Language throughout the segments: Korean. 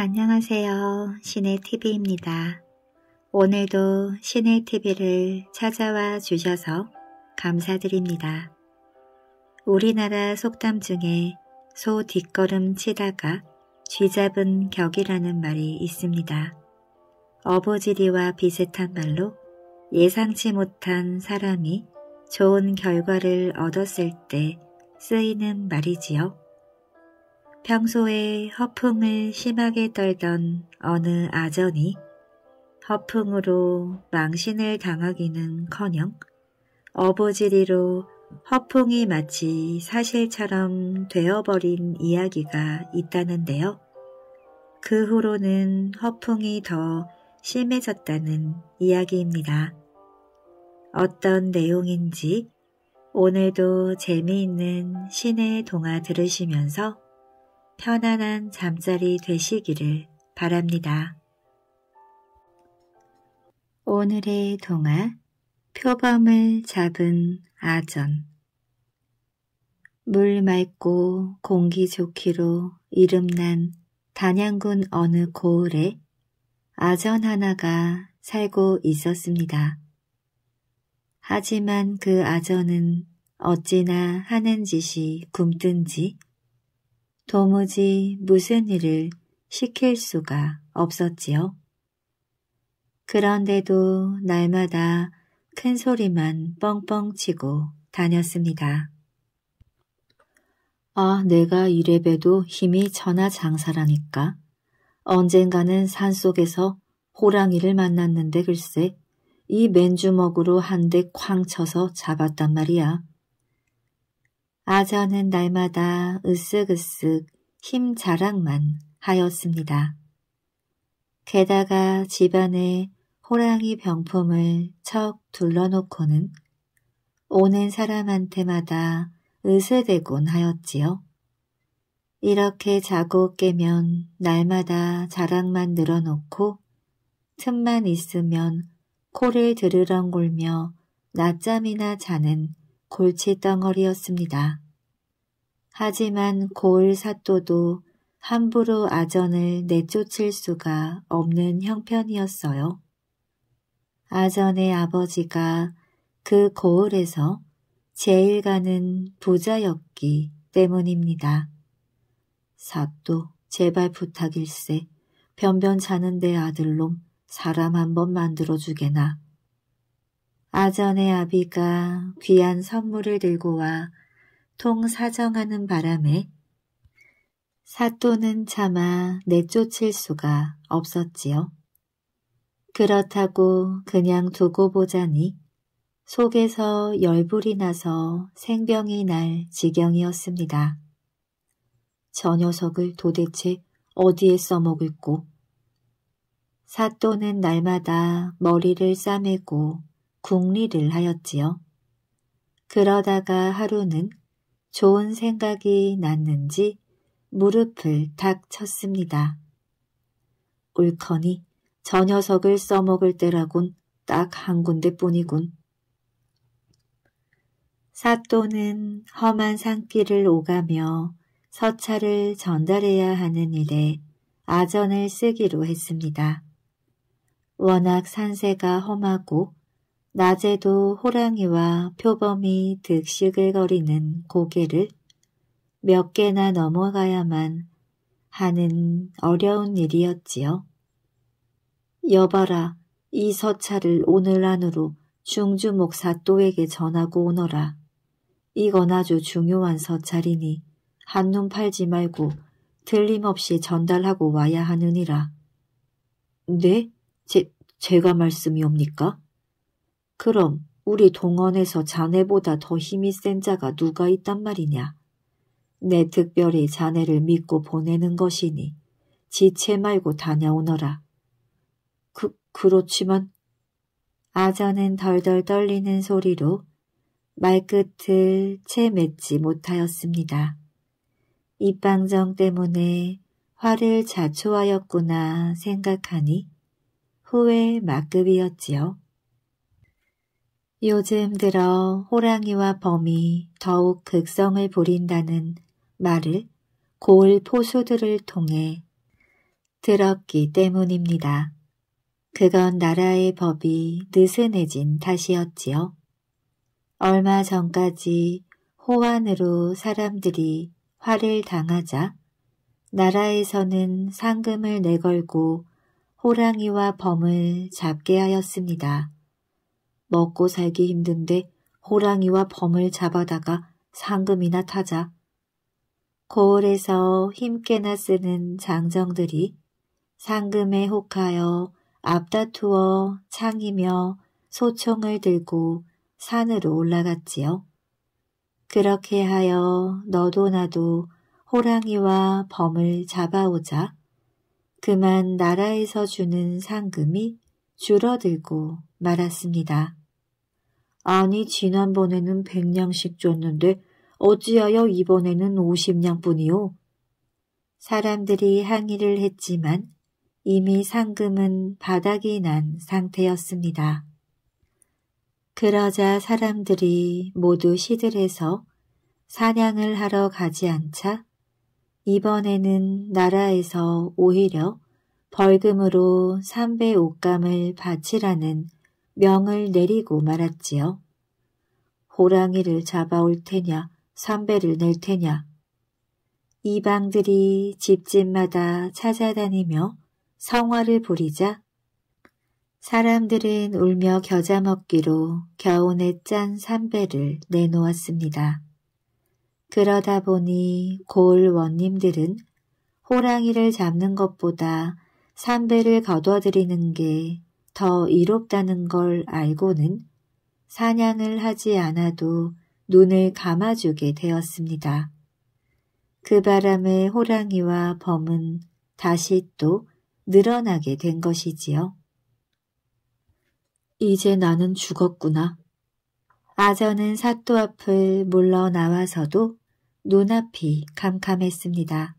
안녕하세요. 시네TV입니다. 오늘도 시네TV를 찾아와 주셔서 감사드립니다. 우리나라 속담 중에 소 뒷걸음 치다가 쥐 잡은 격이라는 말이 있습니다. 어부지리와 비슷한 말로 예상치 못한 사람이 좋은 결과를 얻었을 때 쓰이는 말이지요. 평소에 허풍을 심하게 떨던 어느 아전이 허풍으로 망신을 당하기는커녕 어부지리로 허풍이 마치 사실처럼 되어버린 이야기가 있다는데요. 그 후로는 허풍이 더 심해졌다는 이야기입니다. 어떤 내용인지 오늘도 재미있는 신의 동화 들으시면서 편안한 잠자리 되시기를 바랍니다. 오늘의 동화 표범을 잡은 아전 물 맑고 공기 좋기로 이름난 단양군 어느 고을에 아전 하나가 살고 있었습니다. 하지만 그 아전은 어찌나 하는 짓이 굼든지 도무지 무슨 일을 시킬 수가 없었지요. 그런데도 날마다 큰 소리만 뻥뻥 치고 다녔습니다. 아, 내가 이래봬도 힘이 천하장사라니까. 언젠가는 산속에서 호랑이를 만났는데 글쎄 이 맨주먹으로 한 대 쾅 쳐서 잡았단 말이야. 아자는 날마다 으쓱으쓱 힘 자랑만 하였습니다. 게다가 집안에 호랑이 병품을 척 둘러놓고는 오는 사람한테마다 으스대곤 하였지요. 이렇게 자고 깨면 날마다 자랑만 늘어놓고 틈만 있으면 코를 들으렁골며 낮잠이나 자는 골칫덩어리였습니다. 하지만 고을 사또도 함부로 아전을 내쫓을 수가 없는 형편이었어요. 아전의 아버지가 그 고을에서 제일가는 부자였기 때문입니다. 사또 제발 부탁일세 변변찮은 내 아들놈 사람 한번 만들어주게나. 아전의 아비가 귀한 선물을 들고 와 통사정하는 바람에 사또는 차마 내쫓을 수가 없었지요. 그렇다고 그냥 두고 보자니 속에서 열불이 나서 생병이 날 지경이었습니다. 저 녀석을 도대체 어디에 써먹을꼬? 사또는 날마다 머리를 싸매고 궁리를 하였지요. 그러다가 하루는 좋은 생각이 났는지 무릎을 탁 쳤습니다. 울커니저 녀석을 써먹을 때라곤 딱 한 군데뿐이군. 사또는 험한 산길을 오가며 서차를 전달해야 하는 일에 아전을 쓰기로 했습니다. 워낙 산세가 험하고 낮에도 호랑이와 표범이 득식을 거리는 고개를 몇 개나 넘어가야만 하는 어려운 일이었지요. 여봐라, 이 서차를 오늘 안으로 중주목 사또에게 전하고 오너라. 이건 아주 중요한 서찰이니 한눈 팔지 말고 들림없이 전달하고 와야 하느니라. 네? 제, 제가 말씀이옵니까? 그럼 우리 동원에서 자네보다 더 힘이 센 자가 누가 있단 말이냐. 내 특별히 자네를 믿고 보내는 것이니 지체 말고 다녀오너라. 그, 그렇지만 아자는 덜덜 떨리는 소리로 말끝을 채 맺지 못하였습니다. 입방정 때문에 화를 자초하였구나 생각하니 후회 막급이었지요. 요즘 들어 호랑이와 범이 더욱 극성을 부린다는 말을 고을 포수들을 통해 들었기 때문입니다. 그건 나라의 법이 느슨해진 탓이었지요. 얼마 전까지 호환으로 사람들이 화를 당하자 나라에서는 상금을 내걸고 호랑이와 범을 잡게 하였습니다. 먹고 살기 힘든데 호랑이와 범을 잡아다가 상금이나 타자. 고을에서 힘께나 쓰는 장정들이 상금에 혹하여 앞다투어 창이며 소총을 들고 산으로 올라갔지요. 그렇게 하여 너도 나도 호랑이와 범을 잡아오자 그만 나라에서 주는 상금이 줄어들고 말았습니다. 아니 지난번에는 백냥씩 줬는데 어찌하여 이번에는 오십냥뿐이요? 사람들이 항의를 했지만 이미 상금은 바닥이 난 상태였습니다. 그러자 사람들이 모두 시들해서 사냥을 하러 가지 않자 이번에는 나라에서 오히려 벌금으로 삼배 옷감을 바치라는 명을 내리고 말았지요. 호랑이를 잡아올 테냐 삼배를 낼 테냐 이방들이 집집마다 찾아다니며 성화를 부리자 사람들은 울며 겨자 먹기로 겨운에 짠 삼배를 내놓았습니다. 그러다 보니 고을 원님들은 호랑이를 잡는 것보다 삼배를 거둬들이는 게더 이롭다는 걸 알고는 사냥을 하지 않아도 눈을 감아주게 되었습니다. 그 바람에 호랑이와 범은 다시 또 늘어나게 된 것이지요. 이제 나는 죽었구나. 아저는 사또 앞을 물러나와서도 눈앞이 캄캄했습니다.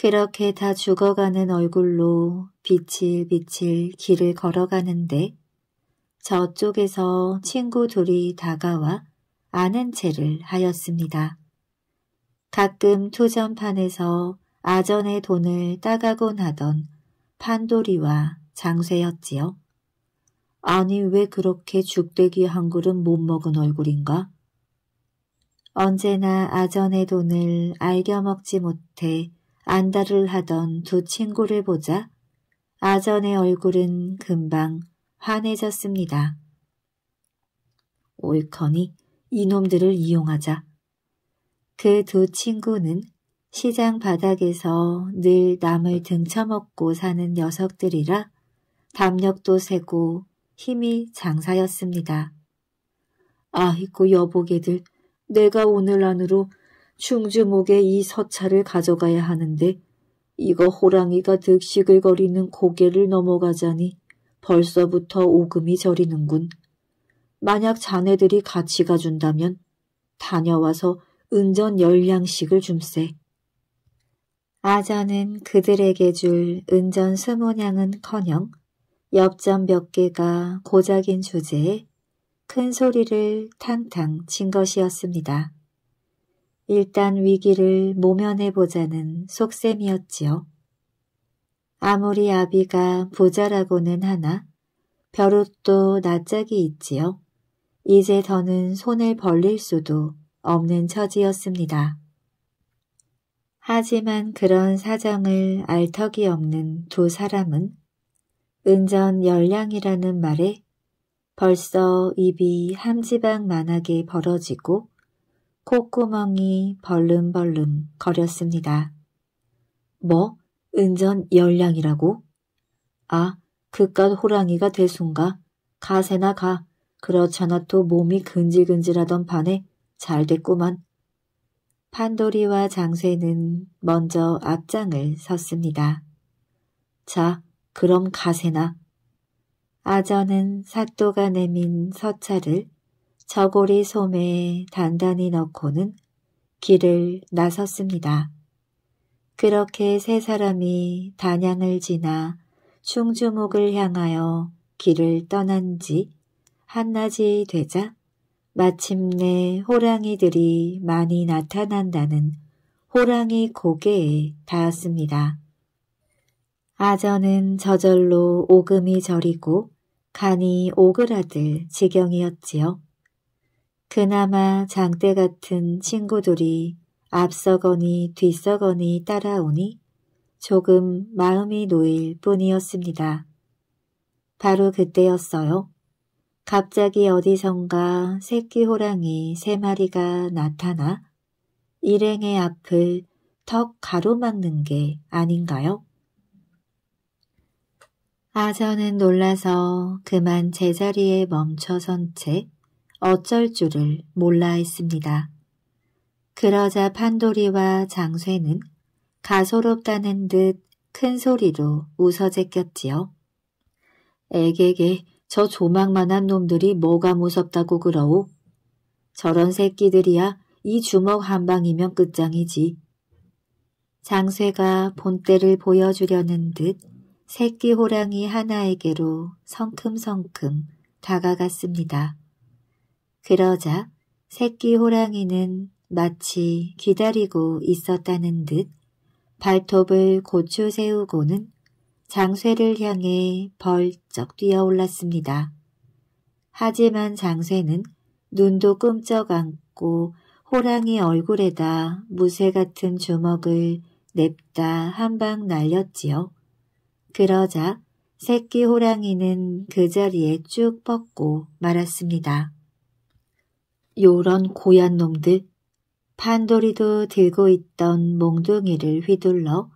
그렇게 다 죽어가는 얼굴로 비칠비칠 길을 걸어가는데 저쪽에서 친구 둘이 다가와 아는 채를 하였습니다. 가끔 투전판에서 아전의 돈을 따가곤 하던 판돌이와 장쇠였지요. 아니 왜 그렇게 죽대기 한 그릇 못 먹은 얼굴인가? 언제나 아전의 돈을 알겨 먹지 못해 안달을 하던 두 친구를 보자 아전의 얼굴은 금방 환해졌습니다. 옳커니 이놈들을 이용하자. 그 두 친구는 시장 바닥에서 늘 남을 등쳐먹고 사는 녀석들이라 담력도 세고 힘이 장사였습니다. 아이고 여보게들, 내가 오늘 안으로 충주목에 이 서차를 가져가야 하는데 이거 호랑이가 득식을 거리는 고개를 넘어가자니 벌써부터 오금이 저리는군. 만약 자네들이 같이 가준다면 다녀와서 은전 열량식을 줌세. 아자는 그들에게 줄 은전 스모냥은커녕 엽전 몇 개가 고작인 주제에 큰 소리를 탕탕 친 것이었습니다. 일단 위기를 모면해보자는 속셈이었지요. 아무리 아비가 부자라고는 하나 벼룩도 낯짝이 있지요. 이제 더는 손을 벌릴 수도 없는 처지였습니다. 하지만 그런 사정을 알 턱이 없는 두 사람은 은전 열량이라는 말에 벌써 입이 함지방만하게 벌어지고 콧구멍이 벌름벌름 거렸습니다. 뭐? 은전 열량이라고? 아, 그깟 호랑이가 대순가? 가세나 가. 그렇잖아 또 몸이 근질근질하던 판에 잘 됐구만. 판돌이와 장쇠는 먼저 앞장을 섰습니다. 자, 그럼 가세나. 아저는 사또가 내민 서차를 저고리 솜에 단단히 넣고는 길을 나섰습니다. 그렇게 세 사람이 단양을 지나 충주목을 향하여 길을 떠난 지 한낮이 되자 마침내 호랑이들이 많이 나타난다는 호랑이 고개에 닿았습니다. 아전은 저절로 오금이 저리고 간이 오그라들 지경이었지요. 그나마 장대 같은 친구들이 앞서거니 뒤서거니 따라오니 조금 마음이 놓일 뿐이었습니다. 바로 그때였어요. 갑자기 어디선가 새끼 호랑이 세 마리가 나타나 일행의 앞을 턱 가로막는 게 아닌가요? 아저는 놀라서 그만 제자리에 멈춰선 채 어쩔 줄을 몰라 했습니다. 그러자 판돌이와 장쇠는 가소롭다는 듯 큰 소리로 웃어 제꼈지요. 에게게 저 조망만한 놈들이 뭐가 무섭다고 그러오. 저런 새끼들이야 이 주먹 한 방이면 끝장이지. 장쇠가 본때를 보여주려는 듯 새끼 호랑이 하나에게로 성큼성큼 다가갔습니다. 그러자 새끼 호랑이는 마치 기다리고 있었다는 듯 발톱을 고추 세우고는 장쇠를 향해 벌쩍 뛰어올랐습니다. 하지만 장쇠는 눈도 끔쩍 안고 호랑이 얼굴에다 무쇠 같은 주먹을 냅다 한 방 날렸지요. 그러자 새끼 호랑이는 그 자리에 쭉 뻗고 말았습니다. 요런 고얀 놈들 판돌이도 들고 있던 몽둥이를 휘둘러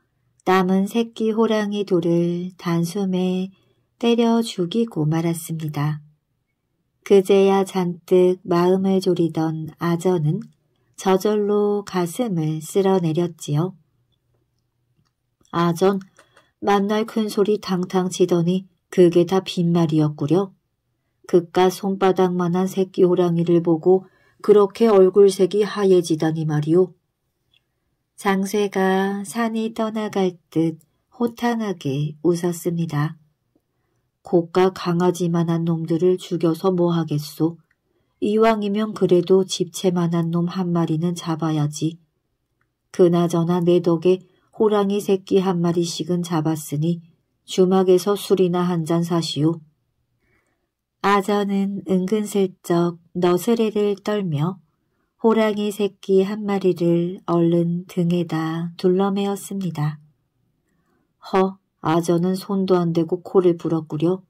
남은 새끼 호랑이 돌을 단숨에 때려 죽이고 말았습니다. 그제야 잔뜩 마음을 졸이던 아전은 저절로 가슴을 쓸어내렸지요. 아전, 만날 큰 소리 당탕 치더니 그게 다 빈말이었구려. 그깟 손바닥만한 새끼 호랑이를 보고 그렇게 얼굴색이 하얘지다니 말이오. 장쇠가 산이 떠나갈 듯 호탕하게 웃었습니다. 고가 강아지만한 놈들을 죽여서 뭐하겠소. 이왕이면 그래도 집채만한 놈 한 마리는 잡아야지. 그나저나 내 덕에 호랑이 새끼 한 마리씩은 잡았으니 주막에서 술이나 한 잔 사시오. 아저는 은근슬쩍 너스레를 떨며 호랑이 새끼 한 마리를 얼른 등에다 둘러매었습니다. 허, 아저는 손도 안 대고 코를 불었구려.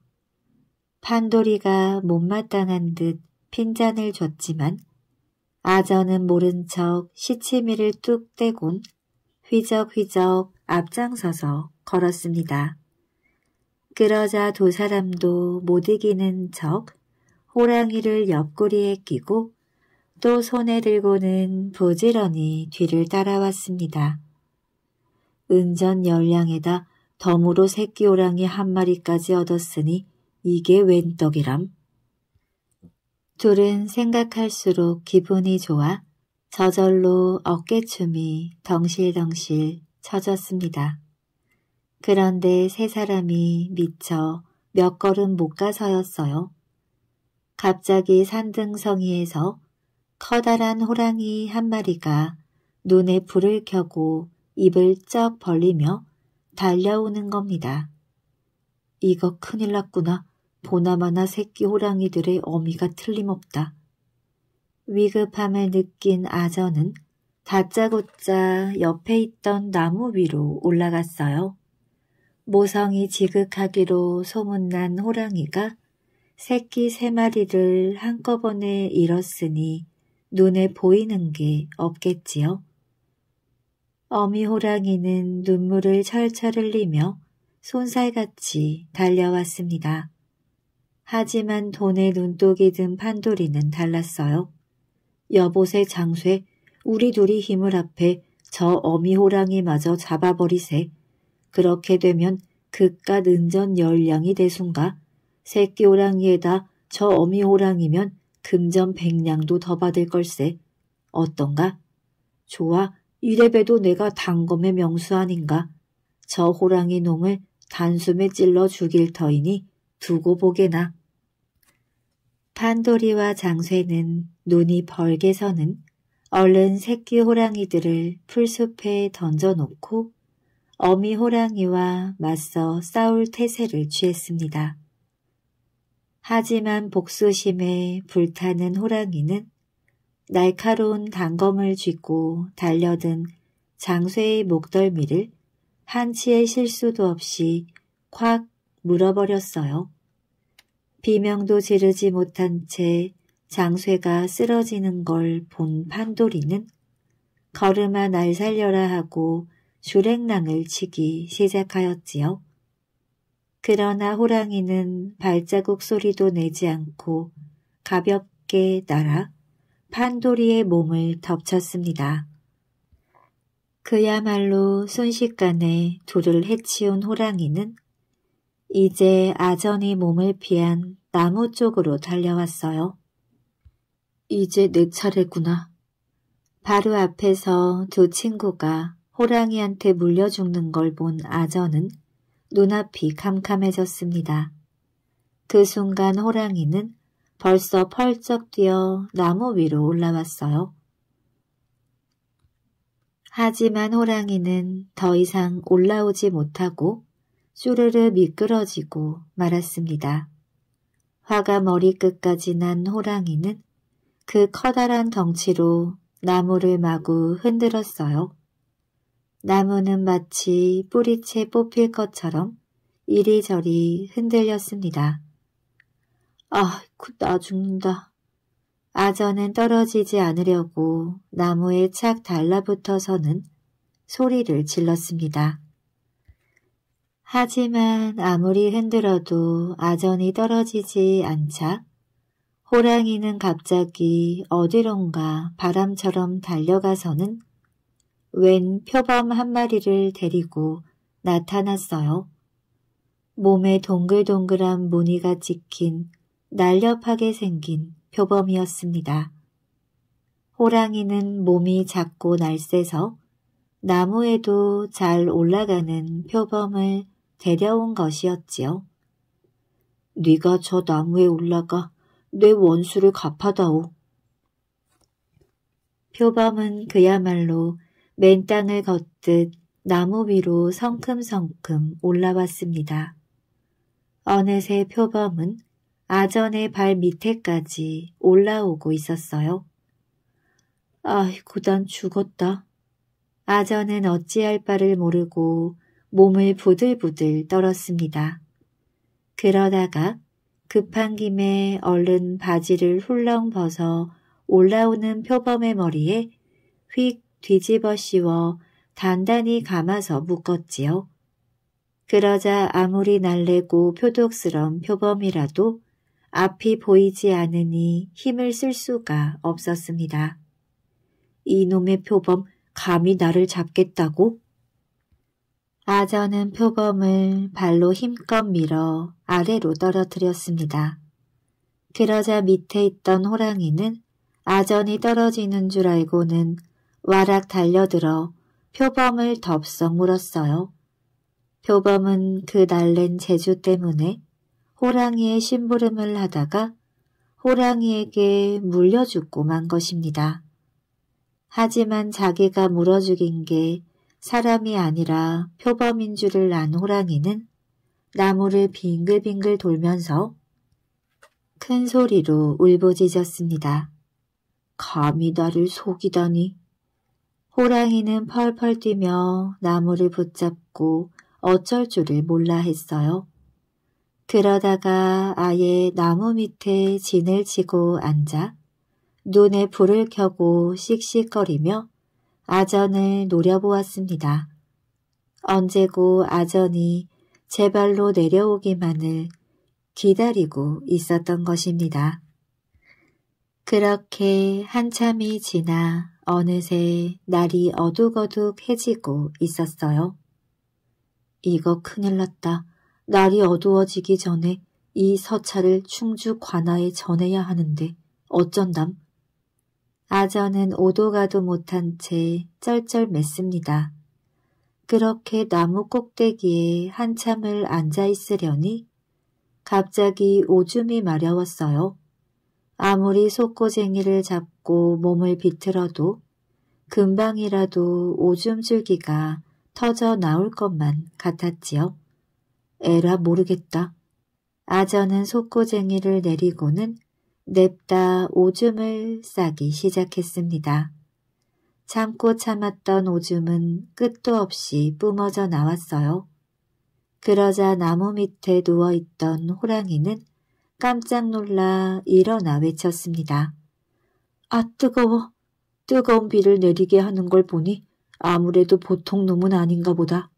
판돌이가 못마땅한 듯 핀잔을 줬지만 아저는 모른 척 시치미를 뚝 떼곤 휘적휘적 앞장서서 걸었습니다. 그러자 두 사람도 못 이기는 척 호랑이를 옆구리에 끼고 또 손에 들고는 부지런히 뒤를 따라왔습니다. 은전 열량에다 덤으로 새끼 호랑이 한 마리까지 얻었으니 이게 웬 떡이람. 둘은 생각할수록 기분이 좋아 저절로 어깨춤이 덩실덩실 쳐졌습니다. 그런데 세 사람이 미처 몇 걸음 못 가서였어요. 갑자기 산등성이에서 커다란 호랑이 한 마리가 눈에 불을 켜고 입을 쩍 벌리며 달려오는 겁니다. 이거 큰일 났구나. 보나마나 새끼 호랑이들의 어미가 틀림없다. 위급함을 느낀 아저는 다짜고짜 옆에 있던 나무 위로 올라갔어요. 모성이 지극하기로 소문난 호랑이가 새끼 세 마리를 한꺼번에 잃었으니 눈에 보이는 게 없겠지요. 어미 호랑이는 눈물을 철철 흘리며 손살같이 달려왔습니다. 하지만 돈에 눈독이 든판돌이는 달랐어요. 여보세 장쇠, 우리 둘이 힘을 합해 저 어미 호랑이마저 잡아버리세. 그렇게 되면 그깟 은전 열량이 대순가 새끼 호랑이에다 저 어미 호랑이면 금전 백량도더 받을 걸세. 어떤가? 좋아, 이래봬도 내가 단검의 명수 아닌가? 저 호랑이 놈을 단숨에 찔러 죽일 터이니 두고 보게나. 판돌이와 장쇠는 눈이 벌게 서는 얼른 새끼 호랑이들을 풀숲에 던져놓고 어미 호랑이와 맞서 싸울 태세를 취했습니다. 하지만 복수심에 불타는 호랑이는 날카로운 단검을 쥐고 달려든 장쇠의 목덜미를 한치의 실수도 없이 콱 물어버렸어요. 비명도 지르지 못한 채 장쇠가 쓰러지는 걸 본판돌이는 걸음아 날 살려라 하고 주랭랑을 치기 시작하였지요. 그러나 호랑이는 발자국 소리도 내지 않고 가볍게 날아 판돌이의 몸을 덮쳤습니다. 그야말로 순식간에 돌을 해치운 호랑이는 이제 아전이 몸을 피한 나무 쪽으로 달려왔어요. 이제 내 차례구나. 바로 앞에서 두 친구가 호랑이한테 물려 죽는 걸 본아전은 눈앞이 캄캄해졌습니다. 그 순간 호랑이는 벌써 펄쩍 뛰어 나무 위로 올라왔어요. 하지만 호랑이는 더 이상 올라오지 못하고 쭈르르 미끄러지고 말았습니다. 화가 머리끝까지 난 호랑이는 그 커다란 덩치로 나무를 마구 흔들었어요. 나무는 마치 뿌리채 뽑힐 것처럼 이리저리 흔들렸습니다. 아이쿠, 그 나 죽는다. 아저는 떨어지지 않으려고 나무에 착 달라붙어서는 소리를 질렀습니다. 하지만 아무리 흔들어도 아전이 떨어지지 않자 호랑이는 갑자기 어디론가 바람처럼 달려가서는 웬 표범 한 마리를 데리고 나타났어요. 몸에 동글동글한 무늬가 찍힌 날렵하게 생긴 표범이었습니다. 호랑이는 몸이 작고 날쌔서 나무에도 잘 올라가는 표범을 데려온 것이었지요. 네가 저 나무에 올라가 내 원수를 갚아다오. 표범은 그야말로 맨 땅을 걷듯 나무 위로 성큼성큼 올라왔습니다. 어느새 표범은 아전의 발 밑에까지 올라오고 있었어요. 아이고 난 죽었다. 아전은 어찌할 바를 모르고 몸을 부들부들 떨었습니다. 그러다가 급한 김에 얼른 바지를 훌렁 벗어 올라오는 표범의 머리에 휙 뒤집어 씌워 단단히 감아서 묶었지요. 그러자 아무리 날래고 표독스런 표범이라도 앞이 보이지 않으니 힘을 쓸 수가 없었습니다. 이놈의 표범 감히 나를 잡겠다고? 아저는 표범을 발로 힘껏 밀어 아래로 떨어뜨렸습니다. 그러자 밑에 있던 호랑이는 아전이 떨어지는 줄 알고는 와락 달려들어 표범을 덥석 물었어요. 표범은 그 날랜 재주 때문에 호랑이의 심부름을 하다가 호랑이에게 물려 죽고 만 것입니다. 하지만 자기가 물어 죽인 게 사람이 아니라 표범인 줄을 안 호랑이는 나무를 빙글빙글 돌면서 큰 소리로 울부짖었습니다. 감히 나를 속이다니. 호랑이는 펄펄 뛰며 나무를 붙잡고 어쩔 줄을 몰라 했어요. 그러다가 아예 나무 밑에 진을 치고 앉아 눈에 불을 켜고 씩씩거리며 아전을 노려보았습니다. 언제고 아전이 제 발로 내려오기만을 기다리고 있었던 것입니다. 그렇게 한참이 지나 어느새 날이 어둑어둑해지고 있었어요. 이거 큰일 났다. 날이 어두워지기 전에 이 서차를 충주 관아에 전해야 하는데 어쩐담? 아저는 오도 가도 못한 채 쩔쩔맸습니다. 그렇게 나무 꼭대기에 한참을 앉아 있으려니 갑자기 오줌이 마려웠어요. 아무리 속고쟁이를 잡고 몸을 비틀어도 금방이라도 오줌 줄기가 터져 나올 것만 같았지요. 에라 모르겠다. 아저는 속고쟁이를 내리고는 냅다 오줌을 싸기 시작했습니다. 참고 참았던 오줌은 끝도 없이 뿜어져 나왔어요. 그러자 나무 밑에 누워있던 호랑이는 깜짝 놀라 일어나 외쳤습니다. 아 뜨거워. 뜨거운 비를 내리게 하는 걸 보니 아무래도 보통 놈은 아닌가 보다.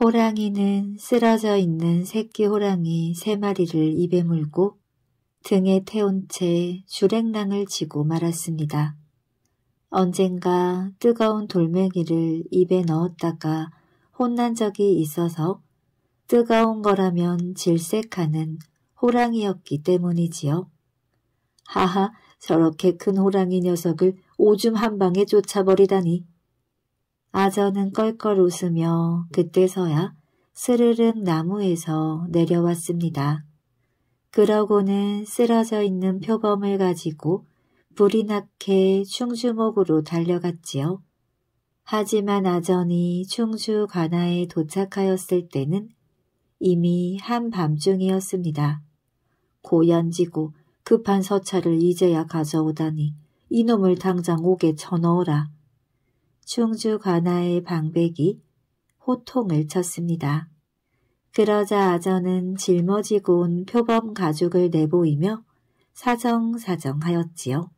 호랑이는 쓰러져 있는 새끼 호랑이 세 마리를 입에 물고 등에 태운 채 주랭낭을 지고 말았습니다. 언젠가 뜨거운 돌멩이를 입에 넣었다가 혼난 적이 있어서 뜨거운 거라면 질색하는 호랑이였기 때문이지요. 하하, 저렇게 큰 호랑이 녀석을 오줌 한 방에 쫓아버리다니. 아저는 껄껄 웃으며 그때서야 스르륵 나무에서 내려왔습니다. 그러고는 쓰러져 있는 표범을 가지고 불이 나게 충주목으로 달려갔지요. 하지만 아전이 충주 관아에 도착하였을 때는 이미 한밤중이었습니다. 고얀지고 급한 그 서찰을 이제야 가져오다니 이놈을 당장 옥에 쳐넣어라. 충주 관아의 방백이 호통을 쳤습니다. 그러자 아전은 짊어지고 온 표범 가죽을 내보이며 사정사정하였지요.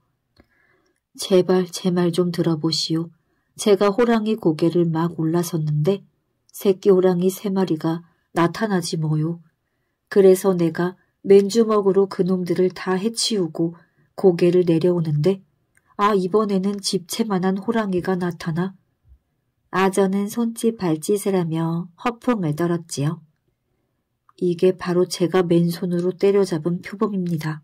제발 제 말 좀 들어보시오. 제가 호랑이 고개를 막 올라섰는데 새끼 호랑이 세 마리가 나타나지 뭐요. 그래서 내가 맨주먹으로 그놈들을 다 해치우고 고개를 내려오는데 아 이번에는 집채만한 호랑이가 나타나 아저는 손짓 발짓을 하며 허풍을 떨었지요. 이게 바로 제가 맨손으로 때려잡은 표범입니다.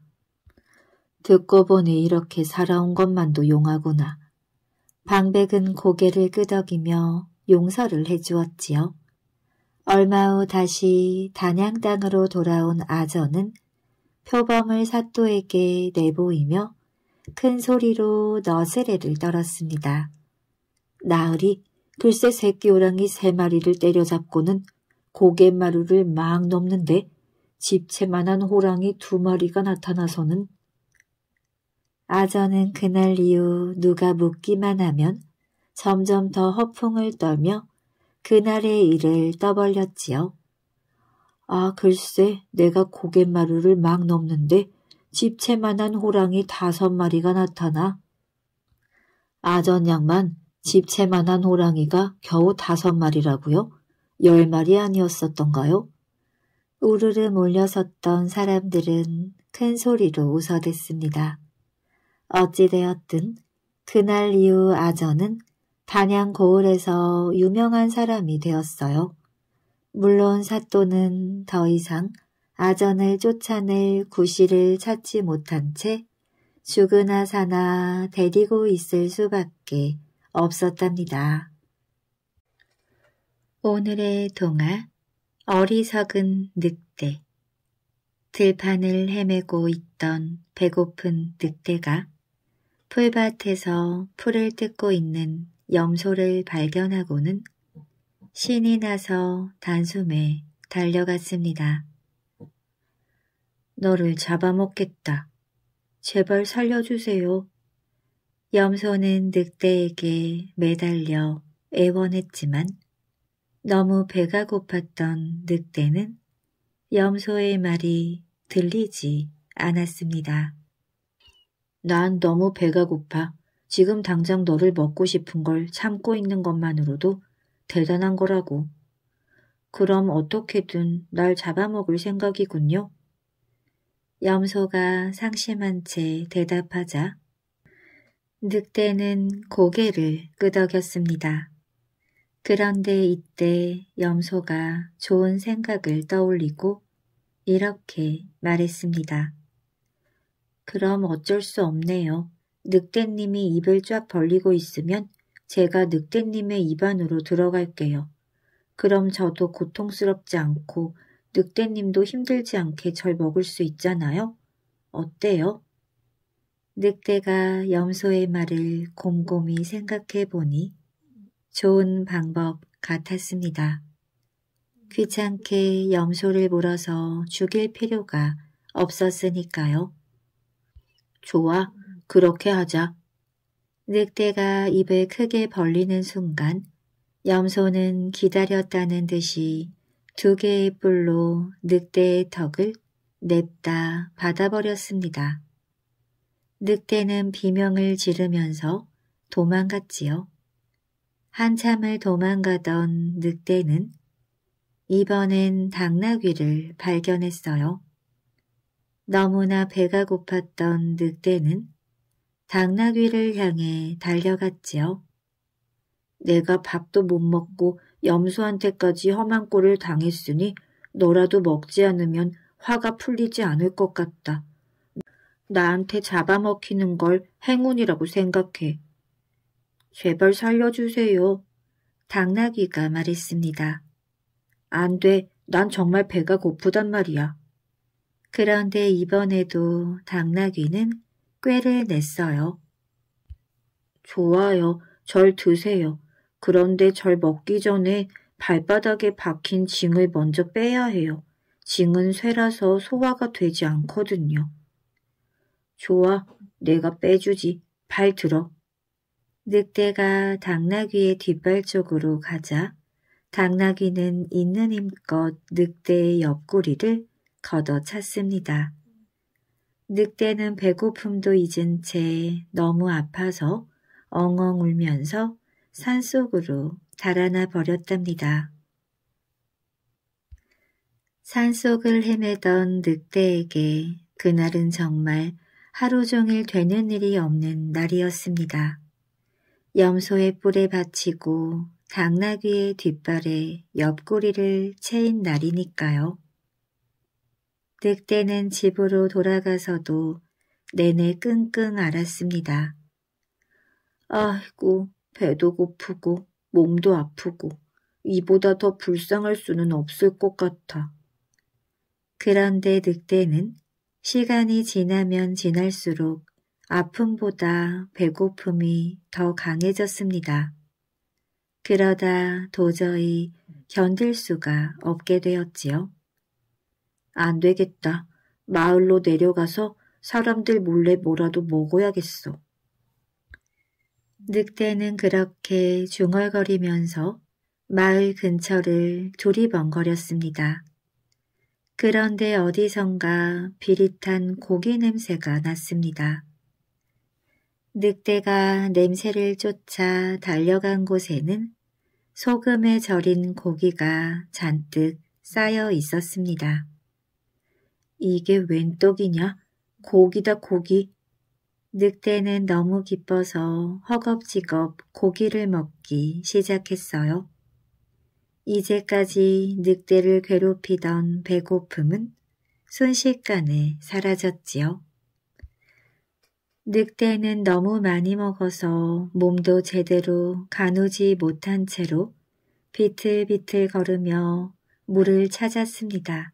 듣고 보니 이렇게 살아온 것만도 용하구나. 방백은 고개를 끄덕이며 용서를 해주었지요. 얼마 후 다시 단양당으로 돌아온 아전은 표범을 사또에게 내보이며 큰 소리로 너세레를 떨었습니다. 나으리 글쎄 새끼 호랑이 세 마리를 때려잡고는 고갯마루를 막 넘는데 집채만한 호랑이 두 마리가 나타나서는 아전은 그날 이후 누가 묻기만 하면 점점 더 허풍을 떨며 그날의 일을 떠벌렸지요. 아 글쎄 내가 고갯마루를 막 넘는데 집채만한 호랑이 다섯 마리가 나타나. 아전 양만 집채만한 호랑이가 겨우 다섯 마리라고요? 열 마리 아니었었던가요? 우르르 몰려섰던 사람들은 큰 소리로 웃어댔습니다. 어찌되었든 그날 이후 아전은 단양 고을에서 유명한 사람이 되었어요. 물론 사또는 더 이상 아전을 쫓아낼 구실을 찾지 못한 채 죽으나 사나 데리고 있을 수밖에 없었답니다. 오늘의 동화 어리석은 늑대 들판을 헤매고 있던 배고픈 늑대가 풀밭에서 풀을 뜯고 있는 염소를 발견하고는 신이 나서 단숨에 달려갔습니다. 너를 잡아먹겠다. 제발 살려주세요. 염소는 늑대에게 매달려 애원했지만 너무 배가 고팠던 늑대는 염소의 말이 들리지 않았습니다. 난 너무 배가 고파. 지금 당장 너를 먹고 싶은 걸 참고 있는 것만으로도 대단한 거라고. 그럼 어떻게든 날 잡아먹을 생각이군요. 염소가 상심한 채 대답하자 늑대는 고개를 끄덕였습니다. 그런데 이때 염소가 좋은 생각을 떠올리고 이렇게 말했습니다. 그럼 어쩔 수 없네요. 늑대님이 입을 쫙 벌리고 있으면 제가 늑대님의 입안으로 들어갈게요. 그럼 저도 고통스럽지 않고 늑대님도 힘들지 않게 절 먹을 수 있잖아요. 어때요? 늑대가 염소의 말을 곰곰이 생각해 보니 좋은 방법 같았습니다. 귀찮게 염소를 물어서 죽일 필요가 없었으니까요. 좋아, 그렇게 하자. 늑대가 입을 크게 벌리는 순간 염소는 기다렸다는 듯이 두 개의 뿔로 늑대의 턱을 냅다 받아버렸습니다. 늑대는 비명을 지르면서 도망갔지요. 한참을 도망가던 늑대는 이번엔 당나귀를 발견했어요. 너무나 배가 고팠던 늑대는 당나귀를 향해 달려갔지요. 내가 밥도 못 먹고 염소한테까지 험한 꼴을 당했으니 너라도 먹지 않으면 화가 풀리지 않을 것 같다. 나한테 잡아먹히는 걸 행운이라고 생각해. 제발 살려주세요. 당나귀가 말했습니다. 안 돼. 난 정말 배가 고프단 말이야. 그런데 이번에도 당나귀는 꾀를 냈어요. 좋아요. 절 드세요. 그런데 절 먹기 전에 발바닥에 박힌 징을 먼저 빼야 해요. 징은 쇠라서 소화가 되지 않거든요. 좋아, 내가 빼주지. 발 들어. 늑대가 당나귀의 뒷발 쪽으로 가자 당나귀는 있는 힘껏 늑대의 옆구리를 걷어찼습니다. 늑대는 배고픔도 잊은 채 너무 아파서 엉엉 울면서 산속으로 달아나 버렸답니다. 산속을 헤매던 늑대에게 그날은 정말 하루 종일 되는 일이 없는 날이었습니다. 염소의 뿔에 받치고 당나귀의 뒷발에 옆구리를 채인 날이니까요. 늑대는 집으로 돌아가서도 내내 끙끙 앓았습니다. 아이고 배도 고프고 몸도 아프고 이보다 더 불쌍할 수는 없을 것 같아. 그런데 늑대는 시간이 지나면 지날수록 아픔보다 배고픔이 더 강해졌습니다. 그러다 도저히 견딜 수가 없게 되었지요. 안 되겠다. 마을로 내려가서 사람들 몰래 뭐라도 먹어야겠어. 늑대는 그렇게 중얼거리면서 마을 근처를 두리번거렸습니다 그런데 어디선가 비릿한 고기 냄새가 났습니다. 늑대가 냄새를 쫓아 달려간 곳에는 소금에 절인 고기가 잔뜩 쌓여 있었습니다. 이게 웬 떡이냐? 고기다 고기. 늑대는 너무 기뻐서 허겁지겁 고기를 먹기 시작했어요. 이제까지 늑대를 괴롭히던 배고픔은 순식간에 사라졌지요. 늑대는 너무 많이 먹어서 몸도 제대로 가누지 못한 채로 비틀비틀 걸으며 물을 찾았습니다.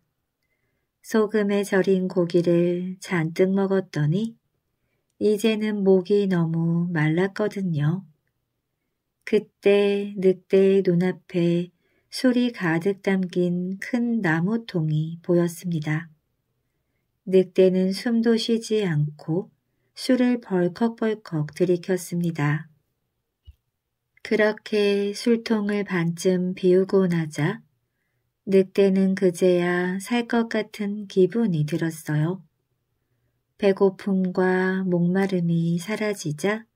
소금에 절인 고기를 잔뜩 먹었더니 이제는 목이 너무 말랐거든요. 그때 늑대의 눈앞에 술이 가득 담긴 큰 나무통이 보였습니다. 늑대는 숨도 쉬지 않고 술을 벌컥벌컥 들이켰습니다. 그렇게 술통을 반쯤 비우고 나자 늑대는 그제야 살 것 같은 기분이 들었어요. 배고픔과 목마름이 사라지자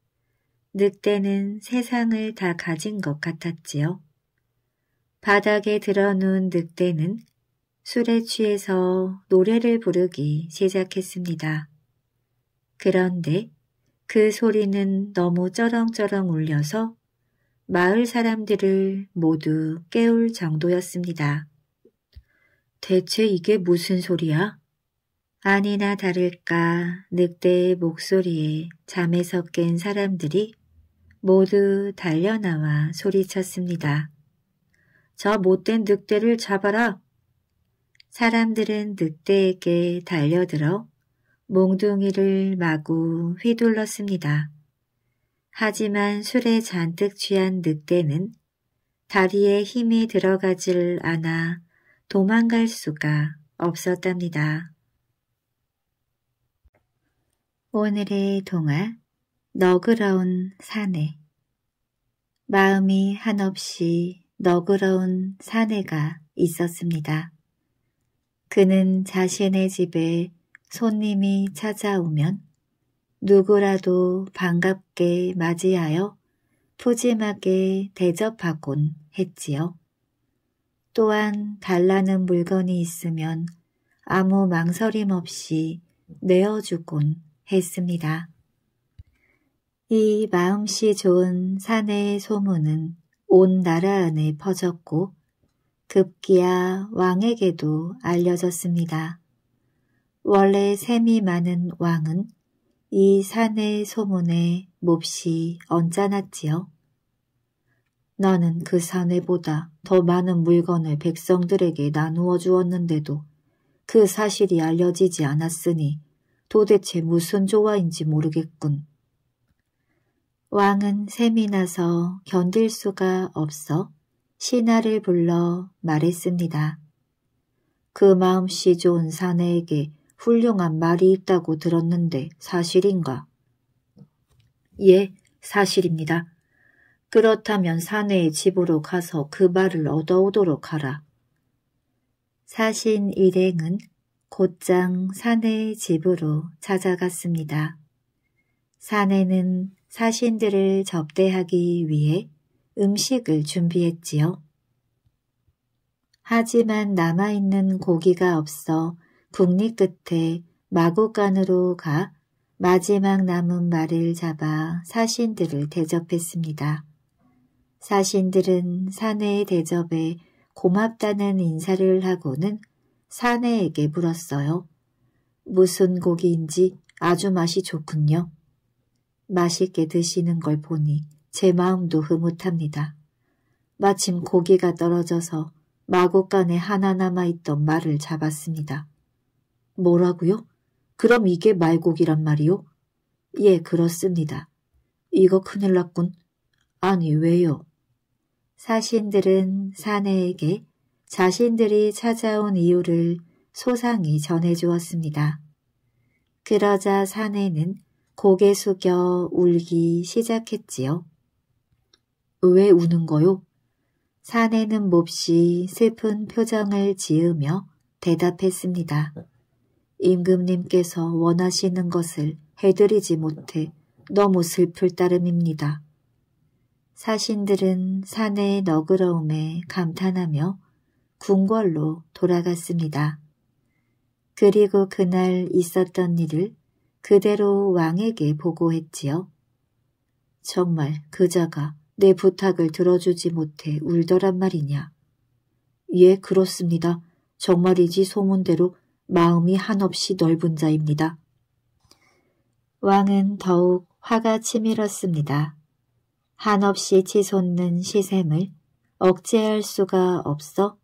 늑대는 세상을 다 가진 것 같았지요. 바닥에 드러눈 늑대는 술에 취해서 노래를 부르기 시작했습니다. 그런데 그 소리는 너무 쩌렁쩌렁 울려서 마을 사람들을 모두 깨울 정도였습니다. 대체 이게 무슨 소리야? 아니나 다를까 늑대의 목소리에 잠에서 깬 사람들이 모두 달려나와 소리쳤습니다. 저 못된 늑대를 잡아라! 사람들은 늑대에게 달려들어 몽둥이를 마구 휘둘렀습니다. 하지만 술에 잔뜩 취한 늑대는 다리에 힘이 들어가질 않아 도망갈 수가 없었답니다. 오늘의 동화 너그러운 사내 마음이 한없이 너그러운 사내가 있었습니다. 그는 자신의 집에 손님이 찾아오면 누구라도 반갑게 맞이하여 푸짐하게 대접하곤 했지요. 또한 달라는 물건이 있으면 아무 망설임 없이 내어주곤 했습니다. 이 마음씨 좋은 사내의 소문은 온 나라 안에 퍼졌고 급기야 왕에게도 알려졌습니다. 원래 셈이 많은 왕은 이 사내의 소문에 몹시 언짢았지요. 나는 그 사내보다 더 많은 물건을 백성들에게 나누어 주었는데도 그 사실이 알려지지 않았으니 도대체 무슨 조화인지 모르겠군. 왕은 셈이 나서 견딜 수가 없어 신하를 불러 말했습니다. 그 마음씨 좋은 사내에게 훌륭한 말이 있다고 들었는데 사실인가? 예, 사실입니다. 그렇다면 사내의 집으로 가서 그 말을 얻어오도록 하라. 사신 일행은 곧장 사내의 집으로 찾아갔습니다. 사내는 사신들을 접대하기 위해 음식을 준비했지요. 하지만 남아있는 고기가 없어 국리 끝에 마구간으로 가 마지막 남은 말을 잡아 사신들을 대접했습니다. 사신들은 사내의 대접에 고맙다는 인사를 하고는 사내에게 물었어요. 무슨 고기인지 아주 맛이 좋군요. 맛있게 드시는 걸 보니 제 마음도 흐뭇합니다. 마침 고기가 떨어져서 마구간에 하나 남아있던 말을 잡았습니다. 뭐라고요? 그럼 이게 말고기란 말이요? 예, 그렇습니다. 이거 큰일 났군. 아니, 왜요? 사신들은 사내에게 자신들이 찾아온 이유를 소상히 전해주었습니다. 그러자 사내는 고개 숙여 울기 시작했지요. 왜 우는 거요? 사내는 몹시 슬픈 표정을 지으며 대답했습니다. 임금님께서 원하시는 것을 해드리지 못해 너무 슬플 따름입니다. 사신들은 산의 너그러움에 감탄하며 궁궐로 돌아갔습니다. 그리고 그날 있었던 일을 그대로 왕에게 보고했지요. 정말 그자가 내 부탁을 들어주지 못해 울더란 말이냐. 예, 그렇습니다. 정말이지 소문대로 마음이 한없이 넓은 자입니다. 왕은 더욱 화가 치밀었습니다. 한없이 치솟는 시샘을 억제할 수가 없어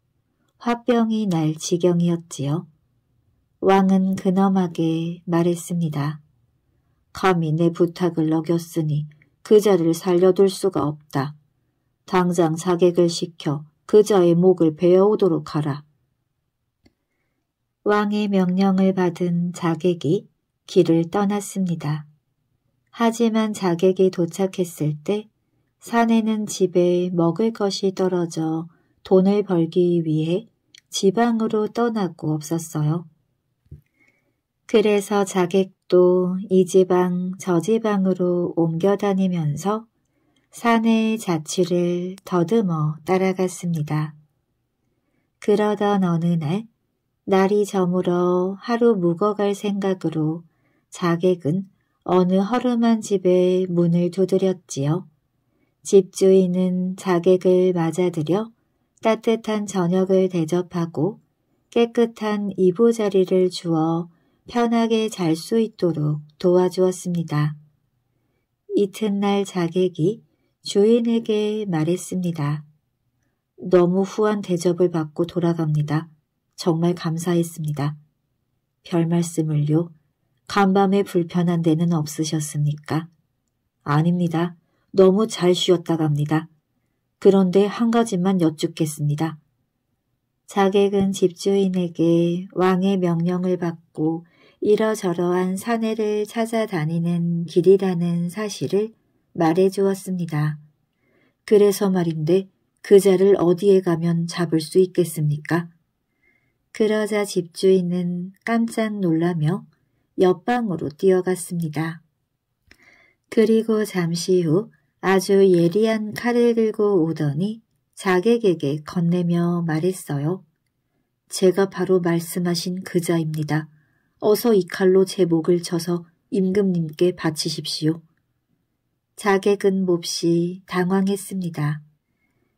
화병이 날 지경이었지요. 왕은 근엄하게 말했습니다. 감히 내 부탁을 어겼으니 그자를 살려둘 수가 없다. 당장 자객을 시켜 그자의 목을 베어오도록 하라. 왕의 명령을 받은 자객이 길을 떠났습니다. 하지만 자객이 도착했을 때 사내는 집에 먹을 것이 떨어져 돈을 벌기 위해 지방으로 떠나고 없었어요. 그래서 자객도 이 지방 저 지방으로 옮겨 다니면서 사내의 자취를 더듬어 따라갔습니다. 그러던 어느 날 날이 저물어 하루 묵어갈 생각으로 자객은 어느 허름한 집에 문을 두드렸지요. 집주인은 자객을 맞아들여 따뜻한 저녁을 대접하고 깨끗한 이보자리를 주어 편하게 잘 수 있도록 도와주었습니다. 이튿날 자객이 주인에게 말했습니다. 너무 후한 대접을 받고 돌아갑니다. 정말 감사했습니다. 별 말씀을요. 간밤에 불편한 데는 없으셨습니까? 아닙니다. 너무 잘 쉬었다 갑니다. 그런데 한 가지만 여쭙겠습니다. 자객은 집주인에게 왕의 명령을 받고 이러저러한 사내를 찾아다니는 길이라는 사실을 말해 주었습니다. 그래서 말인데 그 자를 어디에 가면 잡을 수 있겠습니까? 그러자 집주인은 깜짝 놀라며 옆방으로 뛰어갔습니다. 그리고 잠시 후 아주 예리한 칼을 들고 오더니 자객에게 건네며 말했어요. 제가 바로 말씀하신 그자입니다. 어서 이 칼로 제 목을 쳐서 임금님께 바치십시오. 자객은 몹시 당황했습니다.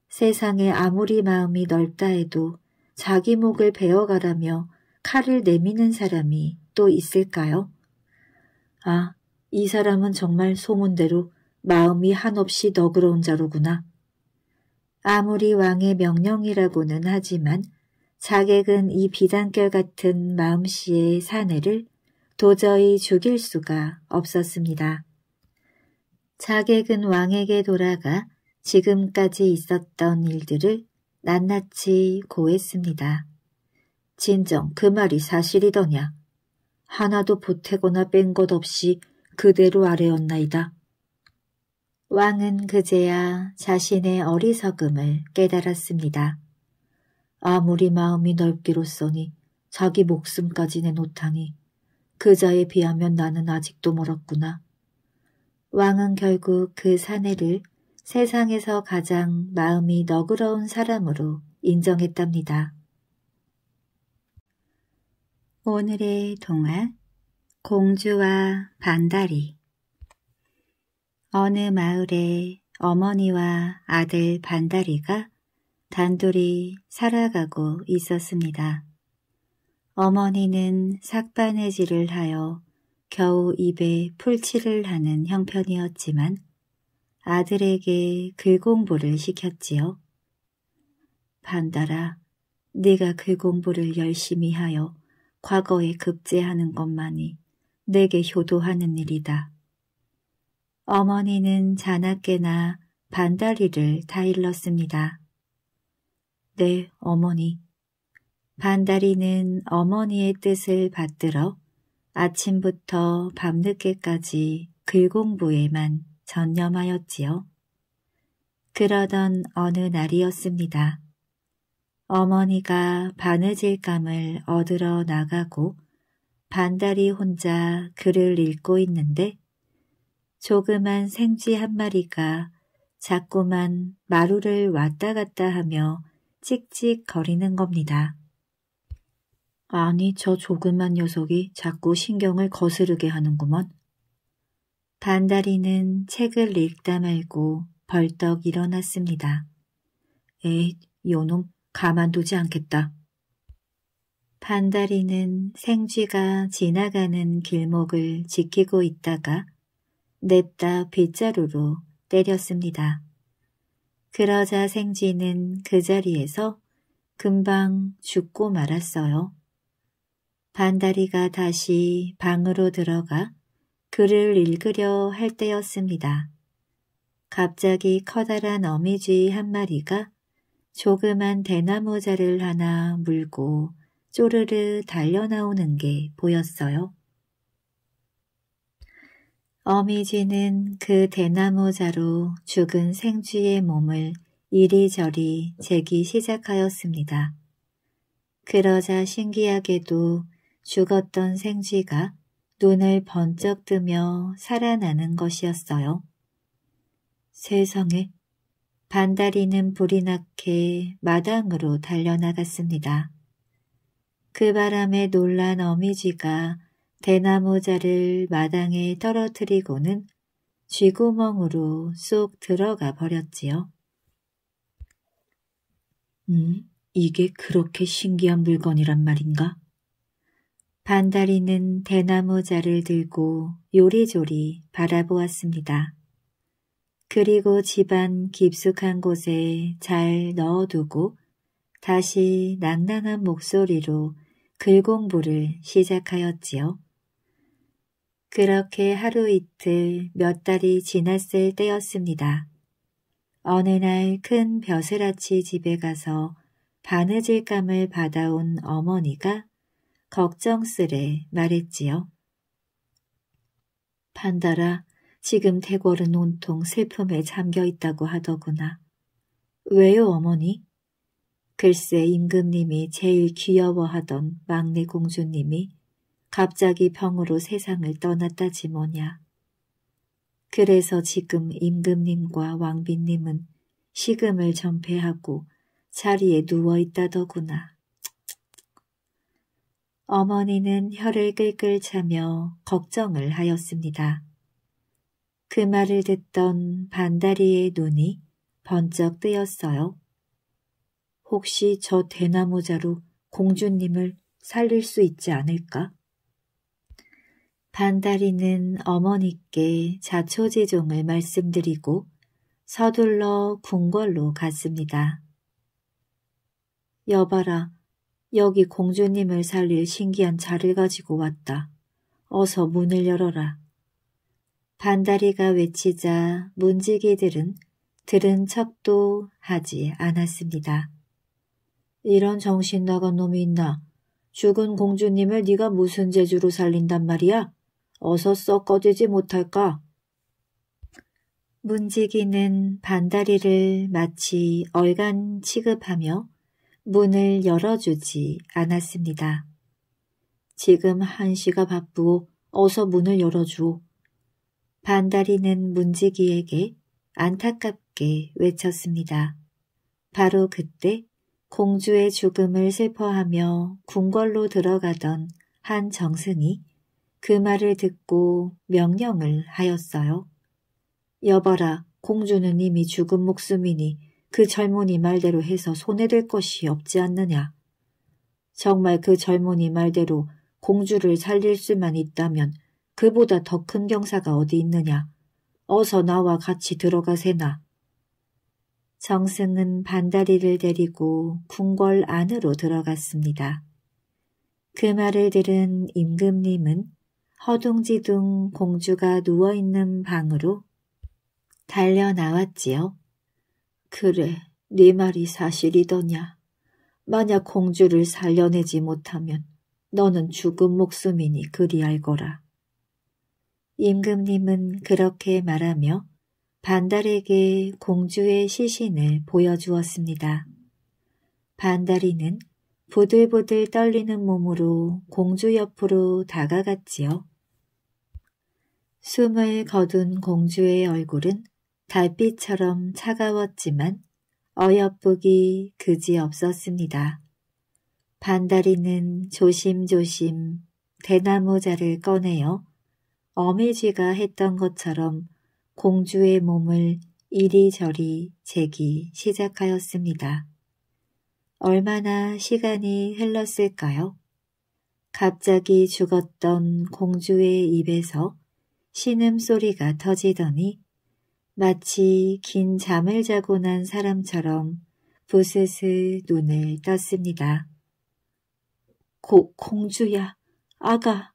세상에 아무리 마음이 넓다 해도 자기 목을 베어가라며 칼을 내미는 사람이 또 있을까요? 아, 이 사람은 정말 소문대로 마음이 한없이 너그러운 자로구나. 아무리 왕의 명령이라고는 하지만 자객은 이 비단결 같은 마음씨의 사내를 도저히 죽일 수가 없었습니다. 자객은 왕에게 돌아가 지금까지 있었던 일들을 낱낱이 고했습니다. 진정 그 말이 사실이더냐. 하나도 보태거나 뺀 것 없이 그대로 아래였나이다. 왕은 그제야 자신의 어리석음을 깨달았습니다. 아무리 마음이 넓기로써니 자기 목숨까지 내놓다니 그자에 비하면 나는 아직도 멀었구나. 왕은 결국 그 사내를 세상에서 가장 마음이 너그러운 사람으로 인정했답니다. 오늘의 동화 공주와 반다리 어느 마을에 어머니와 아들 반다리가 단둘이 살아가고 있었습니다. 어머니는 삭바느질을 하여 겨우 입에 풀칠을 하는 형편이었지만 아들에게 글공부를 시켰지요. 반다라 네가 글공부를 열심히 하여 과거에 급제하는 것만이 내게 효도하는 일이다. 어머니는 자나깨나 반다리를 다일렀습니다. 네, 어머니. 반다리는 어머니의 뜻을 받들어 아침부터 밤늦게까지 글공부에만 전념하였지요. 그러던 어느 날이었습니다. 어머니가 바느질감을 얻으러 나가고 반다리 혼자 글을 읽고 있는데 조그만 생쥐 한 마리가 자꾸만 마루를 왔다 갔다 하며 찍찍 거리는 겁니다. 아니 저 조그만 녀석이 자꾸 신경을 거스르게 하는구먼. 반다리는 책을 읽다 말고 벌떡 일어났습니다. 에이 요놈 가만두지 않겠다. 반다리는 생쥐가 지나가는 길목을 지키고 있다가 냅다 빗자루로 때렸습니다. 그러자 생쥐는 그 자리에서 금방 죽고 말았어요. 반다리가 다시 방으로 들어가 글을 읽으려 할 때였습니다. 갑자기 커다란 어미쥐 한 마리가 조그만 대나무자를 하나 물고 쪼르르 달려나오는 게 보였어요. 어미지는그 대나무자로 죽은 생쥐의 몸을 이리저리 재기 시작하였습니다. 그러자 신기하게도 죽었던 생쥐가 눈을 번쩍 뜨며 살아나는 것이었어요. 세상에 반다리는 불이 나게 마당으로 달려나갔습니다. 그 바람에 놀란 어미지가 대나무자를 마당에 떨어뜨리고는 쥐구멍으로 쏙 들어가 버렸지요. 음, 이게 그렇게 신기한 물건이란 말인가? 반다리는 대나무자를 들고 요리조리 바라보았습니다. 그리고 집안 깊숙한 곳에 잘 넣어두고 다시 낭낭한 목소리로 글공부를 시작하였지요. 그렇게 하루 이틀 몇 달이 지났을 때였습니다. 어느 날 큰 벼슬아치 집에 가서 바느질감을 받아온 어머니가 걱정스레 말했지요. 판다라, 지금 대궐은 온통 슬픔에 잠겨 있다고 하더구나. 왜요, 어머니? 글쎄 임금님이 제일 귀여워하던 막내 공주님이 갑자기 병으로 세상을 떠났다지 뭐냐. 그래서 지금 임금님과 왕비님은 시금을 전폐하고 자리에 누워있다더구나. 어머니는 혀를 끌끌 차며 걱정을 하였습니다. 그 말을 듣던 반다리의 눈이 번쩍 뜨였어요. 혹시 저 대나무자로 공주님을 살릴 수 있지 않을까? 반다리는 어머니께 자초지종을 말씀드리고 서둘러 궁궐로 갔습니다. 여봐라, 여기 공주님을 살릴 신기한 자를 가지고 왔다. 어서 문을 열어라. 반다리가 외치자 문지기들은 들은 척도 하지 않았습니다. 이런 정신 나간 놈이 있나? 죽은 공주님을 네가 무슨 재주로 살린단 말이야? 어서 썩꺼지지 못할까? 문지기는 반다리를 마치 얼간 취급하며 문을 열어주지 않았습니다. 지금 한시가 바쁘오. 어서 문을 열어주오. 반다리는 문지기에게 안타깝게 외쳤습니다. 바로 그때 공주의 죽음을 슬퍼하며 궁궐로 들어가던 한 정승이 그 말을 듣고 명령을 하였어요. 여봐라, 공주는 이미 죽은 목숨이니 그 젊은이 말대로 해서 손해될 것이 없지 않느냐. 정말 그 젊은이 말대로 공주를 살릴 수만 있다면 그보다 더 큰 경사가 어디 있느냐. 어서 나와 같이 들어가세나. 정승은 반다리를 데리고 궁궐 안으로 들어갔습니다. 그 말을 들은 임금님은 허둥지둥 공주가 누워있는 방으로 달려 나왔지요. 그래, 네 말이 사실이더냐. 만약 공주를 살려내지 못하면 너는 죽은 목숨이니 그리 알거라. 임금님은 그렇게 말하며 반달에게 공주의 시신을 보여주었습니다. 반달이는 보들보들 떨리는 몸으로 공주 옆으로 다가갔지요. 숨을 거둔 공주의 얼굴은 달빛처럼 차가웠지만 어여쁘기 그지없었습니다. 반다리는 조심조심 대나무자를 꺼내어 어미쥐가 했던 것처럼 공주의 몸을 이리저리 재기 시작하였습니다. 얼마나 시간이 흘렀을까요? 갑자기 죽었던 공주의 입에서 신음소리가 터지더니 마치 긴 잠을 자고 난 사람처럼 부스스 눈을 떴습니다. 고, 공주야, 아가.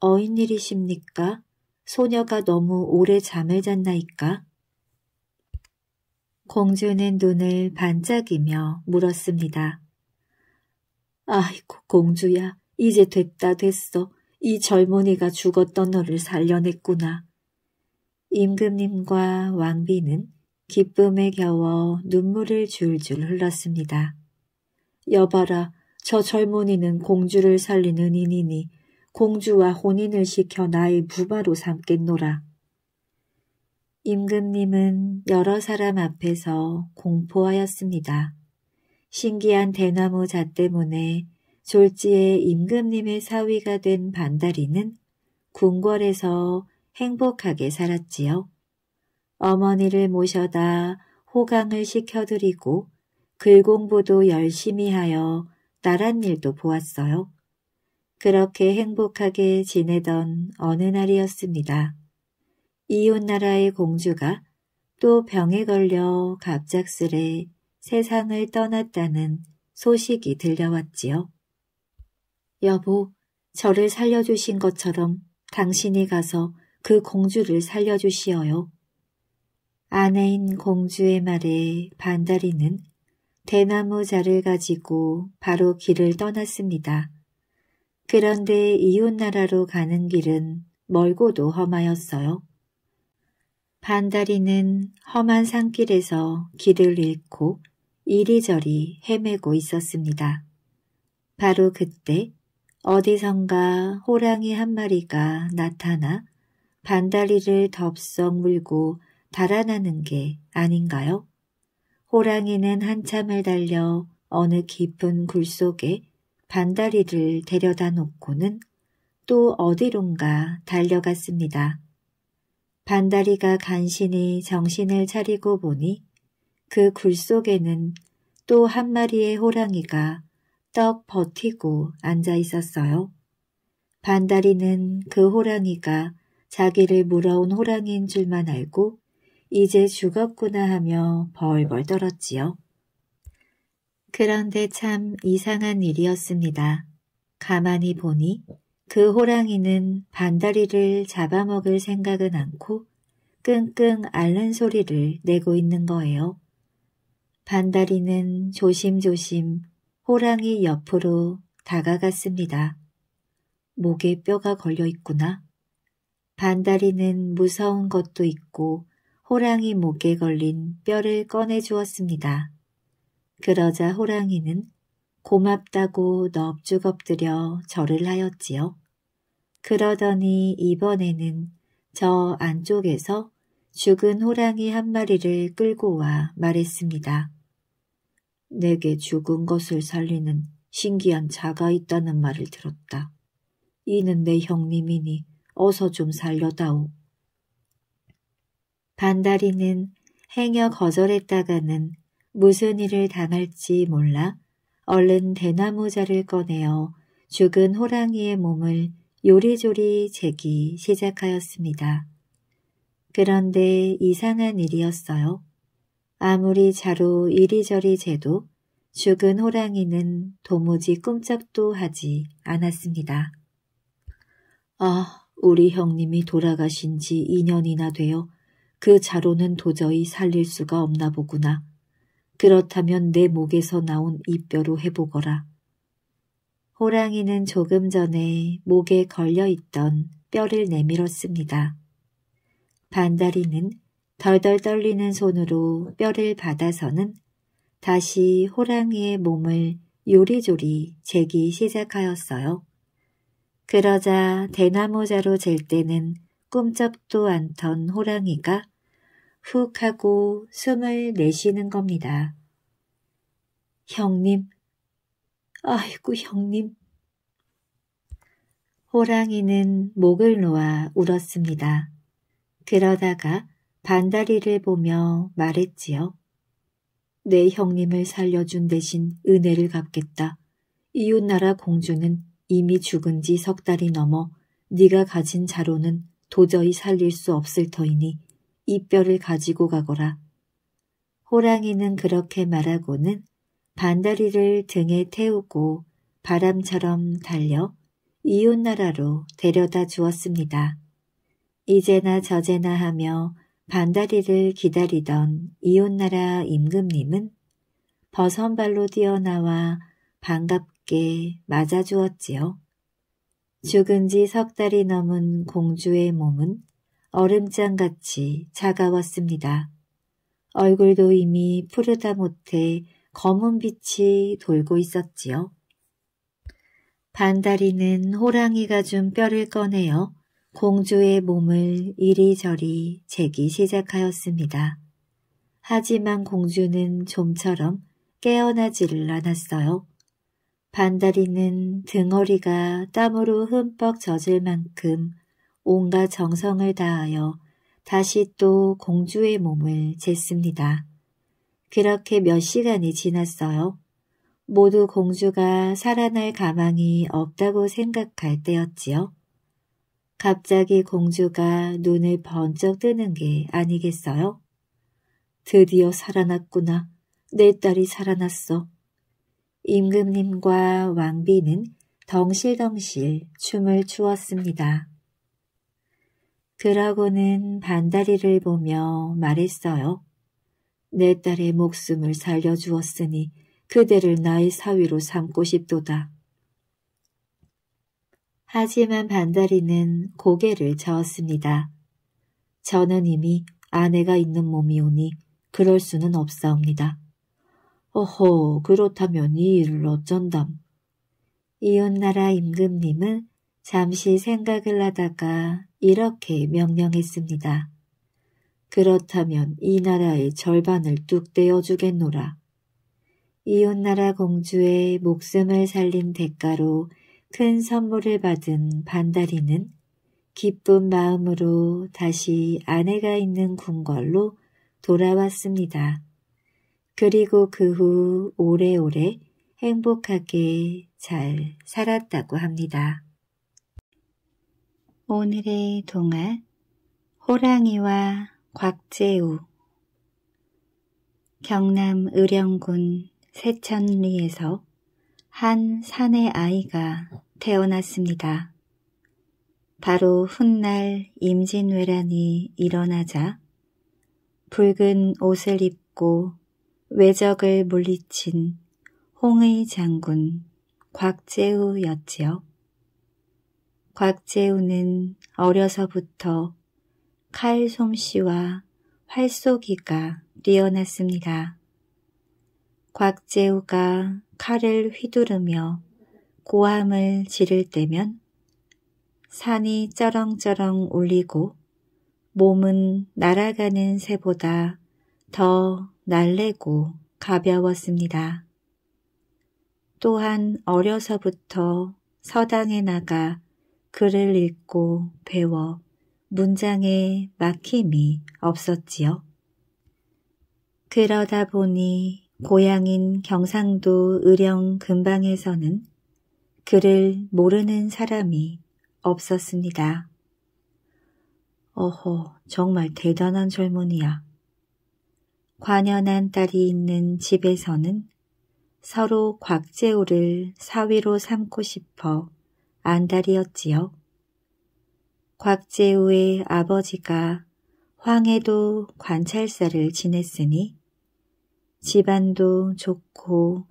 어인 일이십니까? 소녀가 너무 오래 잠을 잤나이까? 공주는 눈을 반짝이며 물었습니다. 아이고 공주야 이제 됐다 됐어. 이 젊은이가 죽었던 너를 살려냈구나. 임금님과 왕비는 기쁨에 겨워 눈물을 줄줄 흘렀습니다. 여봐라, 저 젊은이는 공주를 살리는 인이니 공주와 혼인을 시켜 나의 부바로 삼겠노라. 임금님은 여러 사람 앞에서 공포하였습니다. 신기한 대나무 잣 때문에 졸지에 임금님의 사위가 된 반다리는 궁궐에서 행복하게 살았지요. 어머니를 모셔다 호강을 시켜드리고 글공부도 열심히 하여 나란 일도 보았어요. 그렇게 행복하게 지내던 어느 날이었습니다. 이웃나라의 공주가 또 병에 걸려 갑작스레 세상을 떠났다는 소식이 들려왔지요. 여보, 저를 살려주신 것처럼 당신이 가서 그 공주를 살려주시어요. 아내인 공주의 말에 반다리는 대나무 자를 가지고 바로 길을 떠났습니다. 그런데 이웃나라로 가는 길은 멀고도 험하였어요. 반다리는 험한 산길에서 길을 잃고 이리저리 헤매고 있었습니다. 바로 그때 어디선가 호랑이 한 마리가 나타나 반다리를 덥석 물고 달아나는 게 아닌가요? 호랑이는 한참을 달려 어느 깊은 굴 속에 반다리를 데려다 놓고는 또 어디론가 달려갔습니다. 반다리가 간신히 정신을 차리고 보니 그 굴 속에는 또 한 마리의 호랑이가 떡 버티고 앉아 있었어요. 반다리는 그 호랑이가 자기를 물어온 호랑이인 줄만 알고 이제 죽었구나 하며 벌벌 떨었지요. 그런데 참 이상한 일이었습니다. 가만히 보니 그 호랑이는 반다리를 잡아먹을 생각은 않고 끙끙 앓는 소리를 내고 있는 거예요. 반다리는 조심조심 호랑이 옆으로 다가갔습니다. 목에 뼈가 걸려 있구나. 반다리는 무서운 것도 있고 호랑이 목에 걸린 뼈를 꺼내 주었습니다. 그러자 호랑이는 고맙다고 넙죽 엎드려 절을 하였지요. 그러더니 이번에는 저 안쪽에서 죽은 호랑이 한 마리를 끌고 와 말했습니다. 내게 죽은 것을 살리는 신기한 자가 있다는 말을 들었다. 이는 내 형님이니 어서 좀 살려다오. 반다리는 행여 거절했다가는 무슨 일을 당할지 몰라 얼른 대나무자를 꺼내어 죽은 호랑이의 몸을 요리조리 재기 시작하였습니다. 그런데 이상한 일이었어요. 아무리 자로 이리저리 재도 죽은 호랑이는 도무지 꿈쩍도 하지 않았습니다. 아, 우리 형님이 돌아가신 지 2년이나 되어 그자로는 도저히 살릴 수가 없나 보구나. 그렇다면 내 목에서 나온 이 뼈로 해보거라. 호랑이는 조금 전에 목에 걸려있던 뼈를 내밀었습니다. 반다리는 덜덜 떨리는 손으로 뼈를 받아서는 다시 호랑이의 몸을 요리조리 재기 시작하였어요. 그러자 대나무자로 잴 때는 꿈쩍도 않던 호랑이가 훅 하고 숨을 내쉬는 겁니다. 형님, 아이고 형님. 호랑이는 목을 놓아 울었습니다. 그러다가 반다리를 보며 말했지요. 내 형님을 살려준 대신 은혜를 갚겠다. 이웃나라 공주는 이미 죽은 지 석 달이 넘어 네가 가진 자로는 도저히 살릴 수 없을 터이니 이 뼈를 가지고 가거라. 호랑이는 그렇게 말하고는 반다리를 등에 태우고 바람처럼 달려 이웃나라로 데려다 주었습니다. 이제나 저제나 하며 반다리를 기다리던 이웃나라 임금님은 버선발로 뛰어나와 반갑게 맞아주었지요. 죽은 지 석 달이 넘은 공주의 몸은 얼음장같이 차가웠습니다. 얼굴도 이미 푸르다 못해 검은 빛이 돌고 있었지요. 반다리는 호랑이가 준 뼈를 꺼내어 공주의 몸을 이리저리 재기 시작하였습니다. 하지만 공주는 좀처럼 깨어나지를 않았어요. 반다리는 등허리가 땀으로 흠뻑 젖을 만큼 온갖 정성을 다하여 다시 또 공주의 몸을 쟀습니다. 그렇게 몇 시간이 지났어요. 모두 공주가 살아날 가망이 없다고 생각할 때였지요. 갑자기 공주가 눈을 번쩍 뜨는 게 아니겠어요? 드디어 살아났구나. 내 딸이 살아났어. 임금님과 왕비는 덩실덩실 춤을 추었습니다. 그러고는 반다리를 보며 말했어요. 내 딸의 목숨을 살려주었으니 그대를 나의 사위로 삼고 싶도다. 하지만 반다리는 고개를 저었습니다. 저는 이미 아내가 있는 몸이오니 그럴 수는 없사옵니다. 어허 그렇다면 이 일을 어쩐담. 이웃나라 임금님은 잠시 생각을 하다가 이렇게 명령했습니다. 그렇다면 이 나라의 절반을 뚝 떼어주겠노라. 이웃나라 공주의 목숨을 살린 대가로 큰 선물을 받은 반다리는 기쁜 마음으로 다시 아내가 있는 궁궐로 돌아왔습니다. 그리고 그 후 오래오래 행복하게 잘 살았다고 합니다. 오늘의 동화 호랑이와 곽재우 경남 의령군 세천리에서 한 사내 아이가 태어났습니다. 바로 훗날 임진왜란이 일어나자 붉은 옷을 입고 외적을 물리친 홍의 장군 곽재우였지요. 곽재우는 어려서부터 칼 솜씨와 활쏘기가 뛰어났습니다. 곽재우가 칼을 휘두르며 고함을 지를 때면 산이 쩌렁쩌렁 울리고 몸은 날아가는 새보다 더 날래고 가벼웠습니다. 또한 어려서부터 서당에 나가 글을 읽고 배워 문장에 막힘이 없었지요. 그러다 보니 고향인 경상도 의령 근방에서는 그를 모르는 사람이 없었습니다. 어허, 정말 대단한 젊은이야. 관연한 딸이 있는 집에서는 서로 곽재우를 사위로 삼고 싶어 안달이었지요. 곽재우의 아버지가 황해도 관찰사를 지냈으니 집안도 좋고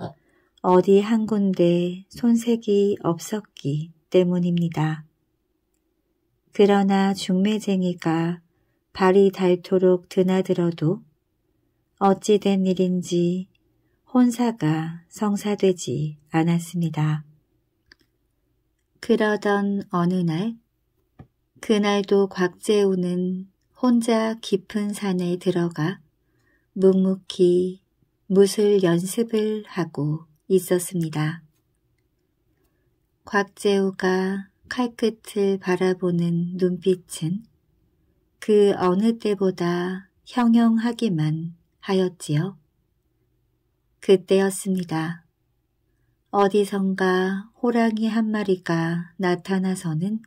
어디 한 군데 손색이 없었기 때문입니다. 그러나 중매쟁이가 발이 닳도록 드나들어도 어찌 된 일인지 혼사가 성사되지 않았습니다. 그러던 어느 날 그날도 곽재우는 혼자 깊은 산에 들어가 묵묵히 무술 연습을 하고 있었습니다. 곽재우가 칼끝을 바라보는 눈빛은 그 어느 때보다 형형하기만 하였지요. 그때였습니다. 어디선가 호랑이 한 마리가 나타나서는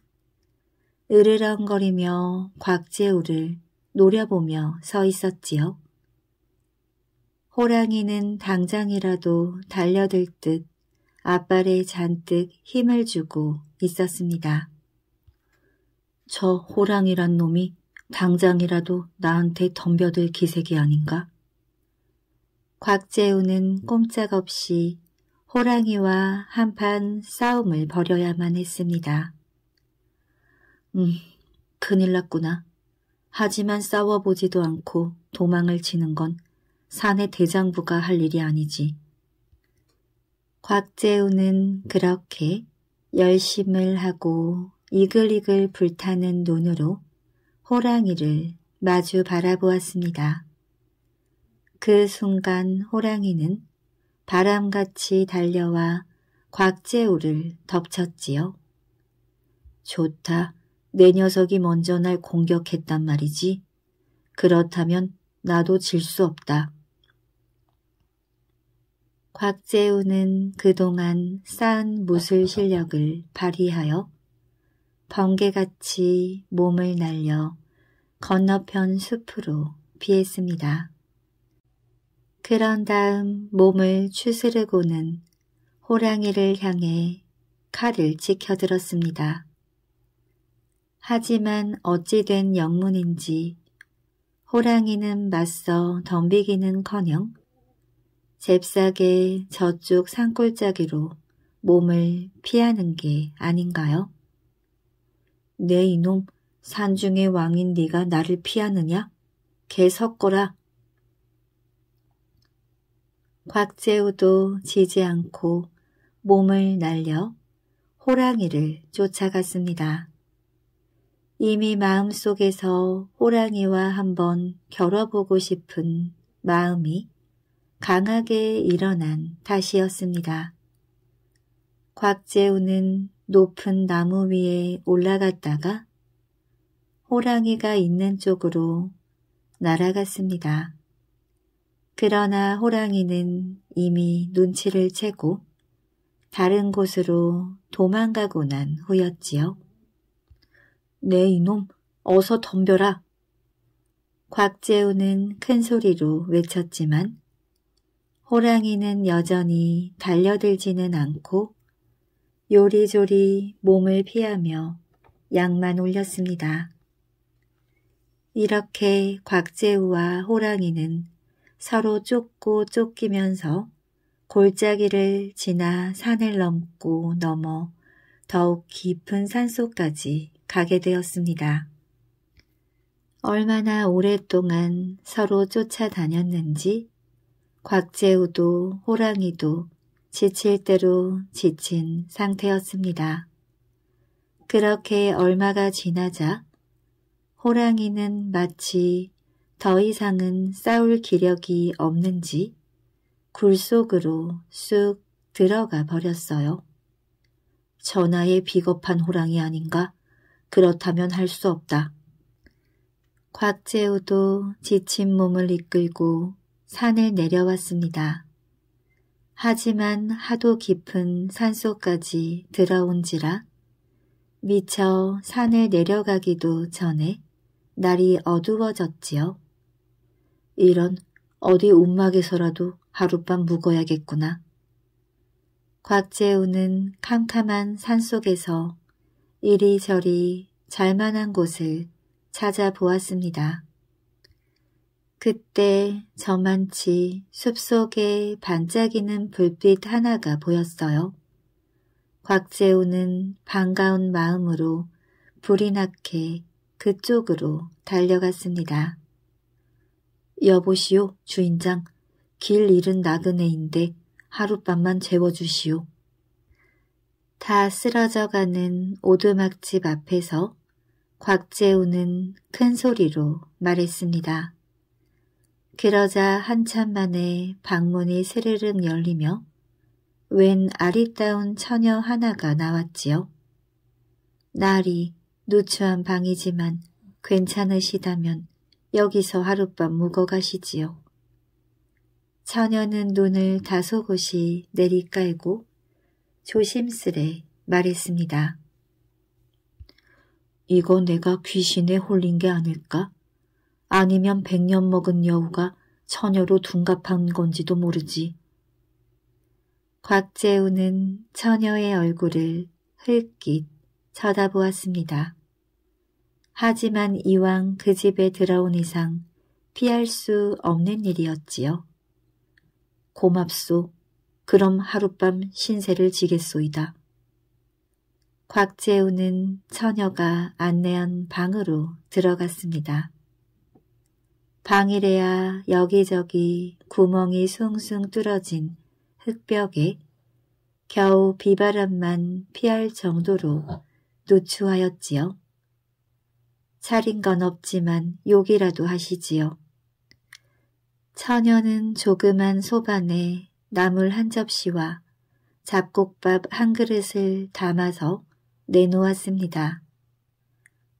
으르렁거리며 곽재우를 노려보며 서 있었지요. 호랑이는 당장이라도 달려들 듯 앞발에 잔뜩 힘을 주고 있었습니다. 저 호랑이란 놈이 당장이라도 나한테 덤벼들 기색이 아닌가? 곽재우는 꼼짝없이 호랑이와 한판 싸움을 벌여야만 했습니다. 음, 큰일 났구나. 하지만 싸워보지도 않고 도망을 치는 건 사내 대장부가 할 일이 아니지. 곽재우는 그렇게 열심을 하고 이글이글 불타는 눈으로 호랑이를 마주 바라보았습니다. 그 순간 호랑이는 바람같이 달려와 곽재우를 덮쳤지요. 좋다. 내 녀석이 먼저 날 공격했단 말이지. 그렇다면 나도 질 수 없다. 곽재우는 그동안 쌓은 무술 실력을 발휘하여 번개같이 몸을 날려 건너편 숲으로 비했습니다 그런 다음 몸을 추스르고는 호랑이를 향해 칼을 지켜들었습니다 하지만 어찌된 영문인지 호랑이는 맞서 덤비기는커녕 잽싸게 저쪽 산골짜기로 몸을 피하는 게 아닌가요? 네, 이놈 산중의 왕인 네가 나를 피하느냐? 개 섞어라. 곽재우도 지지 않고 몸을 날려 호랑이를 쫓아갔습니다. 이미 마음속에서 호랑이와 한번 겨뤄보고 싶은 마음이 강하게 일어난 탓이었습니다. 곽재우는 높은 나무 위에 올라갔다가 호랑이가 있는 쪽으로 날아갔습니다. 그러나 호랑이는 이미 눈치를 채고 다른 곳으로 도망가고 난 후였지요. 네 이놈 어서 덤벼라. 곽재우는 큰 소리로 외쳤지만 호랑이는 여전히 달려들지는 않고 요리조리 몸을 피하며 양만 올렸습니다. 이렇게 곽재우와 호랑이는 서로 쫓고 쫓기면서 골짜기를 지나 산을 넘고 넘어 더욱 깊은 산속까지 가게 되었습니다. 얼마나 오랫동안 서로 쫓아다녔는지 곽재우도 호랑이도 지칠 대로 지친 상태였습니다. 그렇게 얼마가 지나자 호랑이는 마치 더 이상은 싸울 기력이 없는지 굴 속으로 쑥 들어가 버렸어요. 전하의 비겁한 호랑이 아닌가? 그렇다면 할 수 없다. 곽재우도 지친 몸을 이끌고 산에 내려왔습니다. 하지만 하도 깊은 산속까지 들어온지라 미처 산에 내려가기도 전에 날이 어두워졌지요. 이런 어디 움막에서라도 하룻밤 묵어야겠구나. 곽재우는 캄캄한 산속에서 이리저리 잘만한 곳을 찾아보았습니다. 그때 저만치 숲속에 반짝이는 불빛 하나가 보였어요. 곽재우는 반가운 마음으로 불이 나게 그쪽으로 달려갔습니다. 여보시오, 주인장. 길 잃은 나그네인데 하룻밤만 재워주시오. 다 쓰러져가는 오두막집 앞에서 곽재우는 큰 소리로 말했습니다. 그러자 한참 만에 방문이 스르륵 열리며 웬 아리따운 처녀 하나가 나왔지요. 날이 누추한 방이지만 괜찮으시다면 여기서 하룻밤 묵어가시지요. 처녀는 눈을 다소곳이 내리깔고 조심스레 말했습니다. 이거 내가 귀신에 홀린 게 아닐까? 아니면 백년 먹은 여우가 처녀로 둔갑한 건지도 모르지. 곽재우는 처녀의 얼굴을 흘낏 쳐다보았습니다. 하지만 이왕 그 집에 들어온 이상 피할 수 없는 일이었지요. 고맙소. 그럼 하룻밤 신세를 지겠소이다. 곽재우는 처녀가 안내한 방으로 들어갔습니다. 방이래야 여기저기 구멍이 숭숭 뚫어진 흙벽에 겨우 비바람만 피할 정도로 노추하였지요. 차린 건 없지만 욕이라도 하시지요. 처녀는 조그만 소반에 나물 한 접시와 잡곡밥 한 그릇을 담아서 내놓았습니다.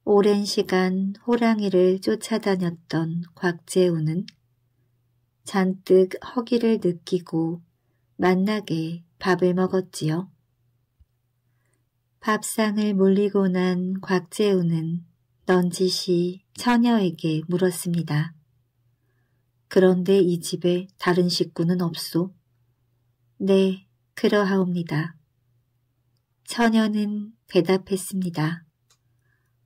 오랜 시간 호랑이를 쫓아다녔던 곽재우는 잔뜩 허기를 느끼고 만나게 밥을 먹었지요. 밥상을 몰리고 난 곽재우는 넌지시 처녀에게 물었습니다. 그런데 이 집에 다른 식구는 없소. 네, 그러하옵니다. 처녀는 대답했습니다.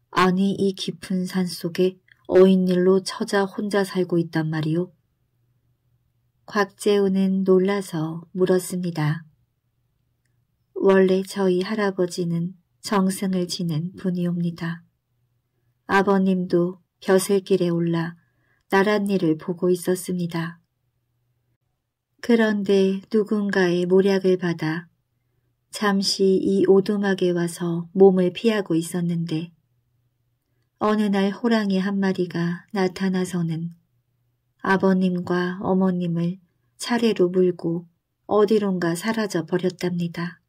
아니 이 깊은 산 속에 어인일로 처자 혼자 살고 있단 말이오. 곽재우는 놀라서 물었습니다. 원래 저희 할아버지는 정승을 지는 분이옵니다. 아버님도 벼슬길에 올라 나랏일을 보고 있었습니다. 그런데 누군가의 모략을 받아 잠시 이 오두막에 와서 몸을 피하고 있었는데 어느 날 호랑이 한 마리가 나타나서는 아버님과 어머님을 차례로 물고 어디론가 사라져 버렸답니다.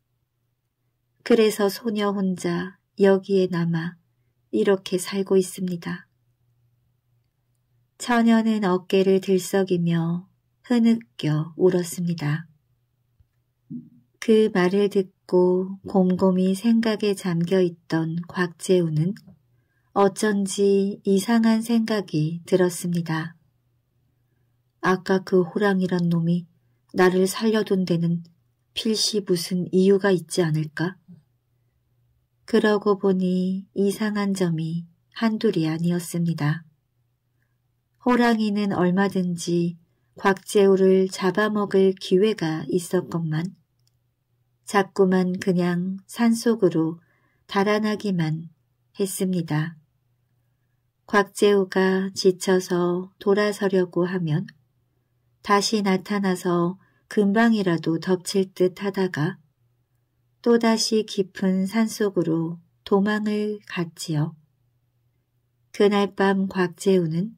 그래서 소녀 혼자 여기에 남아 이렇게 살고 있습니다. 처녀는 어깨를 들썩이며 흐느껴 울었습니다. 그 말을 듣고 곰곰이 생각에 잠겨 있던 곽재우는 어쩐지 이상한 생각이 들었습니다. 아까 그 호랑이란 놈이 나를 살려둔 데는 필시 무슨 이유가 있지 않을까? 그러고 보니 이상한 점이 한둘이 아니었습니다. 호랑이는 얼마든지 곽재우를 잡아먹을 기회가 있었건만 자꾸만 그냥 산속으로 달아나기만 했습니다. 곽재우가 지쳐서 돌아서려고 하면 다시 나타나서 금방이라도 덮칠 듯 하다가 또다시 깊은 산속으로 도망을 갔지요. 그날 밤 곽재우는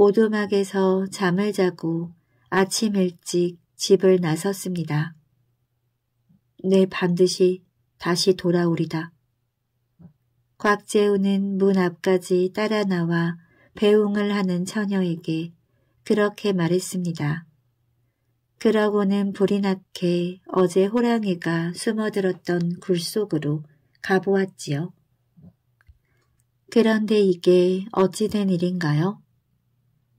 오두막에서 잠을 자고 아침 일찍 집을 나섰습니다. 내 네, 반드시 다시 돌아오리다. 곽재우는 문 앞까지 따라 나와 배웅을 하는 처녀에게 그렇게 말했습니다. 그러고는 불이 났게 어제 호랑이가 숨어들었던 굴 속으로 가보았지요. 그런데 이게 어찌된 일인가요?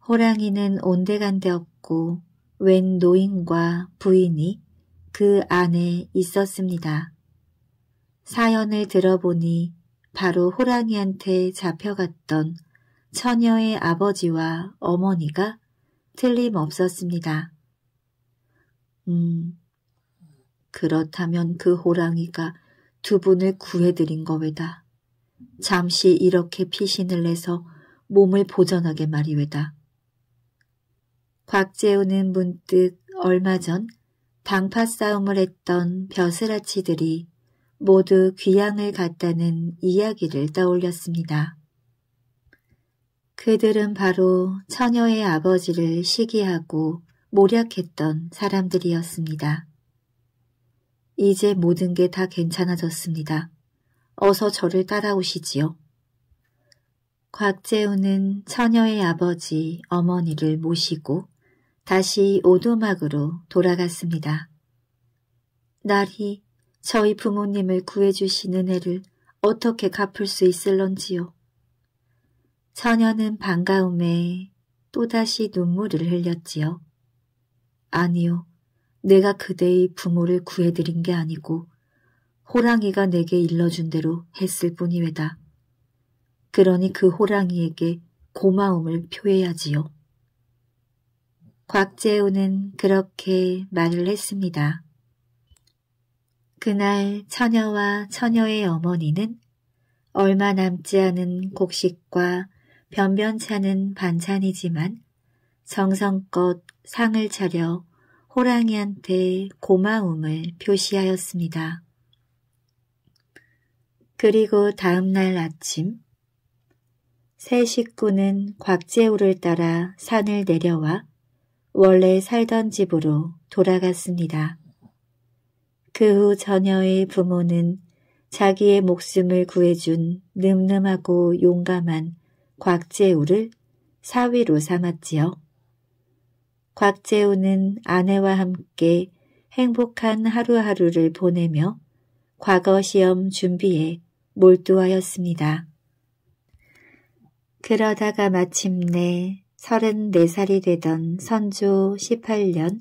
호랑이는 온데간데 없고 웬 노인과 부인이 그 안에 있었습니다. 사연을 들어보니 바로 호랑이한테 잡혀갔던 처녀의 아버지와 어머니가 틀림없었습니다. 음, 그렇다면 그 호랑이가 두 분을 구해드린 거외다. 잠시 이렇게 피신을 내서 몸을 보전하게 말이외다. 곽재우는 문득 얼마 전 방파 싸움을 했던 벼슬아치들이 모두 귀양을 갔다는 이야기를 떠올렸습니다. 그들은 바로 처녀의 아버지를 시기하고 모략했던 사람들이었습니다. 이제 모든 게 다 괜찮아졌습니다. 어서 저를 따라오시지요. 곽재우는 처녀의 아버지, 어머니를 모시고 다시 오도막으로 돌아갔습니다. 날이 저희 부모님을 구해주시는혜를 어떻게 갚을 수 있을런지요. 처녀는 반가움에 또다시 눈물을 흘렸지요. 아니요, 내가 그대의 부모를 구해드린 게 아니고 호랑이가 내게 일러준 대로 했을 뿐이외다. 그러니 그 호랑이에게 고마움을 표해야지요. 곽재우는 그렇게 말을 했습니다. 그날 처녀와 처녀의 어머니는 얼마 남지 않은 곡식과 변변찮은 반찬이지만 정성껏 상을 차려 호랑이한테 고마움을 표시하였습니다. 그리고 다음날 아침 세 식구는 곽재우를 따라 산을 내려와 원래 살던 집으로 돌아갔습니다. 그 후 저녀의 부모는 자기의 목숨을 구해준 늠름하고 용감한 곽재우를 사위로 삼았지요. 곽재우는 아내와 함께 행복한 하루하루를 보내며 과거 시험 준비에 몰두하였습니다. 그러다가 마침내 3 4 살이 되던 선조 18년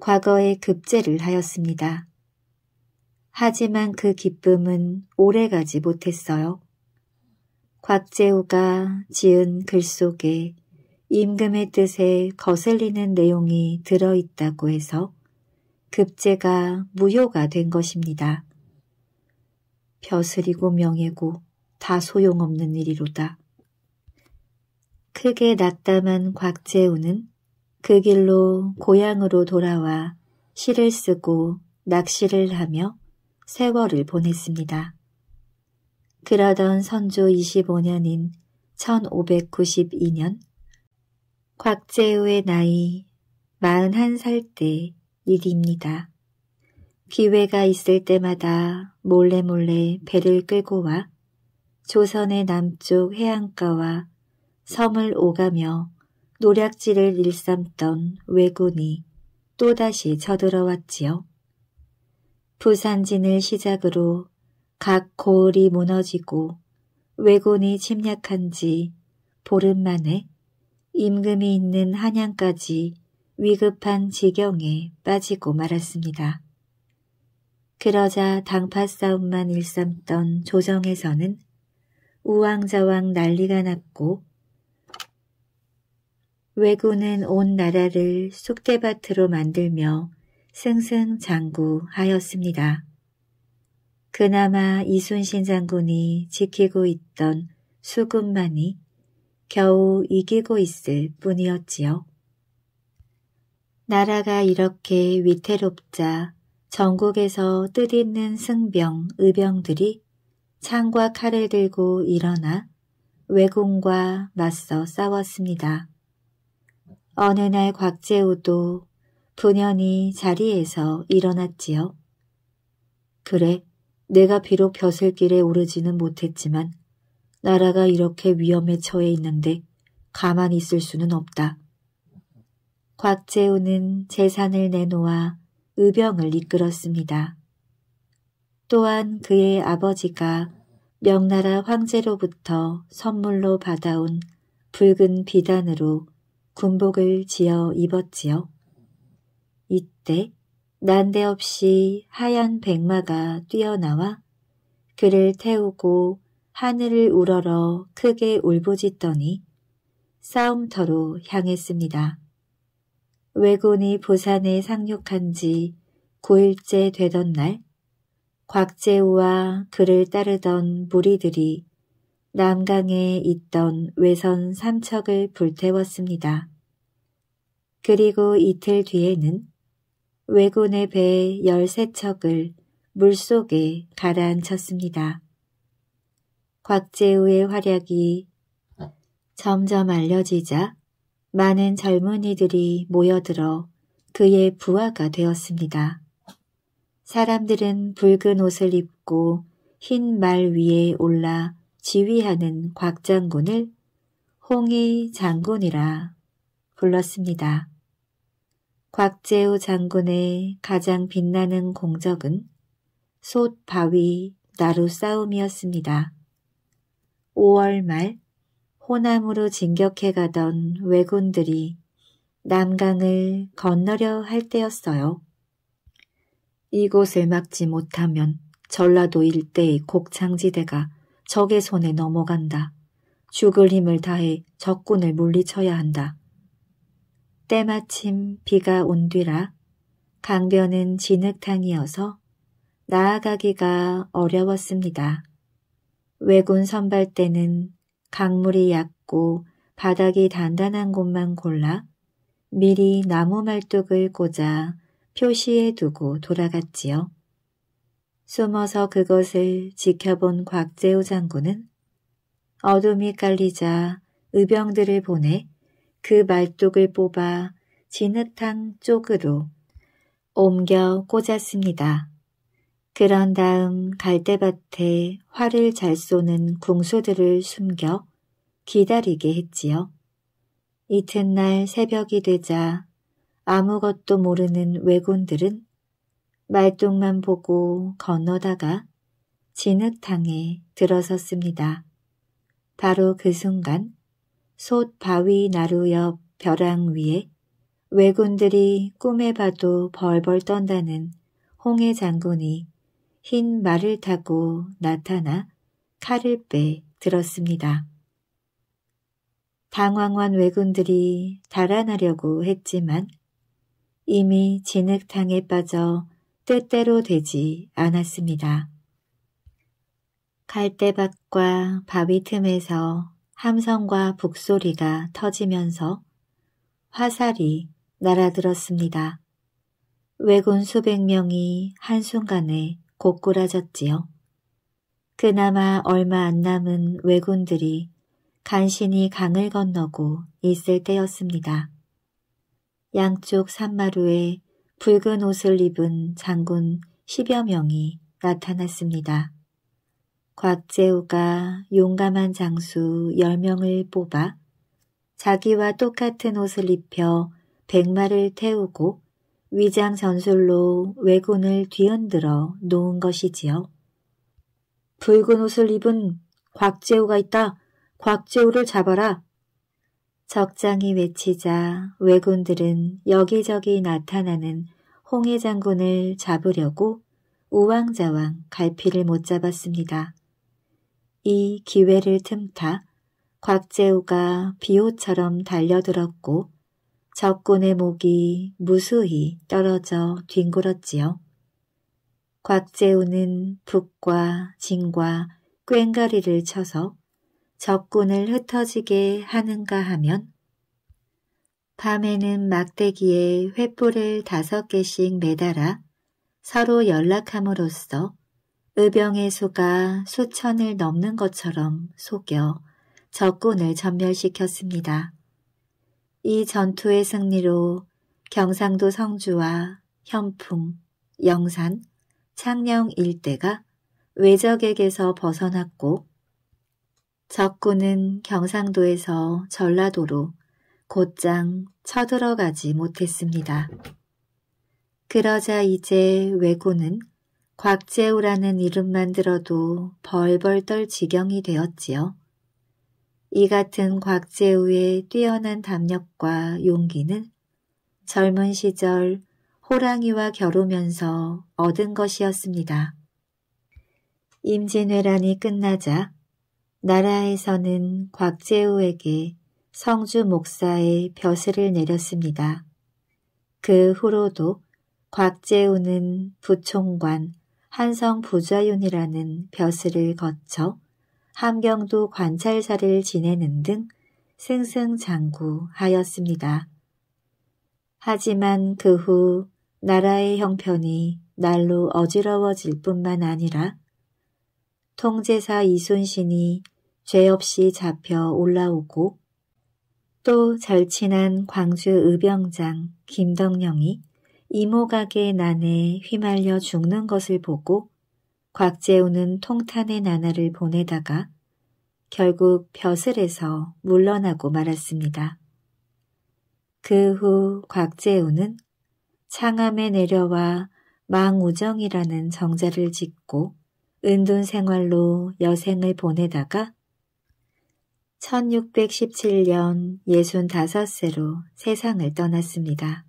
과거에 급제를 하였습니다. 하지만 그 기쁨은 오래가지 못했어요. 곽재우가 지은 글 속에 임금의 뜻에 거슬리는 내용이 들어있다고 해서 급제가 무효가 된 것입니다. 벼슬이고 명예고 다 소용없는 일이로다. 크게 낙담한 곽재우는 그 길로 고향으로 돌아와 시를 쓰고 낚시를 하며 세월을 보냈습니다. 그러던 선조 25년인 1592년 곽재우의 나이 41살 때 일입니다. 기회가 있을 때마다 몰래몰래 몰래 배를 끌고 와 조선의 남쪽 해안가와 섬을 오가며 노략질을 일삼던 왜군이 또다시 쳐들어왔지요. 부산진을 시작으로 각 고을이 무너지고 왜군이 침략한 지 보름 만에 임금이 있는 한양까지 위급한 지경에 빠지고 말았습니다. 그러자 당파 싸움만 일삼던 조정에서는 우왕좌왕 난리가 났고 외군은온 나라를 쑥대밭으로 만들며 승승장구하였습니다. 그나마 이순신 장군이 지키고 있던 수군만이 겨우 이기고 있을 뿐이었지요. 나라가 이렇게 위태롭자 전국에서 뜻있는 승병, 의병들이 창과 칼을 들고 일어나 왜군과 맞서 싸웠습니다. 어느 날 곽재우도 분연히 자리에서 일어났지요. 그래, 내가 비록 벼슬길에 오르지는 못했지만 나라가 이렇게 위험에 처해 있는데 가만히 있을 수는 없다. 곽재우는 재산을 내놓아 의병을 이끌었습니다. 또한 그의 아버지가 명나라 황제로부터 선물로 받아온 붉은 비단으로 군복을 지어 입었지요. 이때 난데없이 하얀 백마가 뛰어나와 그를 태우고 하늘을 우러러 크게 울부짖더니 싸움터로 향했습니다. 왜군이 부산에 상륙한 지 9일째 되던 날 곽재우와 그를 따르던 무리들이 남강에 있던 외선 3척을 불태웠습니다. 그리고 이틀 뒤에는 왜군의 배 13척을 물속에 가라앉혔습니다. 곽재우의 활약이 점점 알려지자 많은 젊은이들이 모여들어 그의 부하가 되었습니다. 사람들은 붉은 옷을 입고 흰 말 위에 올라 지휘하는 곽 장군을 홍의 장군이라 불렀습니다. 곽재우 장군의 가장 빛나는 공적은 솥, 바위, 나루 싸움이었습니다. 5월 말 호남으로 진격해 가던 왜군들이 남강을 건너려 할 때였어요. 이곳을 막지 못하면 전라도 일대의 곡창지대가 적의 손에 넘어간다. 죽을 힘을 다해 적군을 물리쳐야 한다. 때마침 비가 온 뒤라 강변은 진흙탕이어서 나아가기가 어려웠습니다. 외군 선발대는 강물이 얕고 바닥이 단단한 곳만 골라 미리 나무 말뚝을 꽂아 표시해 두고 돌아갔지요. 숨어서 그것을 지켜본 곽재우 장군은 어둠이 깔리자 의병들을 보내 그 말뚝을 뽑아 진흙탕 쪽으로 옮겨 꽂았습니다. 그런 다음 갈대밭에 활을 잘 쏘는 궁수들을 숨겨 기다리게 했지요. 이튿날 새벽이 되자 아무것도 모르는 왜군들은 말뚝만 보고 건너다가 진흙탕에 들어섰습니다. 바로 그 순간 솥 바위 나루 옆 벼랑 위에 왜군들이 꿈에 봐도 벌벌 떤다는 홍해 장군이 흰 말을 타고 나타나 칼을 빼 들었습니다. 당황한 왜군들이 달아나려고 했지만 이미 진흙탕에 빠져 뜻대로 되지 않았습니다. 갈대밭과 바위 틈에서 함성과 북소리가 터지면서 화살이 날아들었습니다. 왜군 수백 명이 한순간에 고꾸라졌지요. 그나마 얼마 안 남은 왜군들이 간신히 강을 건너고 있을 때였습니다. 양쪽 산마루에 붉은 옷을 입은 장군 10여 명이 나타났습니다. 곽재우가 용감한 장수 10명을 뽑아 자기와 똑같은 옷을 입혀 백마를 태우고 위장 전술로 왜군을 뒤흔들어 놓은 것이지요. 붉은 옷을 입은 곽재우가 있다. 곽재우를 잡아라. 적장이 외치자 왜군들은 여기저기 나타나는 홍해 장군을 잡으려고 우왕좌왕 갈피를 못 잡았습니다. 이 기회를 틈타 곽재우가 비호처럼 달려들었고 적군의 목이 무수히 떨어져 뒹굴었지요. 곽재우는 북과 진과 꽹과리를 쳐서 적군을 흩어지게 하는가 하면 밤에는 막대기에 횃불을 다섯 개씩 매달아 서로 연락함으로써 의병의 수가 수천을 넘는 것처럼 속여 적군을 전멸시켰습니다. 이 전투의 승리로 경상도 성주와 현풍, 영산, 창녕 일대가 외적에게서 벗어났고 적군은 경상도에서 전라도로 곧장 쳐들어가지 못했습니다. 그러자 이제 외고는 곽재우라는 이름만 들어도 벌벌 떨 지경이 되었지요. 이 같은 곽재우의 뛰어난 담력과 용기는 젊은 시절 호랑이와 겨루면서 얻은 것이었습니다. 임진왜란이 끝나자 나라에서는 곽재우에게 성주 목사의 벼슬을 내렸습니다. 그 후로도 곽재우는 부총관 한성 부좌윤이라는 벼슬을 거쳐 함경도 관찰사를 지내는 등 승승장구하였습니다. 하지만 그 후 나라의 형편이 날로 어지러워질 뿐만 아니라 통제사 이순신이 죄 없이 잡혀 올라오고 또 절친한 광주 의병장 김덕령이 이모가게 난에 휘말려 죽는 것을 보고 곽재우는 통탄의 나날을 보내다가 결국 벼슬에서 물러나고 말았습니다. 그 후 곽재우는 창암에 내려와 망우정이라는 정자를 짓고 은둔 생활로 여생을 보내다가 1617년 65세로 세상을 떠났습니다.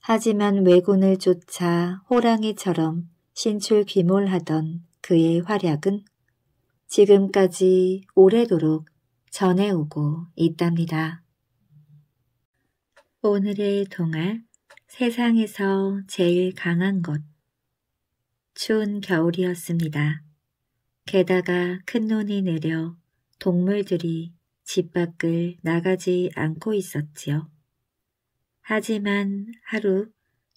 하지만 왜군을 쫓아 호랑이처럼 신출귀몰하던 그의 활약은 지금까지 오래도록 전해오고 있답니다. 오늘의 동화 세상에서 제일 강한 것 추운 겨울이었습니다. 게다가 큰 눈이 내려 동물들이 집 밖을 나가지 않고 있었지요. 하지만 하루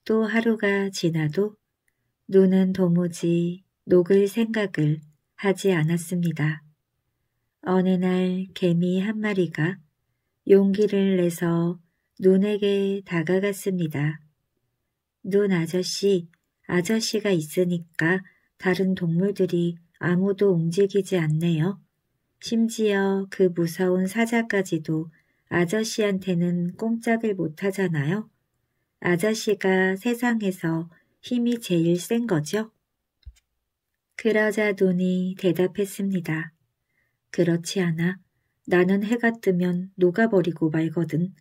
또 하루가 지나도 눈은 도무지 녹을 생각을 하지 않았습니다. 어느 날 개미 한 마리가 용기를 내서 눈에게 다가갔습니다. 눈 아저씨, 아저씨가 있으니까 다른 동물들이 아무도 움직이지 않네요. 심지어 그 무서운 사자까지도 아저씨한테는 꼼짝을 못하잖아요. 아저씨가 세상에서 힘이 제일 센 거죠? 그러자 눈이 대답했습니다. 그렇지 않아. 나는 해가 뜨면 녹아버리고 말거든.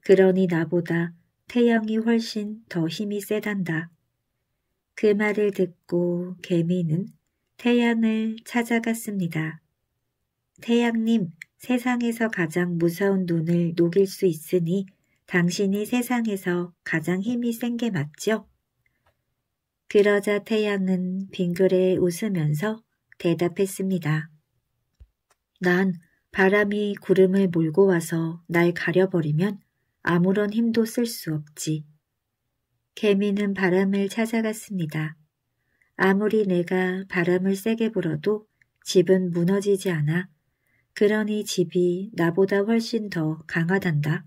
그러니 나보다 태양이 훨씬 더 힘이 세단다. 그 말을 듣고 개미는 태양을 찾아갔습니다. 태양님, 세상에서 가장 무서운 눈을 녹일 수 있으니 당신이 세상에서 가장 힘이 센 게 맞죠? 그러자 태양은 빙그레 웃으면서 대답했습니다. 난 바람이 구름을 몰고 와서 날 가려버리면 아무런 힘도 쓸 수 없지. 개미는 바람을 찾아갔습니다. 아무리 내가 바람을 세게 불어도 집은 무너지지 않아 그러니 집이 나보다 훨씬 더 강하단다.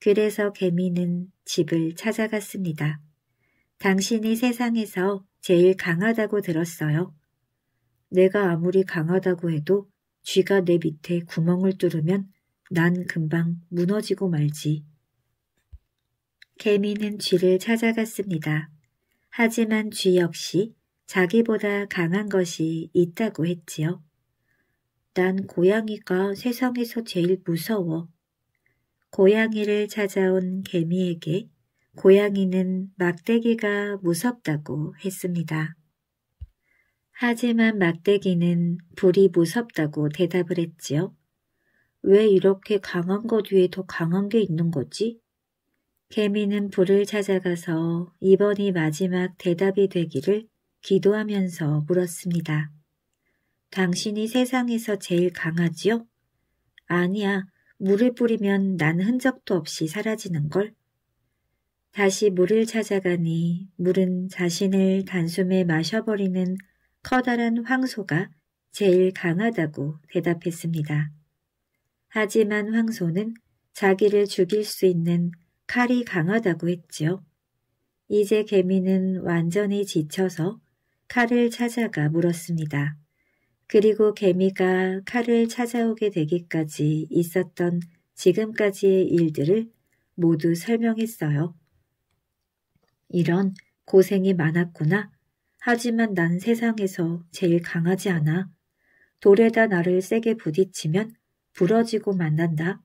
그래서 개미는 집을 찾아갔습니다. 당신이 세상에서 제일 강하다고 들었어요. 내가 아무리 강하다고 해도 쥐가 내 밑에 구멍을 뚫으면 난 금방 무너지고 말지. 개미는 쥐를 찾아갔습니다. 하지만 쥐 역시 자기보다 강한 것이 있다고 했지요. 난 고양이가 세상에서 제일 무서워. 고양이를 찾아온 개미에게 고양이는 막대기가 무섭다고 했습니다. 하지만 막대기는 불이 무섭다고 대답을 했지요. 왜 이렇게 강한 것 위에 더 강한 게 있는 거지? 개미는 불을 찾아가서 이번이 마지막 대답이 되기를 기도하면서 물었습니다. 당신이 세상에서 제일 강하지요? 아니야. 물을 뿌리면 난 흔적도 없이 사라지는걸. 다시 물을 찾아가니 물은 자신을 단숨에 마셔버리는 커다란 황소가 제일 강하다고 대답했습니다. 하지만 황소는 자기를 죽일 수 있는 칼이 강하다고 했지요. 이제 개미는 완전히 지쳐서 칼을 찾아가 물었습니다. 그리고 개미가 칼을 찾아오게 되기까지 있었던 지금까지의 일들을 모두 설명했어요. 이런 고생이 많았구나. 하지만 난 세상에서 제일 강하지 않아. 돌에다 나를 세게 부딪히면 부러지고 만난다.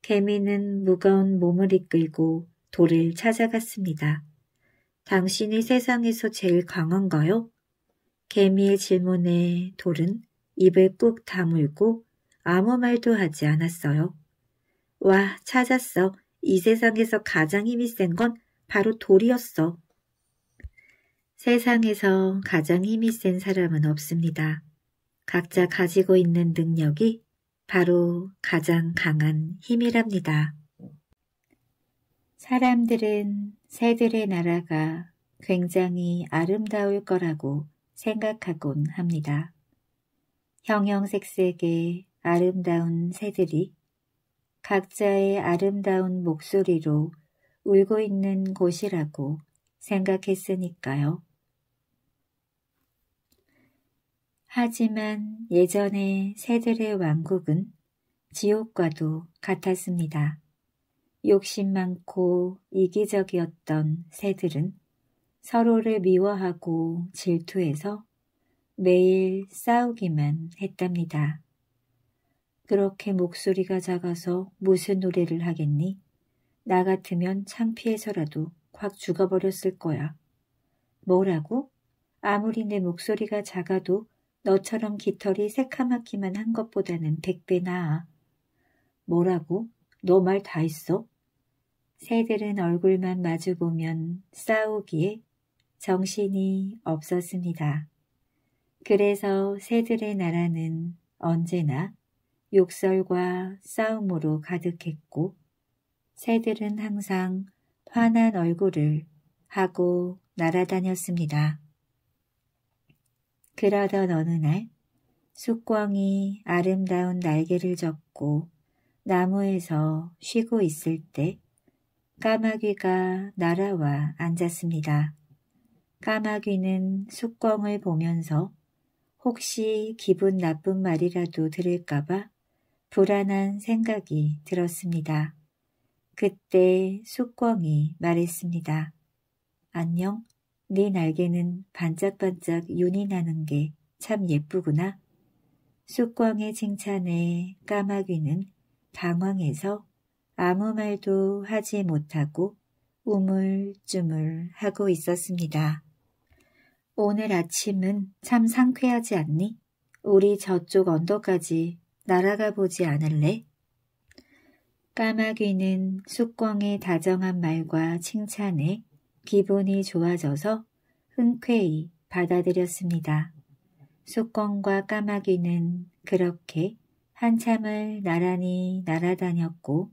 개미는 무거운 몸을 이끌고 돌을 찾아갔습니다. 당신이 세상에서 제일 강한가요? 개미의 질문에 돌은 입을 꾹 다물고 아무 말도 하지 않았어요. 와, 찾았어. 이 세상에서 가장 힘이 센 건 바로 돌이었어. 세상에서 가장 힘이 센 사람은 없습니다. 각자 가지고 있는 능력이 바로 가장 강한 힘이랍니다. 사람들은 새들의 나라가 굉장히 아름다울 거라고 생각하곤 합니다. 형형색색의 아름다운 새들이 각자의 아름다운 목소리로 울고 있는 곳이라고 생각했으니까요. 하지만 예전의 새들의 왕국은 지옥과도 같았습니다. 욕심 많고 이기적이었던 새들은 서로를 미워하고 질투해서 매일 싸우기만 했답니다. 그렇게 목소리가 작아서 무슨 노래를 하겠니? 나 같으면 창피해서라도 확 죽어버렸을 거야. 뭐라고? 아무리 내 목소리가 작아도 너처럼 깃털이 새카맣기만 한 것보다는 백배 나아. 뭐라고? 너 말 다 했어? 새들은 얼굴만 마주보면 싸우기에 정신이 없었습니다. 그래서 새들의 나라는 언제나 욕설과 싸움으로 가득했고 새들은 항상 화난 얼굴을 하고 날아다녔습니다. 그러던 어느 날 숙광이 아름다운 날개를 젓고 나무에서 쉬고 있을 때 까마귀가 날아와 앉았습니다. 까마귀는 숙광을 보면서 혹시 기분 나쁜 말이라도 들을까봐 불안한 생각이 들었습니다. 그때 숙광이 말했습니다. 안녕, 네 날개는 반짝반짝 윤이 나는 게 참 예쁘구나. 숙광의 칭찬에 까마귀는 방황해서 아무 말도 하지 못하고 우물쭈물 하고 있었습니다. 오늘 아침은 참 상쾌하지 않니? 우리 저쪽 언덕까지 날아가 보지 않을래? 까마귀는 숙광의 다정한 말과 칭찬에 기분이 좋아져서 흔쾌히 받아들였습니다. 숙광과 까마귀는 그렇게 한참을 나란히 날아다녔고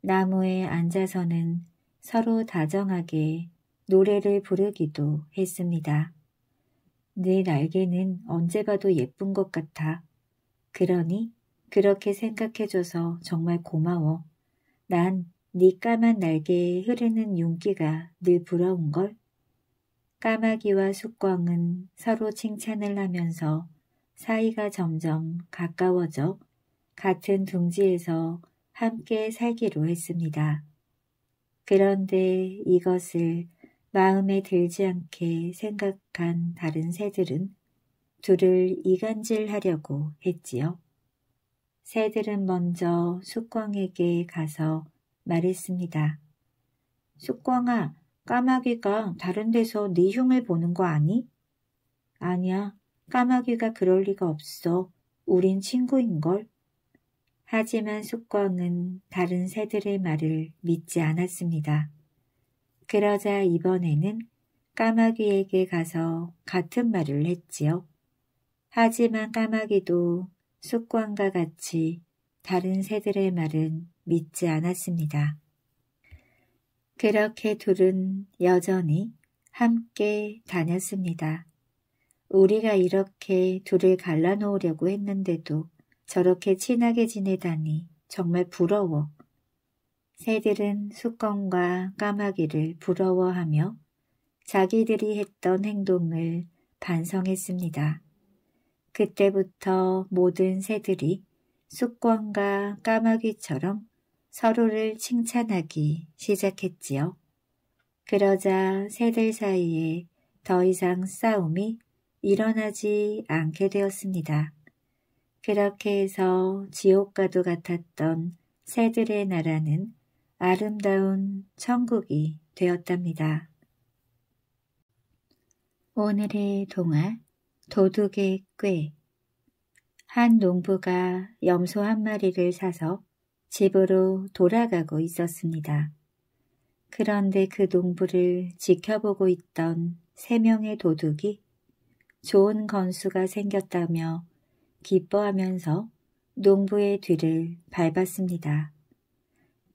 나무에 앉아서는 서로 다정하게 노래를 부르기도 했습니다. 내 날개는 언제 봐도 예쁜 것 같아. 그러니 그렇게 생각해줘서 정말 고마워. 난 네 까만 날개에 흐르는 윤기가 늘 부러운걸. 까마귀와 숙광은 서로 칭찬을 하면서 사이가 점점 가까워져 같은 둥지에서 함께 살기로 했습니다. 그런데 이것을 마음에 들지 않게 생각한 다른 새들은 둘을 이간질하려고 했지요. 새들은 먼저 숙광에게 가서 말했습니다. 숙광아, 까마귀가 다른 데서 네 흉을 보는 거 아니? 아니야, 까마귀가 그럴 리가 없어. 우린 친구인걸. 하지만 숙광은 다른 새들의 말을 믿지 않았습니다. 그러자 이번에는 까마귀에게 가서 같은 말을 했지요. 하지만 까마귀도 숙광과 같이 다른 새들의 말은 믿지 않았습니다. 그렇게 둘은 여전히 함께 다녔습니다. 우리가 이렇게 둘을 갈라놓으려고 했는데도 저렇게 친하게 지내다니 정말 부러워 새들은 수건과 까마귀를 부러워하며 자기들이 했던 행동을 반성했습니다. 그때부터 모든 새들이 수권과 까마귀처럼 서로를 칭찬하기 시작했지요. 그러자 새들 사이에 더 이상 싸움이 일어나지 않게 되었습니다. 그렇게 해서 지옥과도 같았던 새들의 나라는 아름다운 천국이 되었답니다. 오늘의 동화 도둑의 꾀. 한 농부가 염소 한 마리를 사서 집으로 돌아가고 있었습니다. 그런데 그 농부를 지켜보고 있던 세 명의 도둑이 좋은 건수가 생겼다며 기뻐하면서 농부의 뒤를 밟았습니다.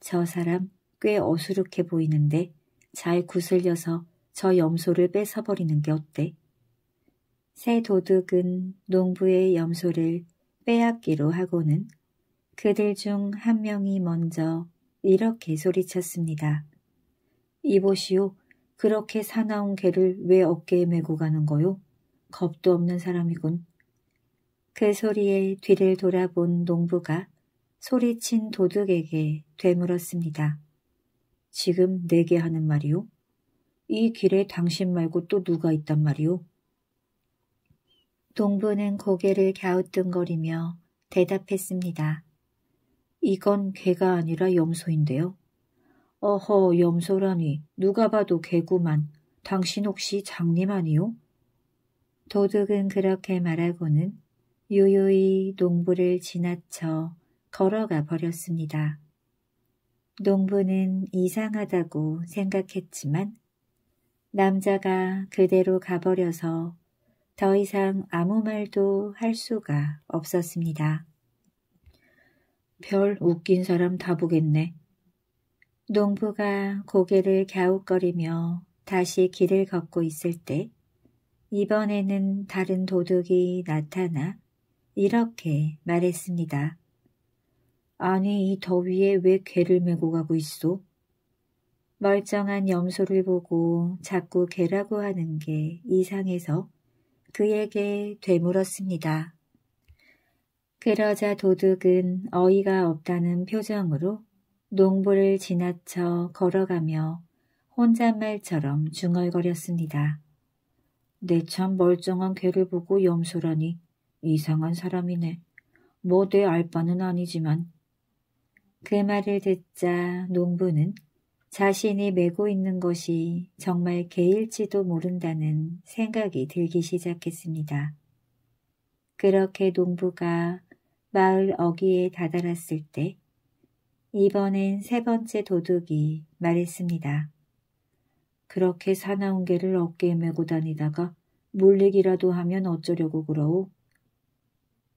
저 사람 꽤 어수룩해 보이는데 잘 구슬려서 저 염소를 뺏어버리는 게 어때? 새 도둑은 농부의 염소를 빼앗기로 하고는 그들 중 한 명이 먼저 이렇게 소리쳤습니다. 이보시오, 그렇게 사나운 개를 왜 어깨에 메고 가는 거요? 겁도 없는 사람이군. 그 소리에 뒤를 돌아본 농부가 소리친 도둑에게 되물었습니다. 지금 내게 하는 말이오? 이 길에 당신 말고 또 누가 있단 말이오? 동부는 고개를 갸우뚱거리며 대답했습니다. 이건 개가 아니라 염소인데요. 어허 염소라니 누가 봐도 개구만 당신 혹시 장님 아니오? 도둑은 그렇게 말하고는 유유히 농부를 지나쳐 걸어가 버렸습니다. 농부는 이상하다고 생각했지만 남자가 그대로 가버려서 더 이상 아무 말도 할 수가 없었습니다. 별 웃긴 사람 다 보겠네. 농부가 고개를 갸웃거리며 다시 길을 걷고 있을 때 이번에는 다른 도둑이 나타나 이렇게 말했습니다. 아니 이 더위에 왜 개를 메고 가고 있어 멀쩡한 염소를 보고 자꾸 개라고 하는 게 이상해서 그에게 되물었습니다. 그러자 도둑은 어이가 없다는 표정으로 농부를 지나쳐 걸어가며 혼잣말처럼 중얼거렸습니다. 내 참 멀쩡한 개를 보고 염소라니 이상한 사람이네. 뭐 내 알바는 아니지만 그 말을 듣자 농부는 자신이 메고 있는 것이 정말 개일지도 모른다는 생각이 들기 시작했습니다. 그렇게 농부가 마을 어귀에 다다랐을 때 이번엔 세 번째 도둑이 말했습니다. 그렇게 사나운 개를 어깨에 메고 다니다가 물리기라도 하면 어쩌려고 그러오?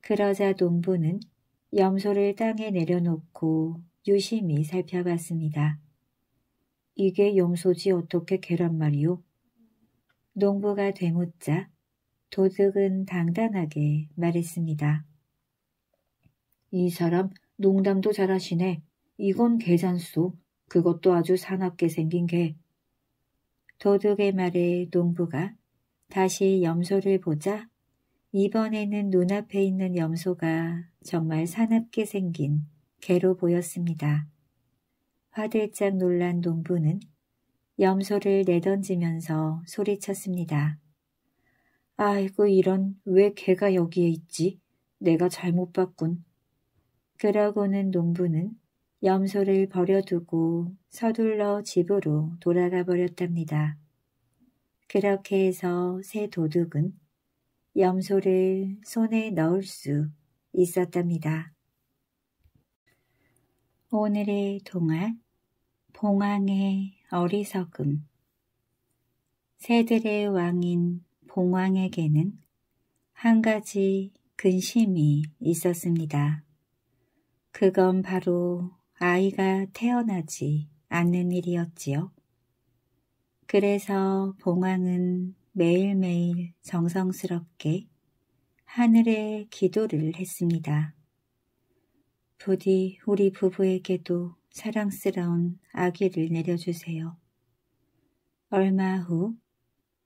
그러자 농부는 염소를 땅에 내려놓고 유심히 살펴봤습니다. 이게 염소지 어떻게 계란말이요? 농부가 되묻자 도둑은 당당하게 말했습니다. 이 사람 농담도 잘하시네. 이건 계산소 그것도 아주 사납게 생긴 개. 도둑의 말에 농부가 다시 염소를 보자 이번에는 눈앞에 있는 염소가 정말 사납게 생긴 개로 보였습니다. 화들짝 놀란 농부는 염소를 내던지면서 소리쳤습니다. 아이고 이런 왜 개가 여기에 있지? 내가 잘못 봤군. 그러고는 농부는 염소를 버려두고 서둘러 집으로 돌아가 버렸답니다. 그렇게 해서 새 도둑은 염소를 손에 넣을 수 있었답니다. 오늘의 동화 봉황의 어리석음 새들의 왕인 봉황에게는 한 가지 근심이 있었습니다. 그건 바로 아이가 태어나지 않는 일이었지요. 그래서 봉황은 매일매일 정성스럽게 하늘의 기도를 했습니다. 부디 우리 부부에게도 사랑스러운 아기를 내려주세요. 얼마 후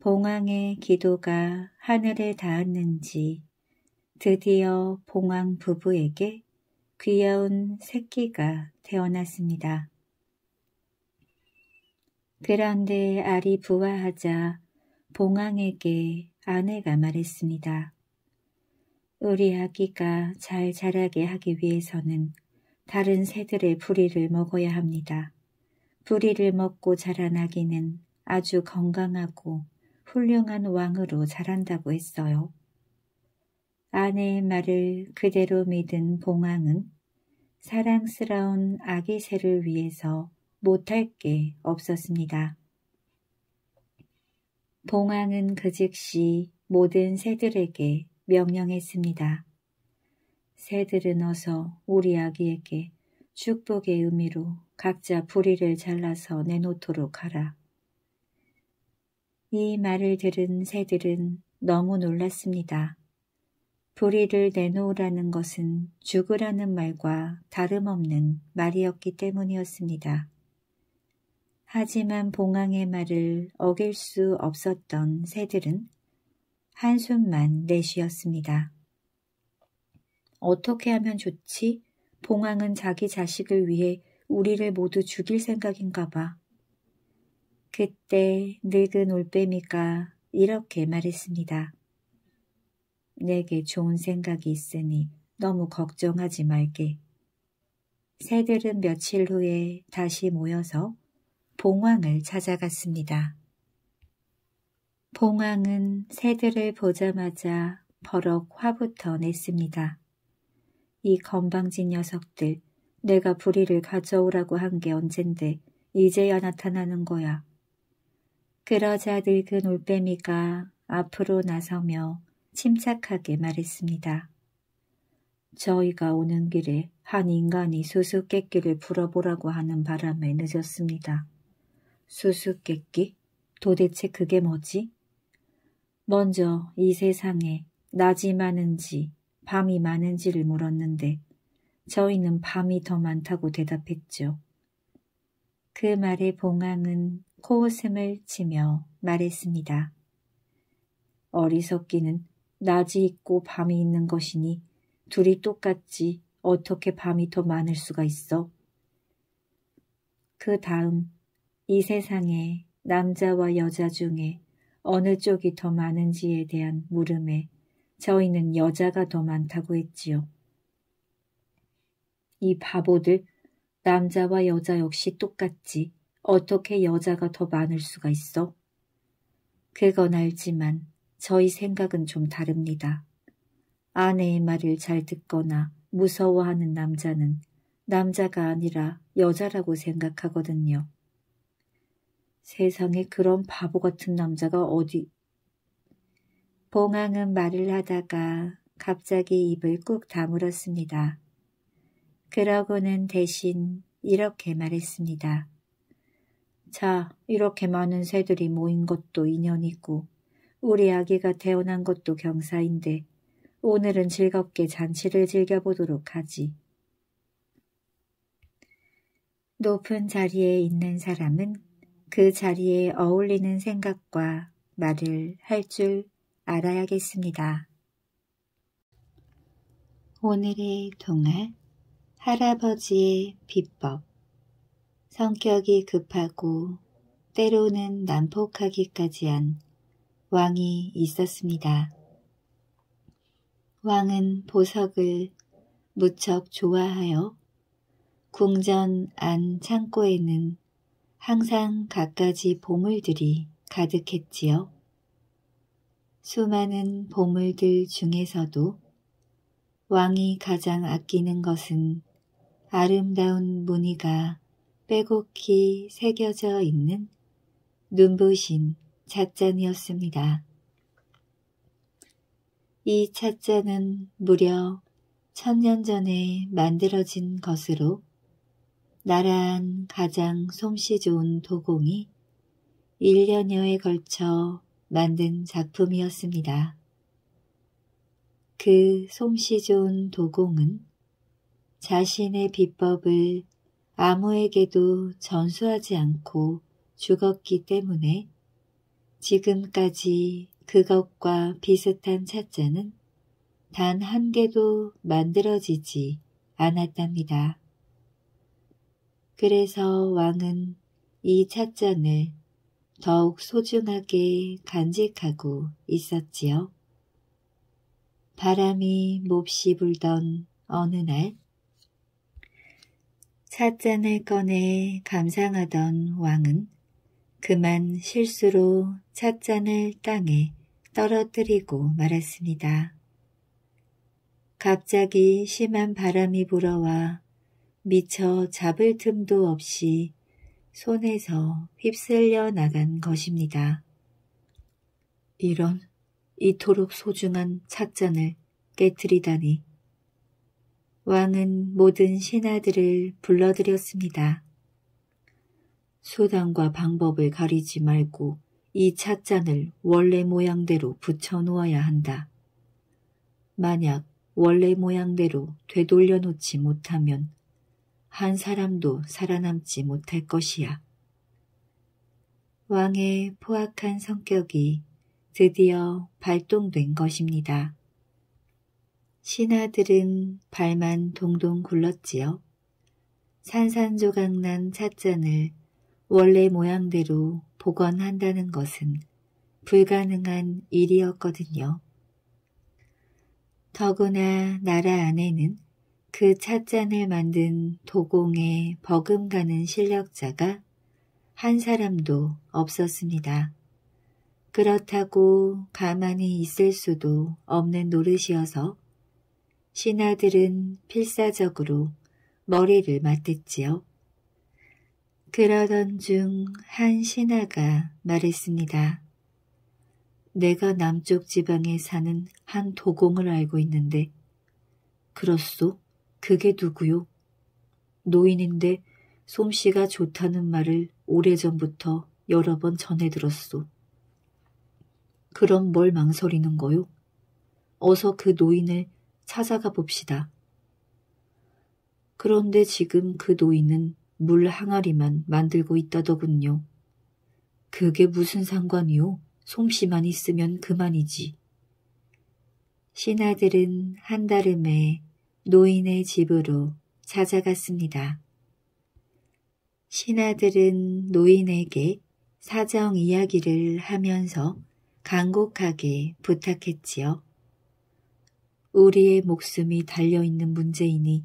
봉황의 기도가 하늘에 닿았는지 드디어 봉황 부부에게 귀여운 새끼가 태어났습니다. 그런데 알이 부화하자 봉황에게 아내가 말했습니다. 우리 아기가 잘 자라게 하기 위해서는 다른 새들의 부리를 먹어야 합니다. 부리를 먹고 자란 아기는 아주 건강하고 훌륭한 왕으로 자란다고 했어요. 아내의 말을 그대로 믿은 봉황은 사랑스러운 아기 새를 위해서 못할 게 없었습니다. 봉황은 그 즉시 모든 새들에게 명령했습니다. 새들은 어서 우리 아기에게 축복의 의미로 각자 부리를 잘라서 내놓도록 하라. 이 말을 들은 새들은 너무 놀랐습니다. 부리를 내놓으라는 것은 죽으라는 말과 다름없는 말이었기 때문이었습니다. 하지만 봉황의 말을 어길 수 없었던 새들은 한숨만 내쉬었습니다. 어떻게 하면 좋지? 봉황은 자기 자식을 위해 우리를 모두 죽일 생각인가 봐. 그때 늙은 올빼미가 이렇게 말했습니다. 내게 좋은 생각이 있으니 너무 걱정하지 말게. 새들은 며칠 후에 다시 모여서 봉황을 찾아갔습니다. 봉황은 새들을 보자마자 버럭 화부터 냈습니다. 이 건방진 녀석들, 내가 부리를 가져오라고 한 게 언젠데 이제야 나타나는 거야. 그러자 늙은 그 올빼미가 앞으로 나서며 침착하게 말했습니다. 저희가 오는 길에 한 인간이 수수께끼를 불어보라고 하는 바람에 늦었습니다. 수수께끼? 도대체 그게 뭐지? 먼저 이 세상에 낮이 많은지 밤이 많은지를 물었는데 저희는 밤이 더 많다고 대답했죠. 그 말에 봉황은 코웃음을 치며 말했습니다. 어리석기는 낮이 있고 밤이 있는 것이니 둘이 똑같지 어떻게 밤이 더 많을 수가 있어? 그 다음 이 세상에 남자와 여자 중에 어느 쪽이 더 많은지에 대한 물음에 저희는 여자가 더 많다고 했지요. 이 바보들 남자와 여자 역시 똑같지 어떻게 여자가 더 많을 수가 있어? 그건 알지만 저희 생각은 좀 다릅니다. 아내의 말을 잘 듣거나 무서워하는 남자는 남자가 아니라 여자라고 생각하거든요. 세상에 그런 바보 같은 남자가 어디... 봉황은 말을 하다가 갑자기 입을 꾹 다물었습니다. 그러고는 대신 이렇게 말했습니다. 자, 이렇게 많은 새들이 모인 것도 인연이고 우리 아기가 태어난 것도 경사인데 오늘은 즐겁게 잔치를 즐겨보도록 하지. 높은 자리에 있는 사람은 그 자리에 어울리는 생각과 말을 할 줄 알아야겠습니다. 오늘의 동화 할아버지의 비법 성격이 급하고 때로는 난폭하기까지 한 왕이 있었습니다. 왕은 보석을 무척 좋아하여 궁전 안 창고에는 항상 갖가지 보물들이 가득했지요. 수많은 보물들 중에서도 왕이 가장 아끼는 것은 아름다운 무늬가 빼곡히 새겨져 있는 눈부신 찻잔이었습니다. 이 찻잔은 무려 천 년 전에 만들어진 것으로 나란 가장 솜씨 좋은 도공이 1년여에 걸쳐 만든 작품이었습니다. 그 솜씨 좋은 도공은 자신의 비법을 아무에게도 전수하지 않고 죽었기 때문에 지금까지 그것과 비슷한 찻자는단 한 개도 만들어지지 않았답니다. 그래서 왕은 이 찻잔을 더욱 소중하게 간직하고 있었지요. 바람이 몹시 불던 어느 날 찻잔을 꺼내 감상하던 왕은 그만 실수로 찻잔을 땅에 떨어뜨리고 말았습니다. 갑자기 심한 바람이 불어와 미처 잡을 틈도 없이 손에서 휩쓸려 나간 것입니다. 이런 이토록 소중한 찻잔을 깨뜨리다니. 왕은 모든 신하들을 불러들였습니다. 소단과 방법을 가리지 말고 이 찻잔을 원래 모양대로 붙여놓아야 한다. 만약 원래 모양대로 되돌려 놓지 못하면 한 사람도 살아남지 못할 것이야. 왕의 포악한 성격이 드디어 발동된 것입니다. 신하들은 발만 동동 굴렀지요. 산산조각난 찻잔을 원래 모양대로 복원한다는 것은 불가능한 일이었거든요. 더구나 나라 안에는 그 찻잔을 만든 도공에 버금가는 실력자가 한 사람도 없었습니다. 그렇다고 가만히 있을 수도 없는 노릇이어서 신하들은 필사적으로 머리를 맞댔지요. 그러던 중 한 신하가 말했습니다. 내가 남쪽 지방에 사는 한 도공을 알고 있는데 그렇소? 그게 누구요? 노인인데 솜씨가 좋다는 말을 오래전부터 여러 번 전해 들었소. 그럼 뭘 망설이는 거요? 어서 그 노인을 찾아가 봅시다. 그런데 지금 그 노인은 물 항아리만 만들고 있다더군요. 그게 무슨 상관이요? 솜씨만 있으면 그만이지. 신하들은 한달음에 노인의 집으로 찾아갔습니다. 신하들은 노인에게 사정 이야기를 하면서 간곡하게 부탁했지요. 우리의 목숨이 달려있는 문제이니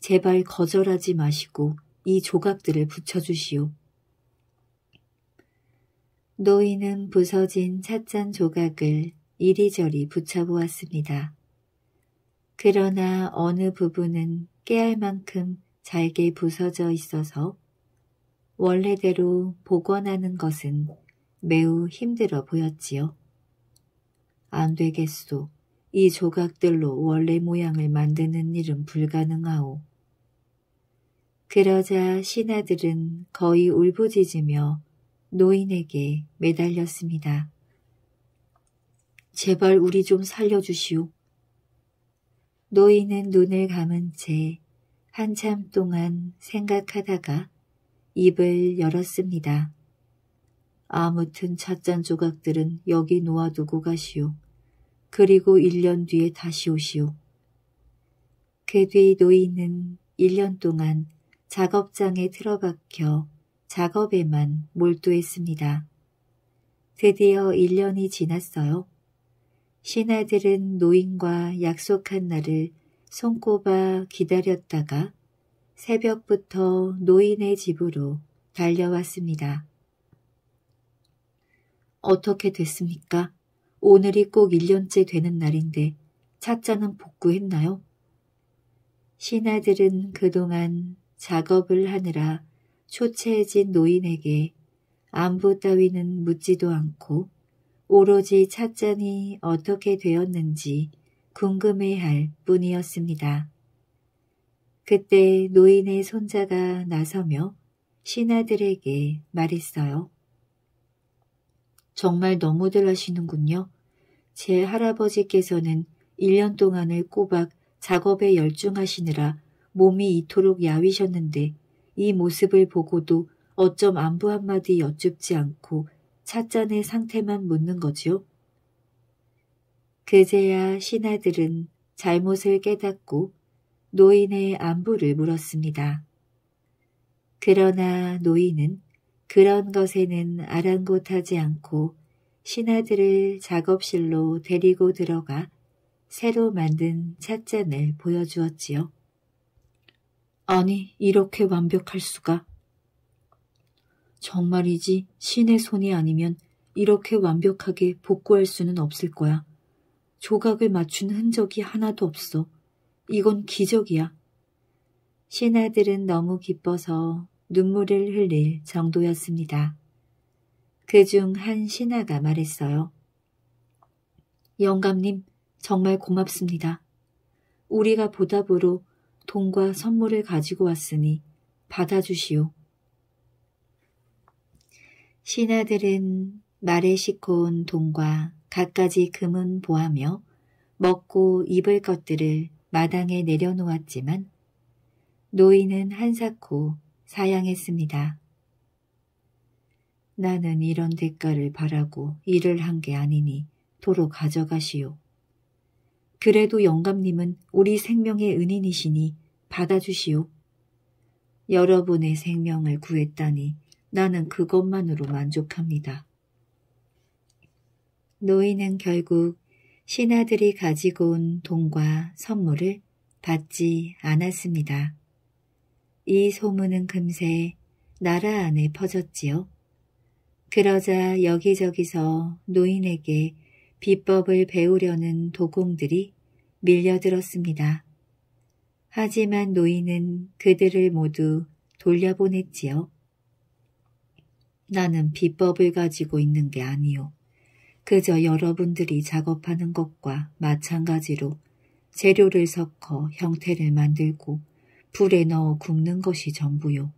제발 거절하지 마시고 이 조각들을 붙여주시오. 노인은 부서진 찻잔 조각을 이리저리 붙여보았습니다. 그러나 어느 부분은 깨알 만큼 잘게 부서져 있어서 원래대로 복원하는 것은 매우 힘들어 보였지요. 안 되겠소. 이 조각들로 원래 모양을 만드는 일은 불가능하오. 그러자 신하들은 거의 울부짖으며 노인에게 매달렸습니다. 제발 우리 좀 살려주시오. 노인은 눈을 감은 채 한참 동안 생각하다가 입을 열었습니다. 아무튼 찻잔 조각들은 여기 놓아두고 가시오. 그리고 1년 뒤에 다시 오시오. 그 뒤 노인은 1년 동안 작업장에 틀어박혀 작업에만 몰두했습니다. 드디어 1년이 지났어요. 신하들은 노인과 약속한 날을 손꼽아 기다렸다가 새벽부터 노인의 집으로 달려왔습니다. 어떻게 됐습니까? 오늘이 꼭 1년째 되는 날인데 차자는 복구했나요? 신하들은 그동안 작업을 하느라 초췌해진 노인에게 안부 따위는 묻지도 않고 오로지 찻잔이 어떻게 되었는지 궁금해할 뿐이었습니다. 그때 노인의 손자가 나서며 신하들에게 말했어요. 정말 너무들 하시는군요. 제 할아버지께서는 1년 동안을 꼬박 작업에 열중하시느라 몸이 이토록 야위셨는데 이 모습을 보고도 어쩜 안부 한마디 여쭙지 않고 찻잔의 상태만 묻는 거지요. 그제야 신하들은 잘못을 깨닫고 노인의 안부를 물었습니다. 그러나 노인은 그런 것에는 아랑곳하지 않고 신하들을 작업실로 데리고 들어가 새로 만든 찻잔을 보여주었지요. 아니, 이렇게 완벽할 수가. 정말이지 신의 손이 아니면 이렇게 완벽하게 복구할 수는 없을 거야. 조각을 맞춘 흔적이 하나도 없어. 이건 기적이야. 신하들은 너무 기뻐서 눈물을 흘릴 정도였습니다. 그 중 한 신하가 말했어요. 영감님, 정말 고맙습니다. 우리가 보답으로 돈과 선물을 가지고 왔으니 받아주시오. 신하들은 말에 싣고 온 돈과 갖가지 금은 보하며 먹고 입을 것들을 마당에 내려놓았지만 노인은 한사코 사양했습니다. 나는 이런 대가를 바라고 일을 한 게 아니니 도로 가져가시오. 그래도 영감님은 우리 생명의 은인이시니 받아주시오. 여러분의 생명을 구했다니 나는 그것만으로 만족합니다. 노인은 결국 신하들이 가지고 온 돈과 선물을 받지 않았습니다. 이 소문은 금세 나라 안에 퍼졌지요. 그러자 여기저기서 노인에게 비법을 배우려는 도공들이 밀려들었습니다. 하지만 노인은 그들을 모두 돌려보냈지요. 나는 비법을 가지고 있는 게 아니요. 그저 여러분들이 작업하는 것과 마찬가지로 재료를 섞어 형태를 만들고 불에 넣어 굽는 것이 전부요.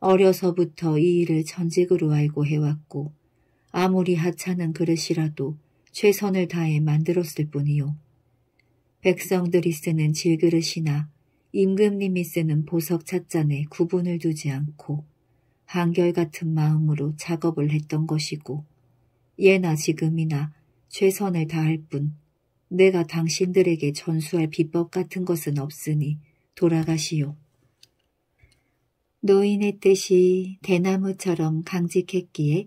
어려서부터 이 일을 전직으로 알고 해왔고 아무리 하찮은 그릇이라도 최선을 다해 만들었을 뿐이요. 백성들이 쓰는 질그릇이나 임금님이 쓰는 보석 찻잔에 구분을 두지 않고 한결같은 마음으로 작업을 했던 것이고 예나 지금이나 최선을 다할 뿐 내가 당신들에게 전수할 비법 같은 것은 없으니 돌아가시오. 노인의 뜻이 대나무처럼 강직했기에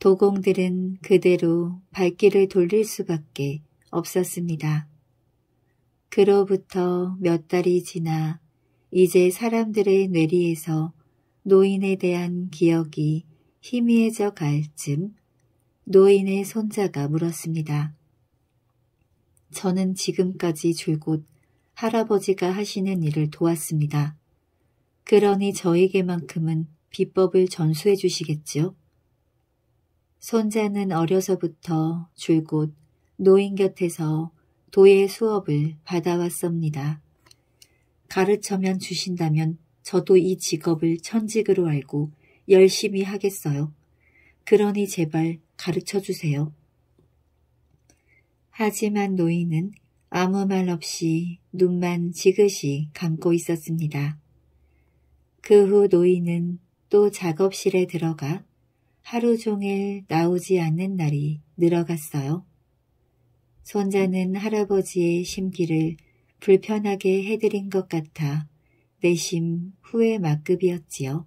도공들은 그대로 발길을 돌릴 수밖에 없었습니다. 그로부터 몇 달이 지나 이제 사람들의 뇌리에서 노인에 대한 기억이 희미해져 갈쯤 노인의 손자가 물었습니다. 저는 지금까지 줄곧 할아버지가 하시는 일을 도왔습니다. 그러니 저에게만큼은 비법을 전수해 주시겠지요? 손자는 어려서부터 줄곧 노인 곁에서 도의 수업을 받아왔습니다. 가르쳐면 주신다면 저도 이 직업을 천직으로 알고 열심히 하겠어요. 그러니 제발 가르쳐 주세요. 하지만 노인은 아무 말 없이 눈만 지그시 감고 있었습니다. 그 후 노인은 또 작업실에 들어가 하루 종일 나오지 않는 날이 늘어갔어요. 손자는 할아버지의 심기를 불편하게 해드린 것 같아 내심 후의 막급이었지요.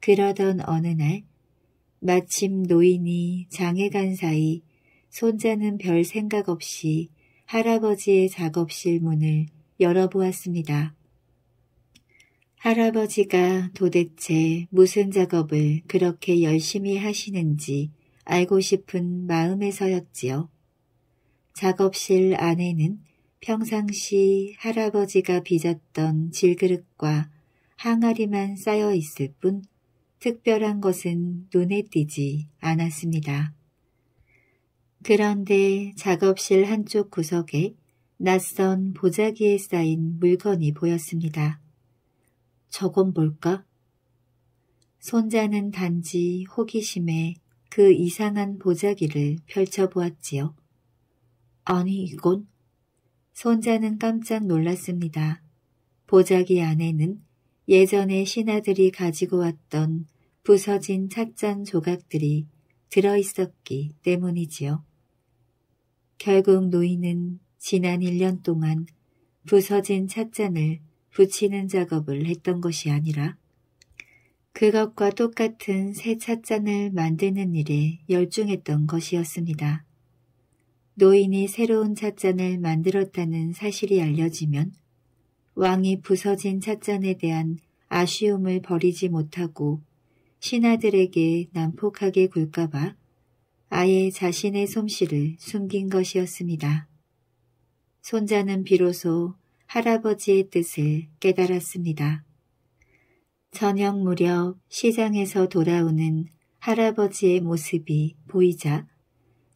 그러던 어느 날 마침 노인이 장에 간 사이 손자는 별 생각 없이 할아버지의 작업실 문을 열어보았습니다. 할아버지가 도대체 무슨 작업을 그렇게 열심히 하시는지 알고 싶은 마음에서였지요. 작업실 안에는 평상시 할아버지가 빚었던 질그릇과 항아리만 쌓여 있을 뿐 특별한 것은 눈에 띄지 않았습니다. 그런데 작업실 한쪽 구석에 낯선 보자기에 쌓인 물건이 보였습니다. 저건 뭘까? 손자는 단지 호기심에 그 이상한 보자기를 펼쳐보았지요. 아니 이건 손자는 깜짝 놀랐습니다. 보자기 안에는 예전에 신하들이 가지고 왔던 부서진 찻잔 조각들이 들어있었기 때문이지요. 결국 노인은 지난 1년 동안 부서진 찻잔을 붙이는 작업을 했던 것이 아니라 그것과 똑같은 새 찻잔을 만드는 일에 열중했던 것이었습니다. 노인이 새로운 찻잔을 만들었다는 사실이 알려지면 왕이 부서진 찻잔에 대한 아쉬움을 버리지 못하고 신하들에게 난폭하게 굴까봐 아예 자신의 솜씨를 숨긴 것이었습니다. 손자는 비로소 할아버지의 뜻을 깨달았습니다. 저녁 무렵 시장에서 돌아오는 할아버지의 모습이 보이자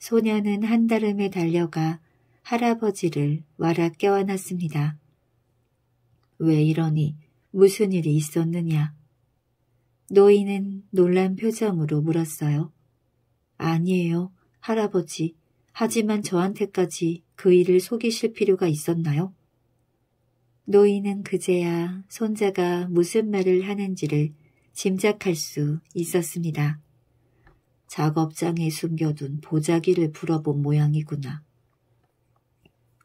소녀는 한달음에 달려가 할아버지를 와라 껴안았습니다. 왜 이러니 무슨 일이 있었느냐? 노인은 놀란 표정으로 물었어요. 아니에요, 할아버지. 하지만 저한테까지 그 일을 속이실 필요가 있었나요? 노인은 그제야 손자가 무슨 말을 하는지를 짐작할 수 있었습니다. 작업장에 숨겨둔 보자기를 불어본 모양이구나.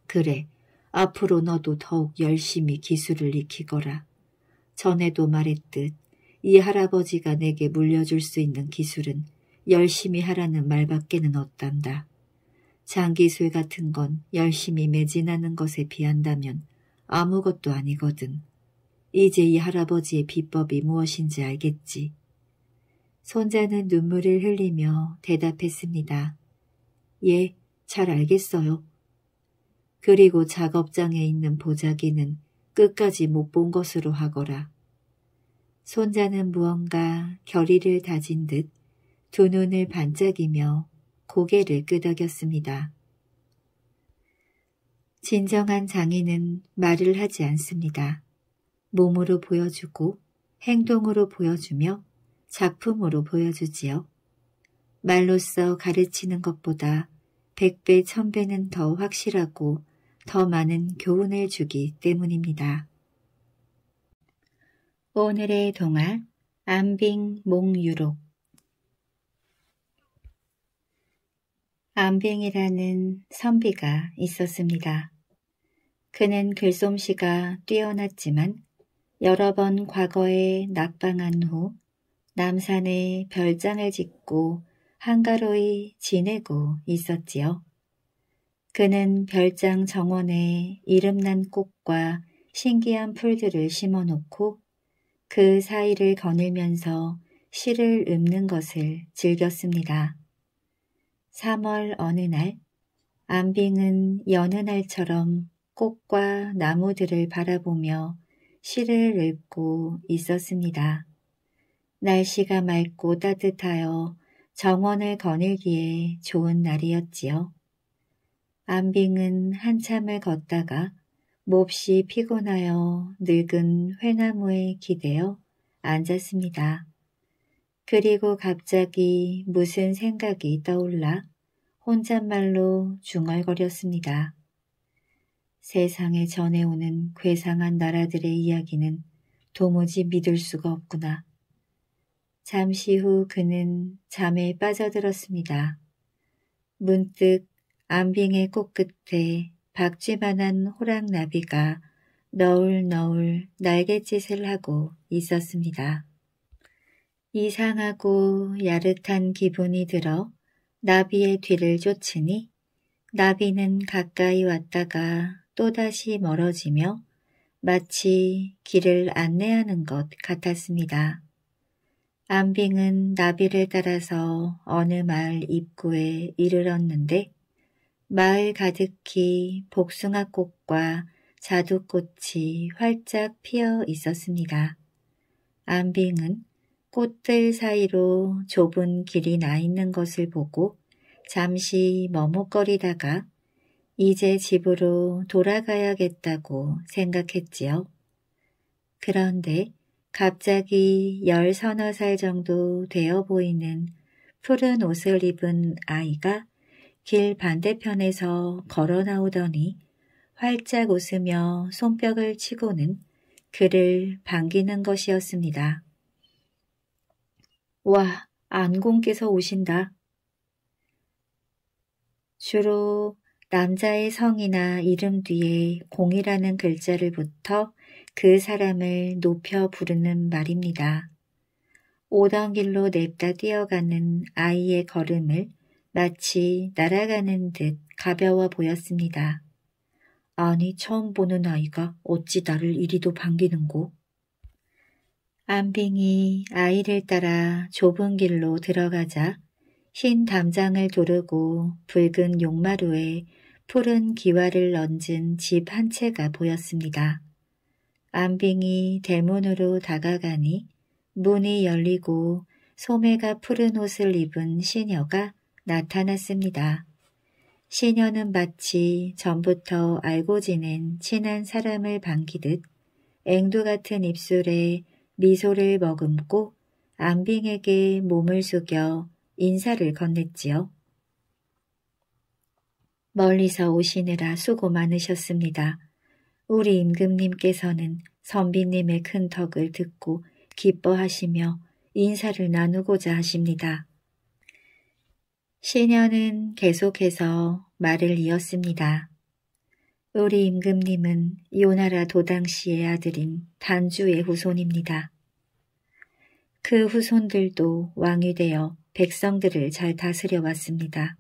그래, 앞으로 너도 더욱 열심히 기술을 익히거라. 전에도 말했듯 이 할아버지가 내게 물려줄 수 있는 기술은 열심히 하라는 말밖에는 없단다. 장기술 같은 건 열심히 매진하는 것에 비한다면 아무것도 아니거든. 이제 이 할아버지의 비법이 무엇인지 알겠지. 손자는 눈물을 흘리며 대답했습니다. 예, 잘 알겠어요. 그리고 작업장에 있는 보자기는 끝까지 못 본 것으로 하거라. 손자는 무언가 결의를 다진 듯 두 눈을 반짝이며 고개를 끄덕였습니다. 진정한 장인은 말을 하지 않습니다. 몸으로 보여주고 행동으로 보여주며 작품으로 보여주지요. 말로써 가르치는 것보다 백배 천배는 더 확실하고 더 많은 교훈을 주기 때문입니다. 오늘의 동화 안빙 몽유록 안빙이라는 선비가 있었습니다. 그는 글솜씨가 뛰어났지만 여러 번 과거에 낙방한 후 남산에 별장을 짓고 한가로이 지내고 있었지요. 그는 별장 정원에 이름난 꽃과 신기한 풀들을 심어놓고 그 사이를 거닐면서 시를 읊는 것을 즐겼습니다. 3월 어느 날 안빙은 여느 날처럼 꽃과 나무들을 바라보며 시를 읊고 있었습니다. 날씨가 맑고 따뜻하여 정원을 거닐기에 좋은 날이었지요. 안빙은 한참을 걷다가 몹시 피곤하여 늙은 회나무에 기대어 앉았습니다. 그리고 갑자기 무슨 생각이 떠올라 혼잣말로 중얼거렸습니다. 세상에 전해오는 괴상한 나라들의 이야기는 도무지 믿을 수가 없구나. 잠시 후 그는 잠에 빠져들었습니다. 문득 안빙의 꽃끝에 박쥐만한 호랑나비가 너울너울 날갯짓을 하고 있었습니다. 이상하고 야릇한 기분이 들어 나비의 뒤를 쫓으니 나비는 가까이 왔다가 또다시 멀어지며 마치 길을 안내하는 것 같았습니다. 안빙은 나비를 따라서 어느 마을 입구에 이르렀는데 마을 가득히 복숭아꽃과 자두꽃이 활짝 피어 있었습니다. 안빙은 꽃들 사이로 좁은 길이 나 있는 것을 보고 잠시 머뭇거리다가 이제 집으로 돌아가야겠다고 생각했지요. 그런데 갑자기 열 서너 살 정도 되어 보이는 푸른 옷을 입은 아이가 길 반대편에서 걸어 나오더니 활짝 웃으며 손뼉을 치고는 그를 반기는 것이었습니다. 와, 안공께서 오신다. 주로 남자의 성이나 이름 뒤에 공이라는 글자를 붙어 그 사람을 높여 부르는 말입니다. 오던 길로 냅다 뛰어가는 아이의 걸음을 마치 날아가는 듯 가벼워 보였습니다. 아니 처음 보는 아이가 어찌 나를 이리도 반기는고? 안빙이 아이를 따라 좁은 길로 들어가자 흰 담장을 도르고 붉은 용마루에 푸른 기와를 얹은 집 한 채가 보였습니다. 안빙이 대문으로 다가가니 문이 열리고 소매가 푸른 옷을 입은 시녀가 나타났습니다. 시녀는 마치 전부터 알고 지낸 친한 사람을 반기듯 앵두 같은 입술에 미소를 머금고 안빙에게 몸을 숙여 인사를 건넸지요. 멀리서 오시느라 수고 많으셨습니다. 우리 임금님께서는 선비님의 큰 덕을 듣고 기뻐하시며 인사를 나누고자 하십니다. 시녀는 계속해서 말을 이었습니다. 우리 임금님은 요나라 도당시의 아들인 단주의 후손입니다. 그 후손들도 왕이 되어 백성들을 잘 다스려 왔습니다.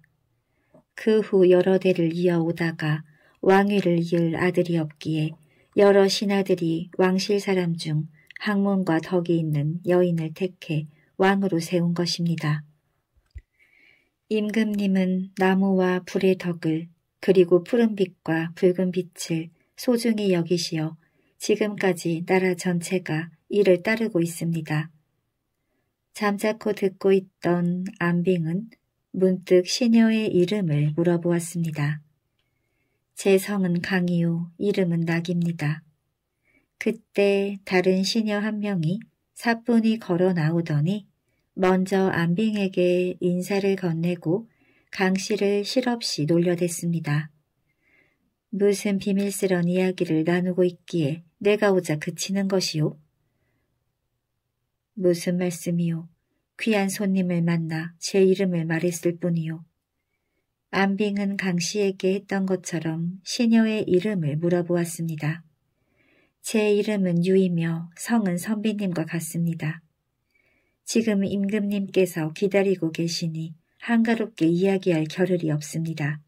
그 후 여러 대를 이어오다가 왕위를 이을 아들이 없기에 여러 신하들이 왕실 사람 중 학문과 덕이 있는 여인을 택해 왕으로 세운 것입니다. 임금님은 나무와 불의 덕을 그리고 푸른빛과 붉은빛을 소중히 여기시어 지금까지 나라 전체가 이를 따르고 있습니다. 잠자코 듣고 있던 안빙은 문득 시녀의 이름을 물어보았습니다. 제 성은 강이요 이름은 낙입니다. 그때 다른 시녀 한 명이 사뿐히 걸어 나오더니 먼저 안빙에게 인사를 건네고 강 씨를 실없이 놀려댔습니다. 무슨 비밀스런 이야기를 나누고 있기에 내가 오자 그치는 것이요? 무슨 말씀이요? 귀한 손님을 만나 제 이름을 말했을 뿐이요. 안빙은 강씨에게 했던 것처럼 시녀의 이름을 물어보았습니다. 제 이름은 유이며 성은 선비님과 같습니다. 지금 임금님께서 기다리고 계시니 한가롭게 이야기할 겨를이 없습니다.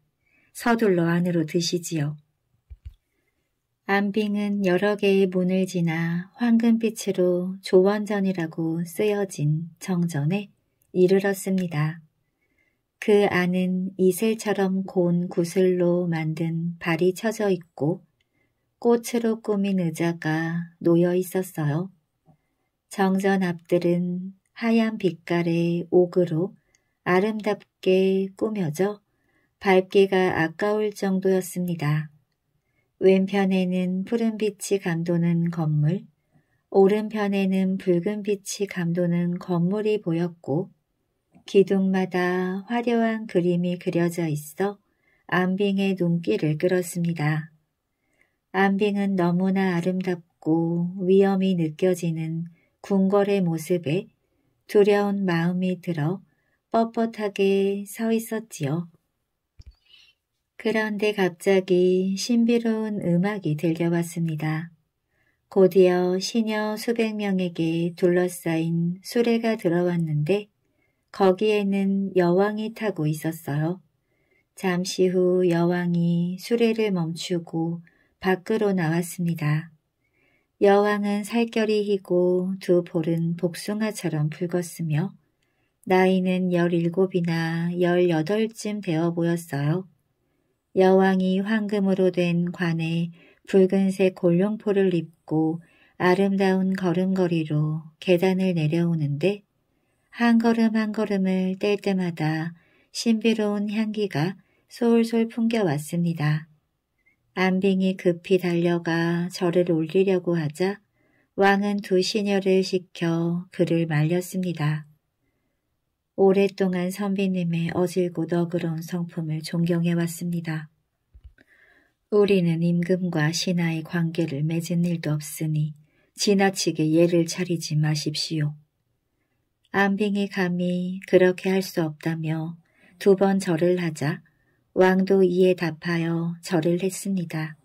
서둘러 안으로 드시지요. 안빙은 여러 개의 문을 지나 황금빛으로 조원전이라고 쓰여진 정전에 이르렀습니다. 그 안은 이슬처럼 고운 구슬로 만든 발이 쳐져 있고 꽃으로 꾸민 의자가 놓여 있었어요. 정전 앞들은 하얀 빛깔의 옥으로 아름답게 꾸며져 밝기가 아까울 정도였습니다. 왼편에는 푸른 빛이 감도는 건물, 오른편에는 붉은 빛이 감도는 건물이 보였고 기둥마다 화려한 그림이 그려져 있어 안빙의 눈길을 끌었습니다. 안빙은 너무나 아름답고 위험이 느껴지는 궁궐의 모습에 두려운 마음이 들어 뻣뻣하게 서 있었지요. 그런데 갑자기 신비로운 음악이 들려왔습니다. 곧이어 시녀 수백 명에게 둘러싸인 수레가 들어왔는데 거기에는 여왕이 타고 있었어요. 잠시 후 여왕이 수레를 멈추고 밖으로 나왔습니다. 여왕은 살결이 희고 두 볼은 복숭아처럼 붉었으며 나이는 17이나 18쯤 되어 보였어요. 여왕이 황금으로 된 관에 붉은색 골룡포를 입고 아름다운 걸음걸이로 계단을 내려오는데 한 걸음 한 걸음을 뗄 때마다 신비로운 향기가 솔솔 풍겨왔습니다. 안빙이 급히 달려가 절을 올리려고 하자 왕은 두 시녀를 시켜 그를 말렸습니다. 오랫동안 선비님의 어질고 너그러운 성품을 존경해왔습니다. 우리는 임금과 신하의 관계를 맺은 일도 없으니 지나치게 예를 차리지 마십시오. 안빙이 감히 그렇게 할 수 없다며 두 번 절을 하자 왕도 이에 답하여 절을 했습니다.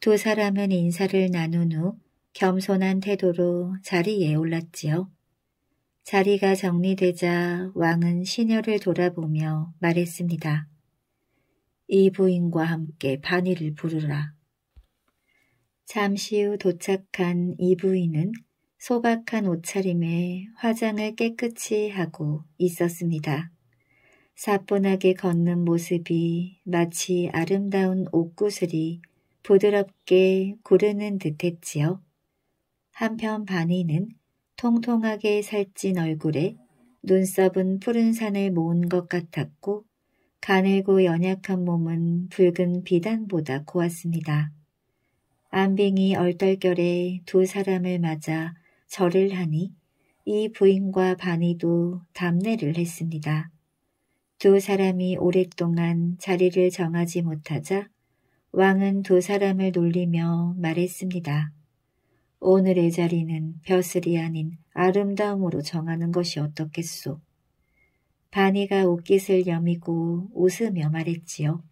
두 사람은 인사를 나눈 후 겸손한 태도로 자리에 올랐지요. 자리가 정리되자 왕은 시녀를 돌아보며 말했습니다. 이 부인과 함께 반의를 부르라. 잠시 후 도착한 이 부인은 소박한 옷차림에 화장을 깨끗이 하고 있었습니다. 사뿐하게 걷는 모습이 마치 아름다운 옷구슬이 부드럽게 고르는 듯했지요. 한편 반니는 통통하게 살찐 얼굴에 눈썹은 푸른 산을 모은 것 같았고 가늘고 연약한 몸은 붉은 비단보다 고왔습니다. 안빙이 얼떨결에 두 사람을 맞아 절을 하니 이 부인과 바니도 담례를 했습니다. 두 사람이 오랫동안 자리를 정하지 못하자 왕은 두 사람을 놀리며 말했습니다. 오늘의 자리는 벼슬이 아닌 아름다움으로 정하는 것이 어떻겠소. 바니가 옷깃을 여미고 웃으며 말했지요.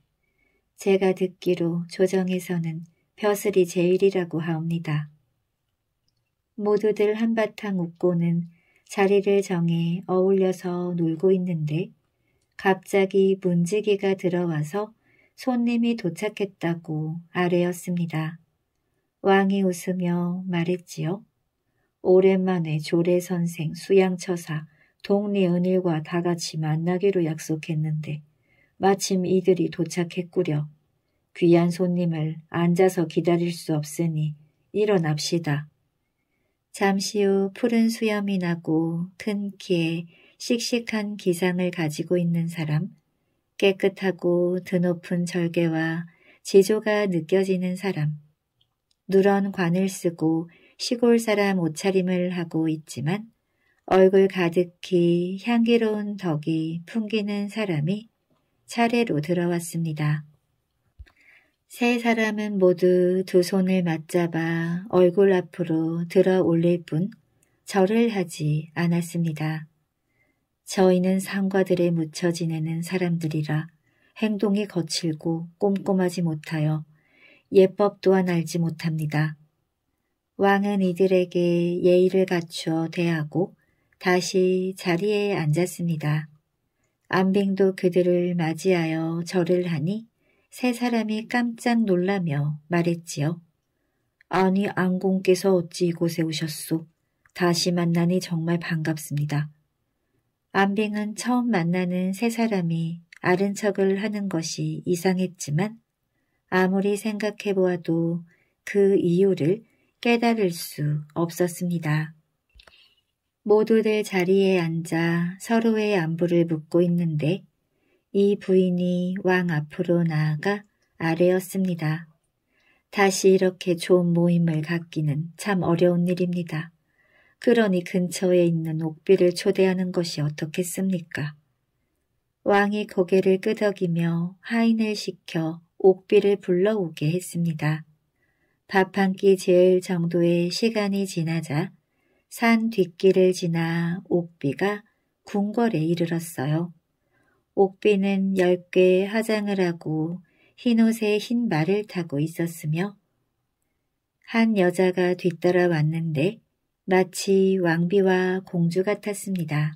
제가 듣기로 조정에서는 벼슬이 제일이라고 하옵니다. 모두들 한바탕 웃고는 자리를 정해 어울려서 놀고 있는데 갑자기 문지기가 들어와서 손님이 도착했다고 아뢰었습니다. 왕이 웃으며 말했지요. 오랜만에 조례 선생 수양처사 동네은일과 다같이 만나기로 약속했는데 마침 이들이 도착했구려. 귀한 손님을 앉아서 기다릴 수 없으니 일어납시다. 잠시 후 푸른 수염이 나고 큰 키에 씩씩한 기상을 가지고 있는 사람, 깨끗하고 드높은 절개와 지조가 느껴지는 사람, 누런 관을 쓰고 시골 사람 옷차림을 하고 있지만 얼굴 가득히 향기로운 덕이 풍기는 사람이 차례로 들어왔습니다. 세 사람은 모두 두 손을 맞잡아 얼굴 앞으로 들어 올릴 뿐 절을 하지 않았습니다. 저희는 상과들에 묻혀 지내는 사람들이라 행동이 거칠고 꼼꼼하지 못하여 예법 또한 알지 못합니다. 왕은 이들에게 예의를 갖추어 대하고 다시 자리에 앉았습니다. 안빙도 그들을 맞이하여 절을 하니 세 사람이 깜짝 놀라며 말했지요. 아니 안공께서 어찌 이곳에 오셨소. 다시 만나니 정말 반갑습니다. 안빙은 처음 만나는 세 사람이 아른 척을 하는 것이 이상했지만 아무리 생각해 보아도 그 이유를 깨달을 수 없었습니다. 모두들 자리에 앉아 서로의 안부를 묻고 있는데 이 부인이 왕 앞으로 나아가 아뢰었습니다. 다시 이렇게 좋은 모임을 갖기는 참 어려운 일입니다. 그러니 근처에 있는 옥비를 초대하는 것이 어떻겠습니까? 왕이 고개를 끄덕이며 하인을 시켜 옥비를 불러오게 했습니다. 밥 한 끼 제일 정도의 시간이 지나자 산 뒷길을 지나 옥비가 궁궐에 이르렀어요. 옥비는 열 개의 화장을 하고 흰옷에 흰 말을 타고 있었으며 한 여자가 뒤따라 왔는데 마치 왕비와 공주 같았습니다.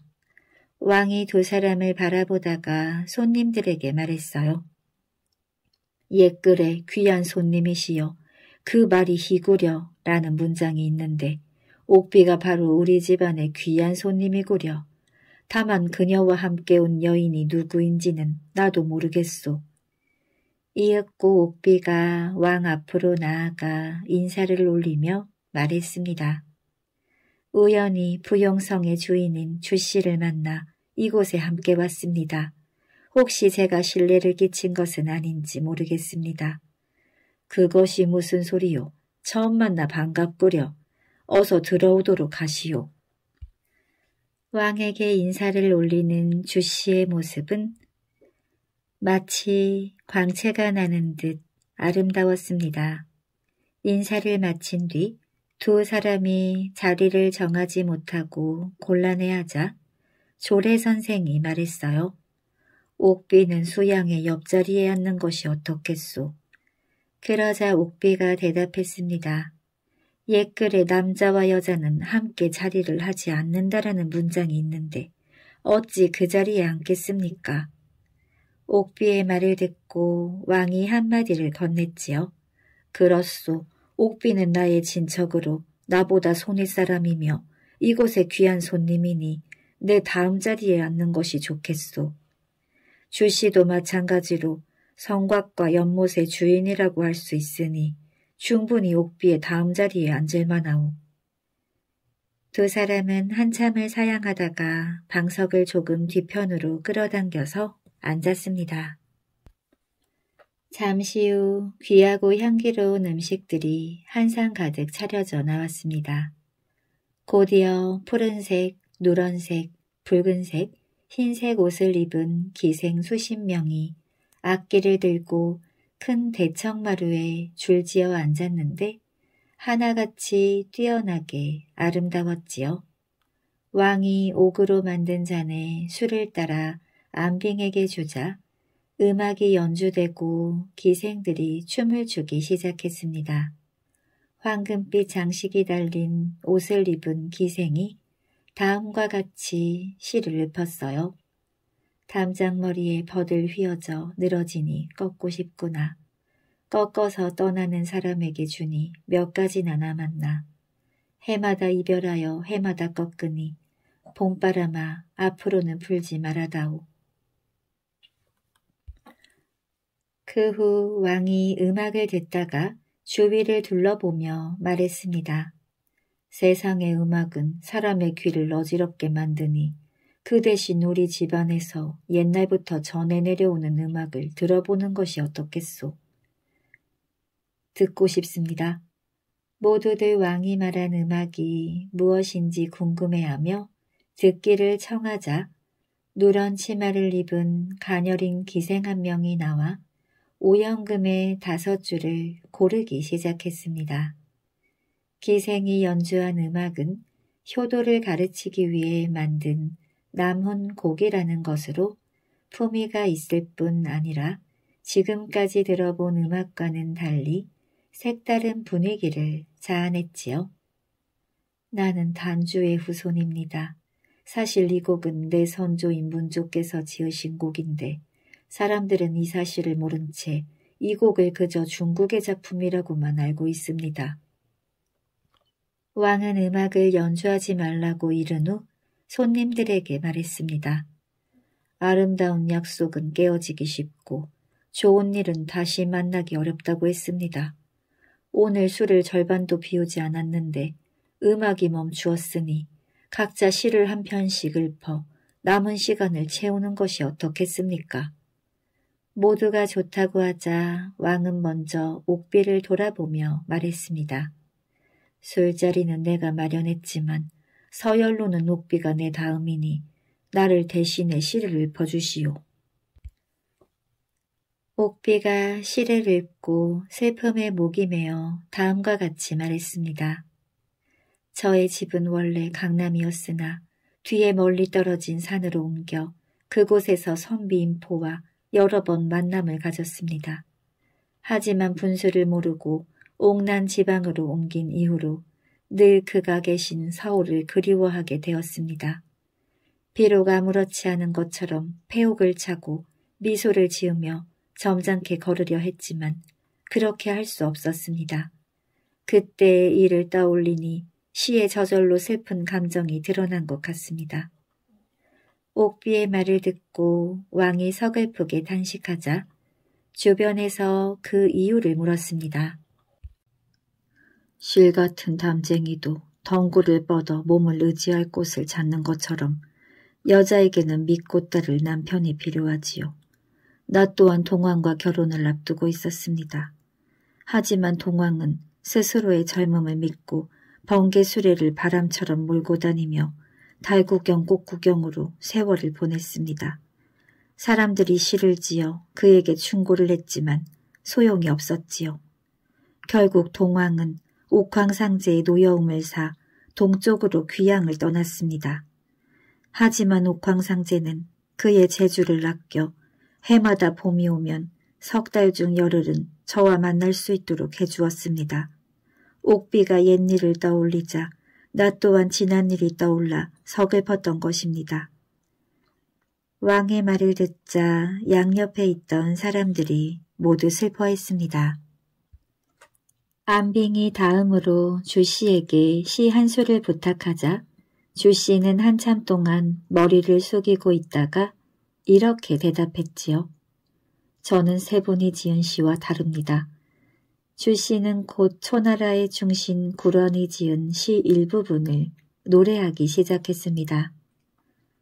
왕이 두 사람을 바라보다가 손님들에게 말했어요. 옛글에 귀한 손님이시여 그 말이 희구려 라는 문장이 있는데 옥비가 바로 우리 집안의 귀한 손님이구려. 다만 그녀와 함께 온 여인이 누구인지는 나도 모르겠소. 이윽고 옥비가 왕 앞으로 나아가 인사를 올리며 말했습니다. 우연히 부영성의 주인인 주씨를 만나 이곳에 함께 왔습니다. 혹시 제가 신뢰를 끼친 것은 아닌지 모르겠습니다. 그것이 무슨 소리요? 처음 만나 반갑구려. 어서 들어오도록 하시오. 왕에게 인사를 올리는 주씨의 모습은 마치 광채가 나는 듯 아름다웠습니다. 인사를 마친 뒤 두 사람이 자리를 정하지 못하고 곤란해하자 조례 선생이 말했어요. 옥비는 수양의 옆자리에 앉는 것이 어떻겠소. 그러자 옥비가 대답했습니다. 옛글에 남자와 여자는 함께 자리를 하지 않는다라는 문장이 있는데 어찌 그 자리에 앉겠습니까? 옥비의 말을 듣고 왕이 한마디를 건넸지요. 그렇소. 옥비는 나의 친척으로 나보다 손의 사람이며 이곳에 귀한 손님이니 내 다음 자리에 앉는 것이 좋겠소. 주씨도 마찬가지로 성곽과 연못의 주인이라고 할 수 있으니 충분히 옥비의 다음 자리에 앉을 만하오. 두 사람은 한참을 사양하다가 방석을 조금 뒤편으로 끌어당겨서 앉았습니다. 잠시 후 귀하고 향기로운 음식들이 한상 가득 차려져 나왔습니다. 곧이어 푸른색, 노란색, 붉은색, 흰색 옷을 입은 기생 수십 명이 악기를 들고 큰 대청마루에 줄지어 앉았는데 하나같이 뛰어나게 아름다웠지요. 왕이 옥으로 만든 잔에 술을 따라 안빙에게 주자 음악이 연주되고 기생들이 춤을 추기 시작했습니다. 황금빛 장식이 달린 옷을 입은 기생이 다음과 같이 시를 펴었어요 담장머리에 벗을 휘어져 늘어지니 꺾고 싶구나. 꺾어서 떠나는 사람에게 주니 몇 가지나 남았나. 해마다 이별하여 해마다 꺾으니 봄바람아 앞으로는 불지 말아다오. 그 후 왕이 음악을 듣다가 주위를 둘러보며 말했습니다. 세상의 음악은 사람의 귀를 어지럽게 만드니 그 대신 우리 집안에서 옛날부터 전해 내려오는 음악을 들어보는 것이 어떻겠소. 듣고 싶습니다. 모두들 왕이 말한 음악이 무엇인지 궁금해하며 듣기를 청하자 누런 치마를 입은 가녀린 기생 한 명이 나와 오연금의 다섯 줄을 고르기 시작했습니다. 기생이 연주한 음악은 효도를 가르치기 위해 만든 남혼 곡이라는 것으로 품위가 있을 뿐 아니라 지금까지 들어본 음악과는 달리 색다른 분위기를 자아냈지요. 나는 단주의 후손입니다. 사실 이 곡은 내 선조인 문조께서 지으신 곡인데 사람들은 이 사실을 모른 채 이 곡을 그저 중국의 작품이라고만 알고 있습니다. 왕은 음악을 연주하지 말라고 이른 후 손님들에게 말했습니다. 아름다운 약속은 깨어지기 쉽고 좋은 일은 다시 만나기 어렵다고 했습니다. 오늘 술을 절반도 비우지 않았는데 음악이 멈추었으니 각자 시를 한 편씩 읊어 남은 시간을 채우는 것이 어떻겠습니까? 모두가 좋다고 하자 왕은 먼저 옥비를 돌아보며 말했습니다. 술자리는 내가 마련했지만 서열로는 옥비가 내 다음이니 나를 대신해 시를 읊어주시오. 옥비가 시를 읽고 슬픔에 목이 메어 다음과 같이 말했습니다. 저의 집은 원래 강남이었으나 뒤에 멀리 떨어진 산으로 옮겨 그곳에서 선비인포와 여러 번 만남을 가졌습니다. 하지만 분수를 모르고 옥난 지방으로 옮긴 이후로 늘 그가 계신 서울을 그리워하게 되었습니다. 비록 아무렇지 않은 것처럼 폐옥을 차고 미소를 지으며 점잖게 걸으려 했지만 그렇게 할 수 없었습니다. 그때의 일을 떠올리니 시에 저절로 슬픈 감정이 드러난 것 같습니다. 옥비의 말을 듣고 왕이 서글프게 단식하자 주변에서 그 이유를 물었습니다. 실 같은 담쟁이도 덩굴을 뻗어 몸을 의지할 곳을 찾는 것처럼 여자에게는 믿고 따를 남편이 필요하지요. 나 또한 동왕과 결혼을 앞두고 있었습니다. 하지만 동왕은 스스로의 젊음을 믿고 번개 수레를 바람처럼 몰고 다니며 달구경 꽃구경으로 세월을 보냈습니다. 사람들이 시를 지어 그에게 충고를 했지만 소용이 없었지요. 결국 동왕은 옥황상제의 노여움을 사 동쪽으로 귀향을 떠났습니다. 하지만 옥황상제는 그의 재주를 아껴 해마다 봄이 오면 석달 중 열흘은 저와 만날 수 있도록 해주었습니다. 옥비가 옛일을 떠올리자 나 또한 지난 일이 떠올라 서글펐던 것입니다. 왕의 말을 듣자 양옆에 있던 사람들이 모두 슬퍼했습니다. 안빙이 다음으로 주씨에게 시 한 수를 부탁하자 주씨는 한참 동안 머리를 숙이고 있다가 이렇게 대답했지요. 저는 세분이 지은 시와 다릅니다. 주씨는 곧 초나라의 중신 구런이 지은 시 일부분을 노래하기 시작했습니다.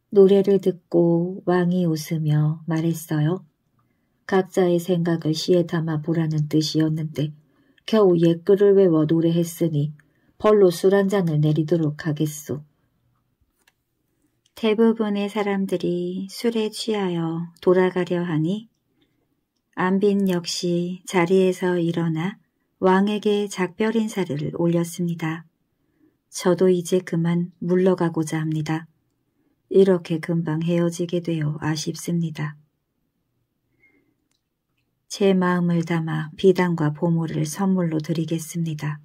노래를 듣고 왕이 웃으며 말했어요. 각자의 생각을 시에 담아 보라는 뜻이었는데 겨우 옛글을 외워 노래했으니 벌로 술 한 잔을 내리도록 하겠소. 대부분의 사람들이 술에 취하여 돌아가려 하니 안빈 역시 자리에서 일어나 왕에게 작별 인사를 올렸습니다. 저도 이제 그만 물러가고자 합니다. 이렇게 금방 헤어지게 되어 아쉽습니다. 제 마음을 담아 비단과 보물을 선물로 드리겠습니다.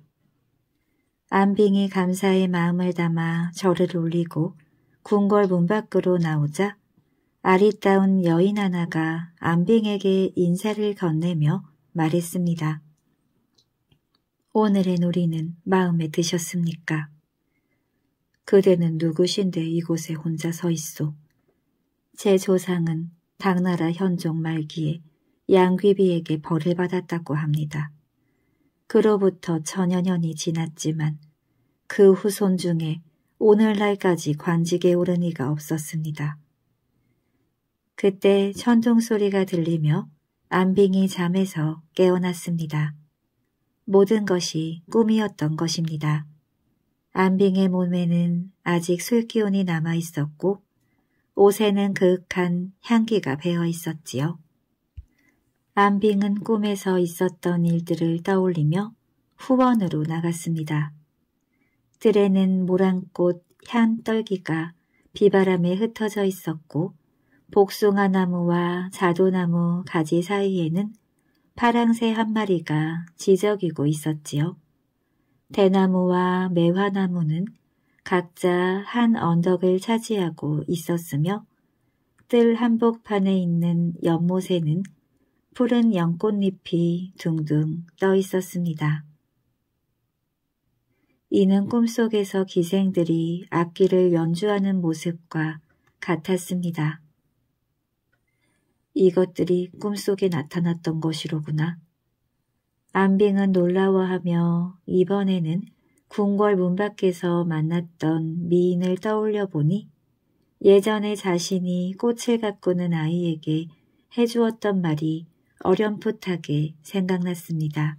안빙이 감사의 마음을 담아 절을 올리고 궁궐 문 밖으로 나오자 아리따운 여인 하나가 안빙에게 인사를 건네며 말했습니다. 오늘의 놀이는 마음에 드셨습니까? 그대는 누구신데 이곳에 혼자 서 있소? 제 조상은 당나라 현종 말기에 양귀비에게 벌을 받았다고 합니다. 그로부터 천여년이 지났지만 그 후손 중에 오늘날까지 관직에 오른 이가 없었습니다. 그때 천둥 소리가 들리며 안빙이 잠에서 깨어났습니다. 모든 것이 꿈이었던 것입니다. 안빙의 몸에는 아직 술기운이 남아 있었고 옷에는 그윽한 향기가 배어 있었지요. 안빙은 꿈에서 있었던 일들을 떠올리며 후원으로 나갔습니다. 뜰에는 모란꽃, 향떨기가 비바람에 흩어져 있었고 복숭아 나무와 자도나무 가지 사이에는 파랑새 한 마리가 지적이고 있었지요. 대나무와 매화나무는 각자 한 언덕을 차지하고 있었으며 뜰 한복판에 있는 연못에는 푸른 연꽃잎이 둥둥 떠 있었습니다. 이는 꿈속에서 기생들이 악기를 연주하는 모습과 같았습니다. 이것들이 꿈속에 나타났던 것이로구나. 안빙은 놀라워하며 이번에는 궁궐 문 밖에서 만났던 미인을 떠올려 보니 예전에 자신이 꽃을 가꾸는 아이에게 해주었던 말이 어렴풋하게 생각났습니다.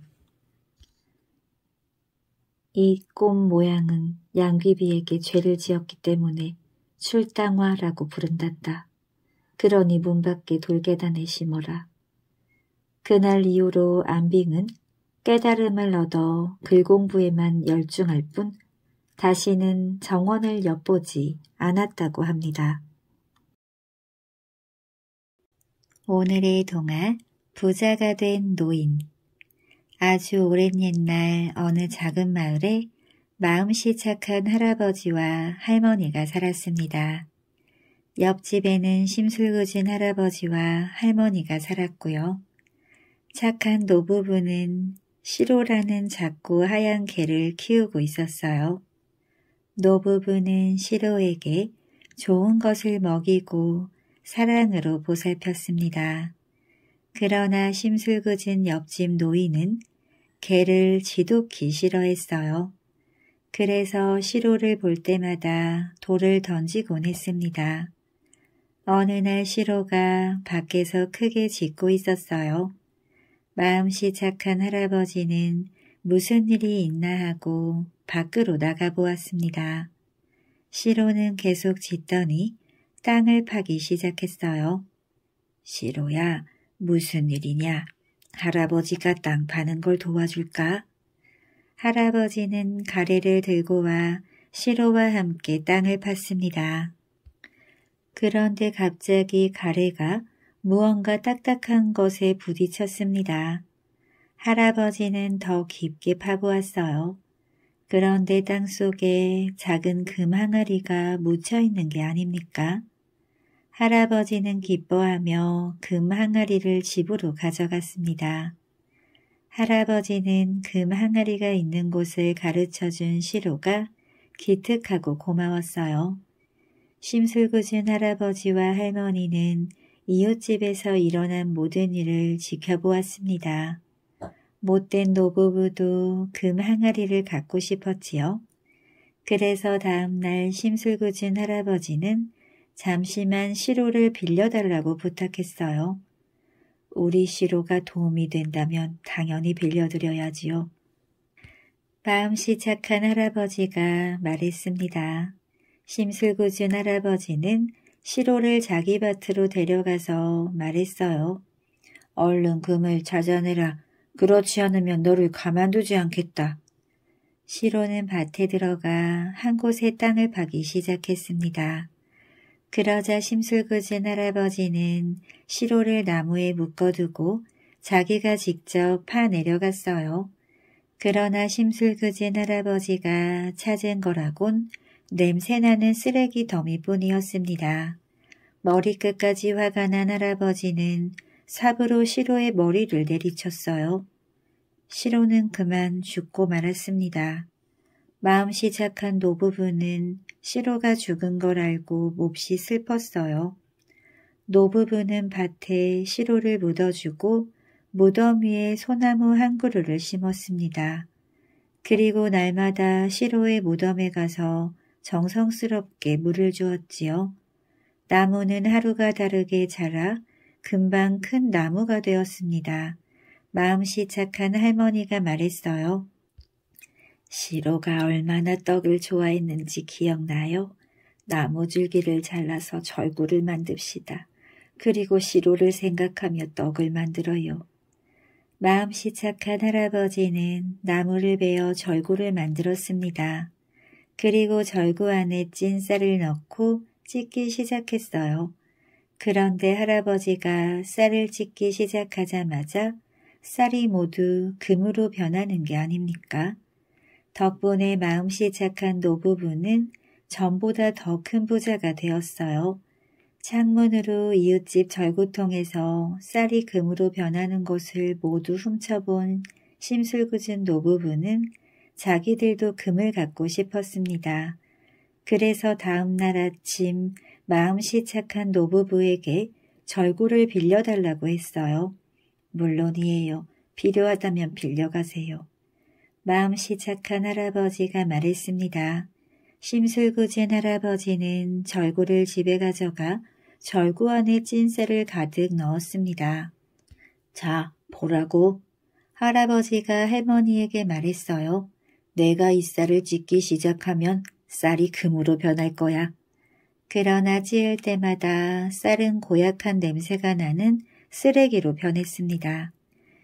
이 꽃 모양은 양귀비에게 죄를 지었기 때문에 출당화라고 부른단다. 그러니 문 밖에 돌계단에 심어라. 그날 이후로 안빙은 깨달음을 얻어 글공부에만 열중할 뿐 다시는 정원을 엿보지 않았다고 합니다. 오늘의 동안 부자가 된 노인 아주 오랜 옛날 어느 작은 마을에 마음씨 착한 할아버지와 할머니가 살았습니다. 옆집에는 심술궂은 할아버지와 할머니가 살았고요. 착한 노부부는 시로라는 작고 하얀 개를 키우고 있었어요. 노부부는 시로에게 좋은 것을 먹이고 사랑으로 보살폈습니다. 그러나 심술궂은 옆집 노인은 개를 지독히 싫어했어요. 그래서 시로를 볼 때마다 돌을 던지곤 했습니다. 어느 날 시로가 밖에서 크게 짖고 있었어요. 마음씨 착한 할아버지는 무슨 일이 있나 하고 밖으로 나가 보았습니다. 시로는 계속 짖더니 땅을 파기 시작했어요. 시로야, 무슨 일이냐? 할아버지가 땅 파는 걸 도와줄까? 할아버지는 가래를 들고 와 시로와 함께 땅을 팠습니다. 그런데 갑자기 가래가 무언가 딱딱한 것에 부딪혔습니다. 할아버지는 더 깊게 파보았어요. 그런데 땅속에 작은 금 항아리가 묻혀 있는 게 아닙니까? 할아버지는 기뻐하며 금 항아리를 집으로 가져갔습니다. 할아버지는 금 항아리가 있는 곳을 가르쳐준 시로가 기특하고 고마웠어요. 심술궂은 할아버지와 할머니는 이웃집에서 일어난 모든 일을 지켜보았습니다. 못된 노부부도 금 항아리를 갖고 싶었지요. 그래서 다음날 심술궂은 할아버지는 잠시만 시로를 빌려달라고 부탁했어요. 우리 시로가 도움이 된다면 당연히 빌려드려야지요. 마음씨 착한 할아버지가 말했습니다. 심술궂은 할아버지는 시로를 자기 밭으로 데려가서 말했어요. 얼른 금을 찾아내라. 그렇지 않으면 너를 가만두지 않겠다. 시로는 밭에 들어가 한 곳에 땅을 파기 시작했습니다. 그러자 심술궂은 할아버지는 시로를 나무에 묶어두고 자기가 직접 파 내려갔어요. 그러나 심술궂은 할아버지가 찾은 거라곤 냄새나는 쓰레기 더미뿐이었습니다. 머리끝까지 화가 난 할아버지는 삽으로 시로의 머리를 내리쳤어요. 시로는 그만 죽고 말았습니다. 마음씨 착한 노부부는 시로가 죽은 걸 알고 몹시 슬펐어요. 노부부는 밭에 시로를 묻어주고 무덤 위에 소나무 한 그루를 심었습니다. 그리고 날마다 시로의 무덤에 가서 정성스럽게 물을 주었지요. 나무는 하루가 다르게 자라 금방 큰 나무가 되었습니다. 마음씨 착한 할머니가 말했어요. 시로가 얼마나 떡을 좋아했는지 기억나요? 나무줄기를 잘라서 절구를 만듭시다. 그리고 시로를 생각하며 떡을 만들어요. 마음씨 착한 할아버지는 나무를 베어 절구를 만들었습니다. 그리고 절구 안에 찐 쌀을 넣고 찢기 시작했어요. 그런데 할아버지가 쌀을 찢기 시작하자마자 쌀이 모두 금으로 변하는 게 아닙니까? 덕분에 마음씨 착한 노부부는 전보다 더 큰 부자가 되었어요. 창문으로 이웃집 절구통에서 쌀이 금으로 변하는 것을 모두 훔쳐본 심술궂은 노부부는 자기들도 금을 갖고 싶었습니다. 그래서 다음날 아침 마음씨 착한 노부부에게 절구를 빌려달라고 했어요. 물론이에요. 필요하다면 빌려가세요. 마음씨 착한 할아버지가 말했습니다. 심술궂은 할아버지는 절구를 집에 가져가 절구 안에 찐쌀을 가득 넣었습니다. 자, 보라고. 할아버지가 할머니에게 말했어요. 내가 이 쌀을 찢기 시작하면 쌀이 금으로 변할 거야. 그러나 찌을 때마다 쌀은 고약한 냄새가 나는 쓰레기로 변했습니다.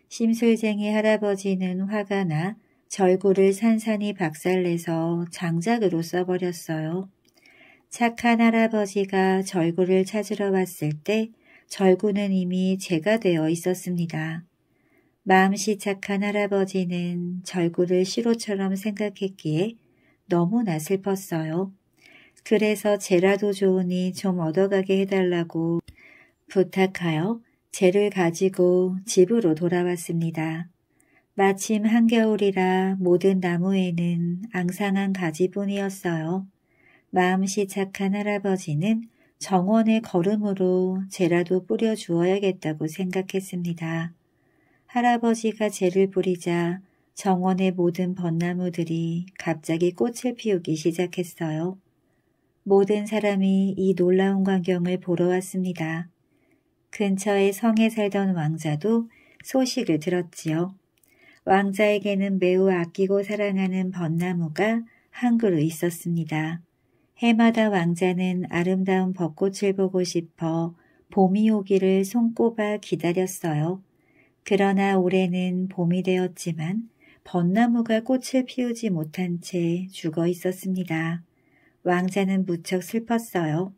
심술쟁이 할아버지는 화가 나 절구를 산산히 박살내서 장작으로 써버렸어요. 착한 할아버지가 절구를 찾으러 왔을 때 절구는 이미 재가 되어 있었습니다. 마음씨 착한 할아버지는 절구를 시로처럼 생각했기에 너무나 슬펐어요. 그래서 재라도 좋으니 좀 얻어가게 해달라고 부탁하여 재를 가지고 집으로 돌아왔습니다. 마침 한겨울이라 모든 나무에는 앙상한 가지뿐이었어요. 마음씨 착한 할아버지는 정원의 걸음으로 재라도 뿌려주어야겠다고 생각했습니다. 할아버지가 재를 뿌리자 정원의 모든 벚나무들이 갑자기 꽃을 피우기 시작했어요. 모든 사람이 이 놀라운 광경을 보러 왔습니다. 근처의 성에 살던 왕자도 소식을 들었지요. 왕자에게는 매우 아끼고 사랑하는 벚나무가 한 그루 있었습니다. 해마다 왕자는 아름다운 벚꽃을 보고 싶어 봄이 오기를 손꼽아 기다렸어요. 그러나 올해는 봄이 되었지만 벚나무가 꽃을 피우지 못한 채 죽어 있었습니다. 왕자는 무척 슬펐어요.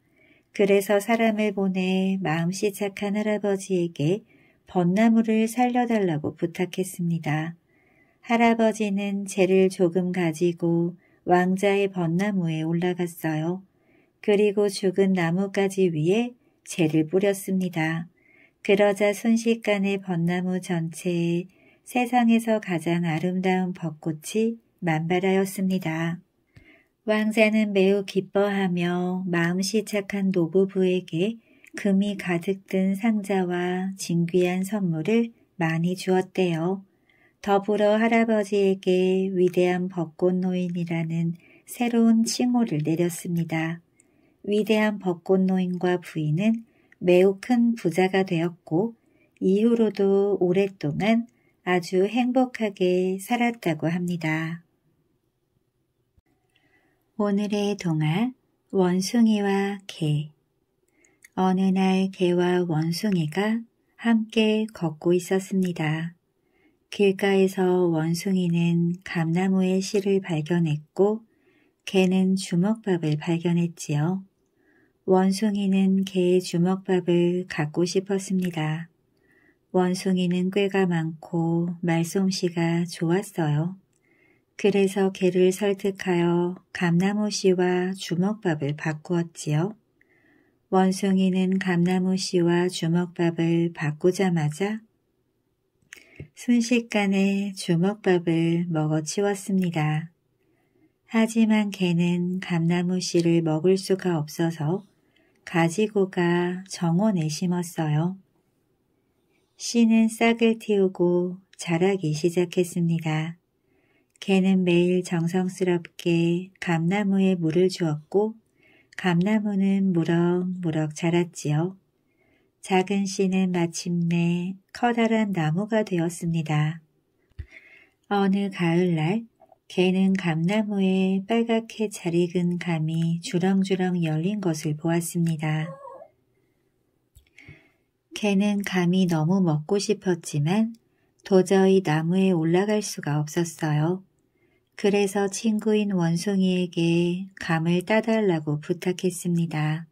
그래서 사람을 보내 마음씨 착한 할아버지에게 벚나무를 살려달라고 부탁했습니다. 할아버지는 재를 조금 가지고 왕자의 벚나무에 올라갔어요. 그리고 죽은 나뭇가지 위에 재를 뿌렸습니다. 그러자 순식간에 벚나무 전체에 세상에서 가장 아름다운 벚꽃이 만발하였습니다. 왕자는 매우 기뻐하며 마음씨 착한 노부부에게 금이 가득 든 상자와 진귀한 선물을 많이 주었대요. 더불어 할아버지에게 위대한 벚꽃 노인이라는 새로운 칭호를 내렸습니다. 위대한 벚꽃 노인과 부인은 매우 큰 부자가 되었고 이후로도 오랫동안 아주 행복하게 살았다고 합니다. 오늘의 동화 원숭이와 개 어느 날 개와 원숭이가 함께 걷고 있었습니다. 길가에서 원숭이는 감나무의 실을 발견했고 개는 주먹밥을 발견했지요. 원숭이는 개의 주먹밥을 갖고 싶었습니다. 원숭이는 꾀가 많고 말솜씨가 좋았어요. 그래서 개를 설득하여 감나무 씨와 주먹밥을 바꾸었지요. 원숭이는 감나무 씨와 주먹밥을 바꾸자마자 순식간에 주먹밥을 먹어치웠습니다. 하지만 개는 감나무 씨를 먹을 수가 없어서 가지고가 정원에 심었어요. 씨는 싹을 틔우고 자라기 시작했습니다. 개는 매일 정성스럽게 감나무에 물을 주었고 감나무는 무럭무럭 자랐지요. 작은 씨는 마침내 커다란 나무가 되었습니다. 어느 가을날 개는 감나무에 빨갛게 잘 익은 감이 주렁주렁 열린 것을 보았습니다. 개는 감이 너무 먹고 싶었지만 도저히 나무에 올라갈 수가 없었어요. 그래서 친구인 원숭이에게 감을 따달라고 부탁했습니다.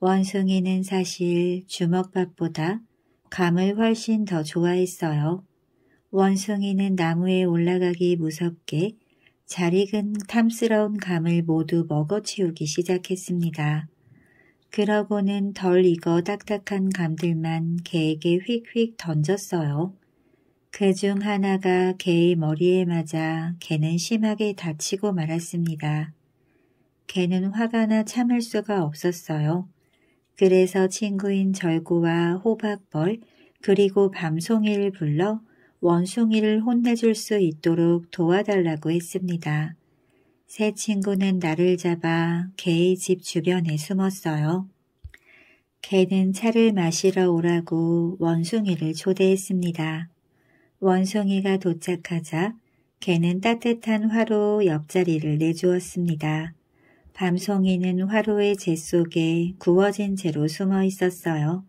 원숭이는 사실 주먹밥보다 감을 훨씬 더 좋아했어요. 원숭이는 나무에 올라가기 무섭게 자 익은 탐스러운 감을 모두 먹어치우기 시작했습니다. 그러고는 덜 익어 딱딱한 감들만 개에게 휙휙 던졌어요. 그중 하나가 개의 머리에 맞아 개는 심하게 다치고 말았습니다. 개는 화가 나 참을 수가 없었어요. 그래서 친구인 절구와 호박벌 그리고 밤송이를 불러 원숭이를 혼내줄 수 있도록 도와달라고 했습니다. 새 친구는 나를 잡아 개의 집 주변에 숨었어요. 개는 차를 마시러 오라고 원숭이를 초대했습니다. 원숭이가 도착하자 개는 따뜻한 화로 옆자리를 내주었습니다. 밤송이는 화로의 재 속에 구워진 채로 숨어 있었어요.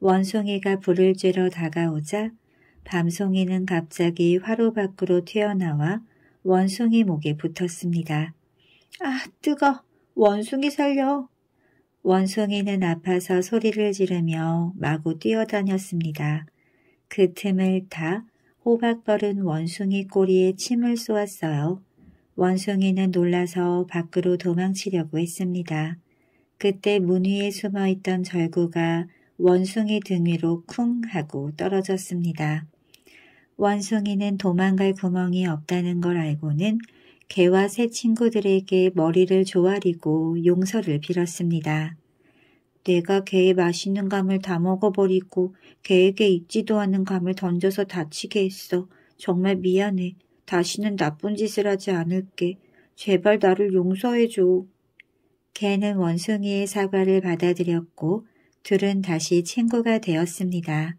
원숭이가 불을 쬐러 다가오자 밤송이는 갑자기 화로 밖으로 튀어나와 원숭이 목에 붙었습니다. 아 뜨거! 원숭이 살려! 원숭이는 아파서 소리를 지르며 마구 뛰어다녔습니다. 그 틈을 타 호박벌은 원숭이 꼬리에 침을 쏘았어요. 원숭이는 놀라서 밖으로 도망치려고 했습니다. 그때 문 위에 숨어있던 절구가 원숭이 등 위로 쿵 하고 떨어졌습니다. 원숭이는 도망갈 구멍이 없다는 걸 알고는 개와 새 친구들에게 머리를 조아리고 용서를 빌었습니다. 내가 개의 맛있는 감을 다 먹어버리고 개에게 있지도 않은 감을 던져서 다치게 했어. 정말 미안해. 다시는 나쁜 짓을 하지 않을게. 제발 나를 용서해줘. 개는 원숭이의 사과를 받아들였고 둘은 다시 친구가 되었습니다.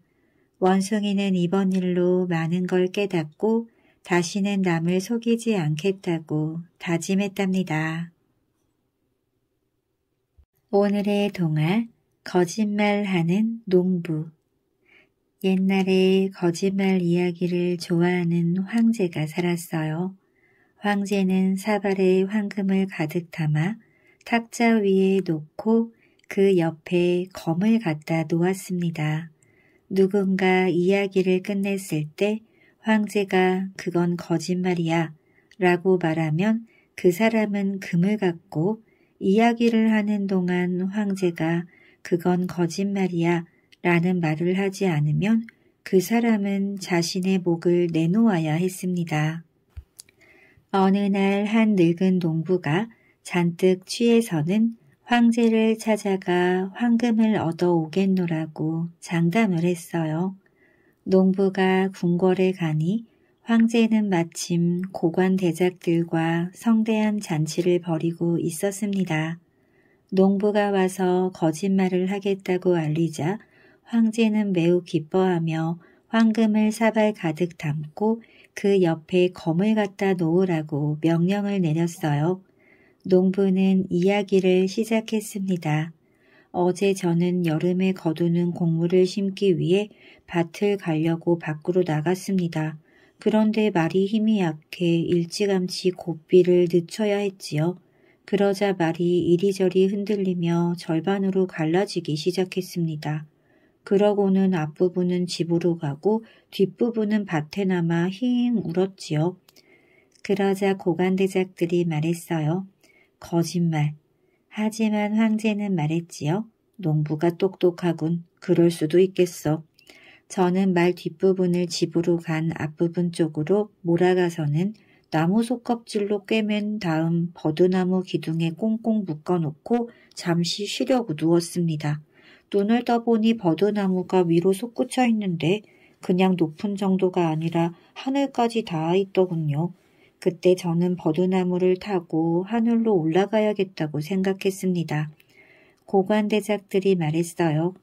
원숭이는 이번 일로 많은 걸 깨닫고 다시는 남을 속이지 않겠다고 다짐했답니다. 오늘의 동화 거짓말하는 농부 옛날에 거짓말 이야기를 좋아하는 황제가 살았어요. 황제는 사발에 황금을 가득 담아 탁자 위에 놓고 그 옆에 검을 갖다 놓았습니다. 누군가 이야기를 끝냈을 때 황제가 그건 거짓말이야 라고 말하면 그 사람은 금을 갖고 이야기를 하는 동안 황제가 그건 거짓말이야 라는 말을 하지 않으면 그 사람은 자신의 목을 내놓아야 했습니다. 어느 날 한 늙은 농부가 잔뜩 취해서는 황제를 찾아가 황금을 얻어오겠노라고 장담을 했어요. 농부가 궁궐에 가니 황제는 마침 고관 대작들과 성대한 잔치를 벌이고 있었습니다. 농부가 와서 거짓말을 하겠다고 알리자 황제는 매우 기뻐하며 황금을 사발 가득 담고 그 옆에 검을 갖다 놓으라고 명령을 내렸어요. 농부는 이야기를 시작했습니다. 어제 저는 여름에 거두는 곡물을 심기 위해 밭을 가려고 밖으로 나갔습니다. 그런데 말이 힘이 약해 일찌감치 고삐를 늦춰야 했지요. 그러자 말이 이리저리 흔들리며 절반으로 갈라지기 시작했습니다. 그러고는 앞부분은 집으로 가고 뒷부분은 밭에 남아 힝 울었지요. 그러자 고관대작들이 말했어요. 거짓말. 하지만 황제는 말했지요. 농부가 똑똑하군. 그럴 수도 있겠어. 저는 말 뒷부분을 집으로 간 앞부분 쪽으로 몰아가서는 나무 속껍질로 꿰맨 다음 버드나무 기둥에 꽁꽁 묶어놓고 잠시 쉬려고 누웠습니다. 눈을 떠보니 버드나무가 위로 솟구쳐 있는데 그냥 높은 정도가 아니라 하늘까지 닿아 있더군요. 그때 저는 버드나무를 타고 하늘로 올라가야겠다고 생각했습니다. 고관대작들이 말했어요.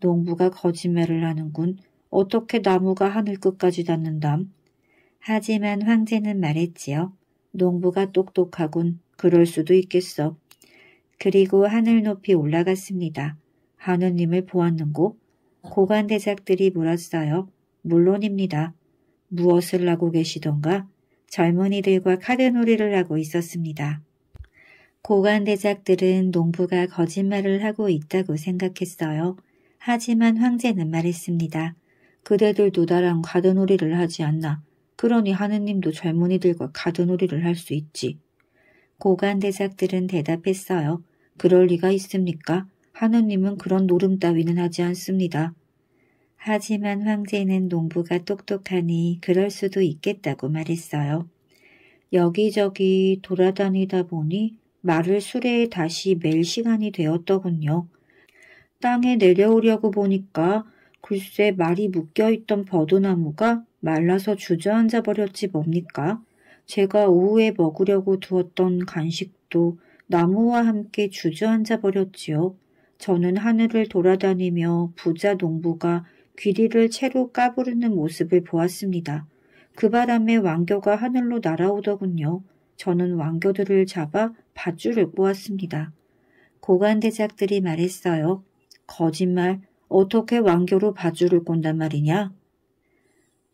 농부가 거짓말을 하는군. 어떻게 나무가 하늘 끝까지 닿는담? 하지만 황제는 말했지요. 농부가 똑똑하군. 그럴 수도 있겠어. 그리고 하늘 높이 올라갔습니다. 하느님을 보았는고? 고관대작들이 물었어요. 물론입니다. 무엇을 하고 계시던가? 젊은이들과 카드놀이를 하고 있었습니다. 고관대작들은 농부가 거짓말을 하고 있다고 생각했어요. 하지만 황제는 말했습니다. 그대들 도다랑 가드놀이를 하지 않나. 그러니 하느님도 젊은이들과 가드놀이를 할 수 있지. 고간대작들은 대답했어요. 그럴 리가 있습니까? 하느님은 그런 노름 따위는 하지 않습니다. 하지만 황제는 농부가 똑똑하니 그럴 수도 있겠다고 말했어요. 여기저기 돌아다니다 보니 말을 수레에 다시 멜 시간이 되었더군요. 땅에 내려오려고 보니까 글쎄 말이 묶여있던 버드나무가 말라서 주저앉아 버렸지 뭡니까? 제가 오후에 먹으려고 두었던 간식도 나무와 함께 주저앉아 버렸지요. 저는 하늘을 돌아다니며 부자 농부가 귀리를 채로 까부르는 모습을 보았습니다. 그 바람에 왕교가 하늘로 날아오더군요. 저는 왕교들을 잡아 밧줄을 꼬았습니다. 고관대작들이 말했어요. 거짓말, 어떻게 왕교로 바주를 꼰단 말이냐?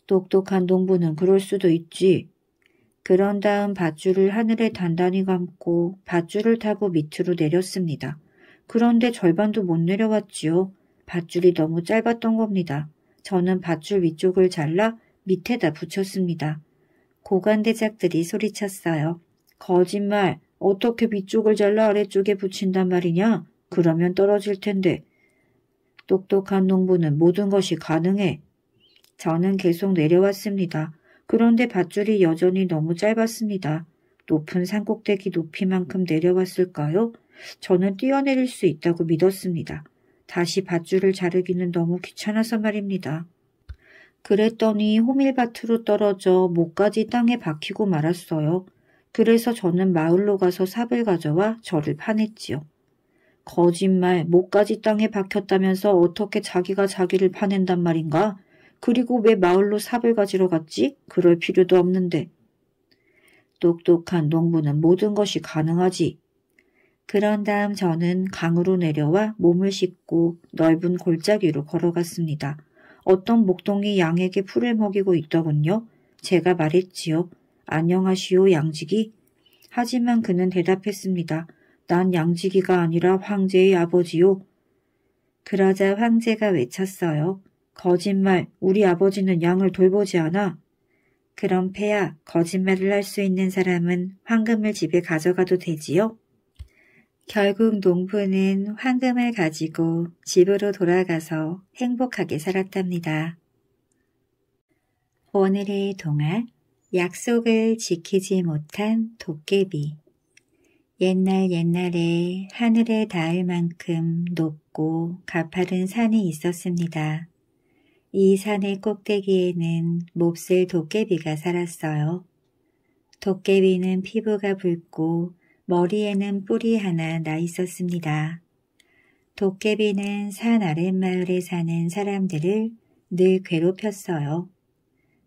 똑똑한 농부는 그럴 수도 있지. 그런 다음 밧줄을 하늘에 단단히 감고 밧줄을 타고 밑으로 내렸습니다. 그런데 절반도 못 내려왔지요. 밧줄이 너무 짧았던 겁니다. 저는 밧줄 위쪽을 잘라 밑에다 붙였습니다. 고관대작들이 소리쳤어요. 거짓말! 어떻게 위쪽을 잘라 아래쪽에 붙인단 말이냐? 그러면 떨어질 텐데 똑똑한 농부는 모든 것이 가능해. 저는 계속 내려왔습니다. 그런데 밧줄이 여전히 너무 짧았습니다. 높은 산꼭대기 높이만큼 내려왔을까요? 저는 뛰어내릴 수 있다고 믿었습니다. 다시 밧줄을 자르기는 너무 귀찮아서 말입니다. 그랬더니 호밀밭으로 떨어져 목까지 땅에 박히고 말았어요. 그래서 저는 마을로 가서 삽을 가져와 저를 파냈지요. 거짓말, 목까지 땅에 박혔다면서 어떻게 자기가 자기를 파낸단 말인가? 그리고 왜 마을로 삽을 가지러 갔지? 그럴 필요도 없는데. 똑똑한 농부는 모든 것이 가능하지. 그런 다음 저는 강으로 내려와 몸을 씻고 넓은 골짜기로 걸어갔습니다. 어떤 목동이 양에게 풀을 먹이고 있더군요. 제가 말했지요. 안녕하시오 양지기. 하지만 그는 대답했습니다. 난 양지기가 아니라 황제의 아버지요. 그러자 황제가 외쳤어요. 거짓말, 우리 아버지는 양을 돌보지 않아. 그럼 폐야, 거짓말을 할 수 있는 사람은 황금을 집에 가져가도 되지요? 결국 농부는 황금을 가지고 집으로 돌아가서 행복하게 살았답니다. 오늘의 동화, 약속을 지키지 못한 도깨비 옛날 옛날에 하늘에 닿을 만큼 높고 가파른 산이 있었습니다. 이 산의 꼭대기에는 몹쓸 도깨비가 살았어요. 도깨비는 피부가 붉고 머리에는 뿔이 하나 나 있었습니다. 도깨비는 산 아랫마을에 사는 사람들을 늘 괴롭혔어요.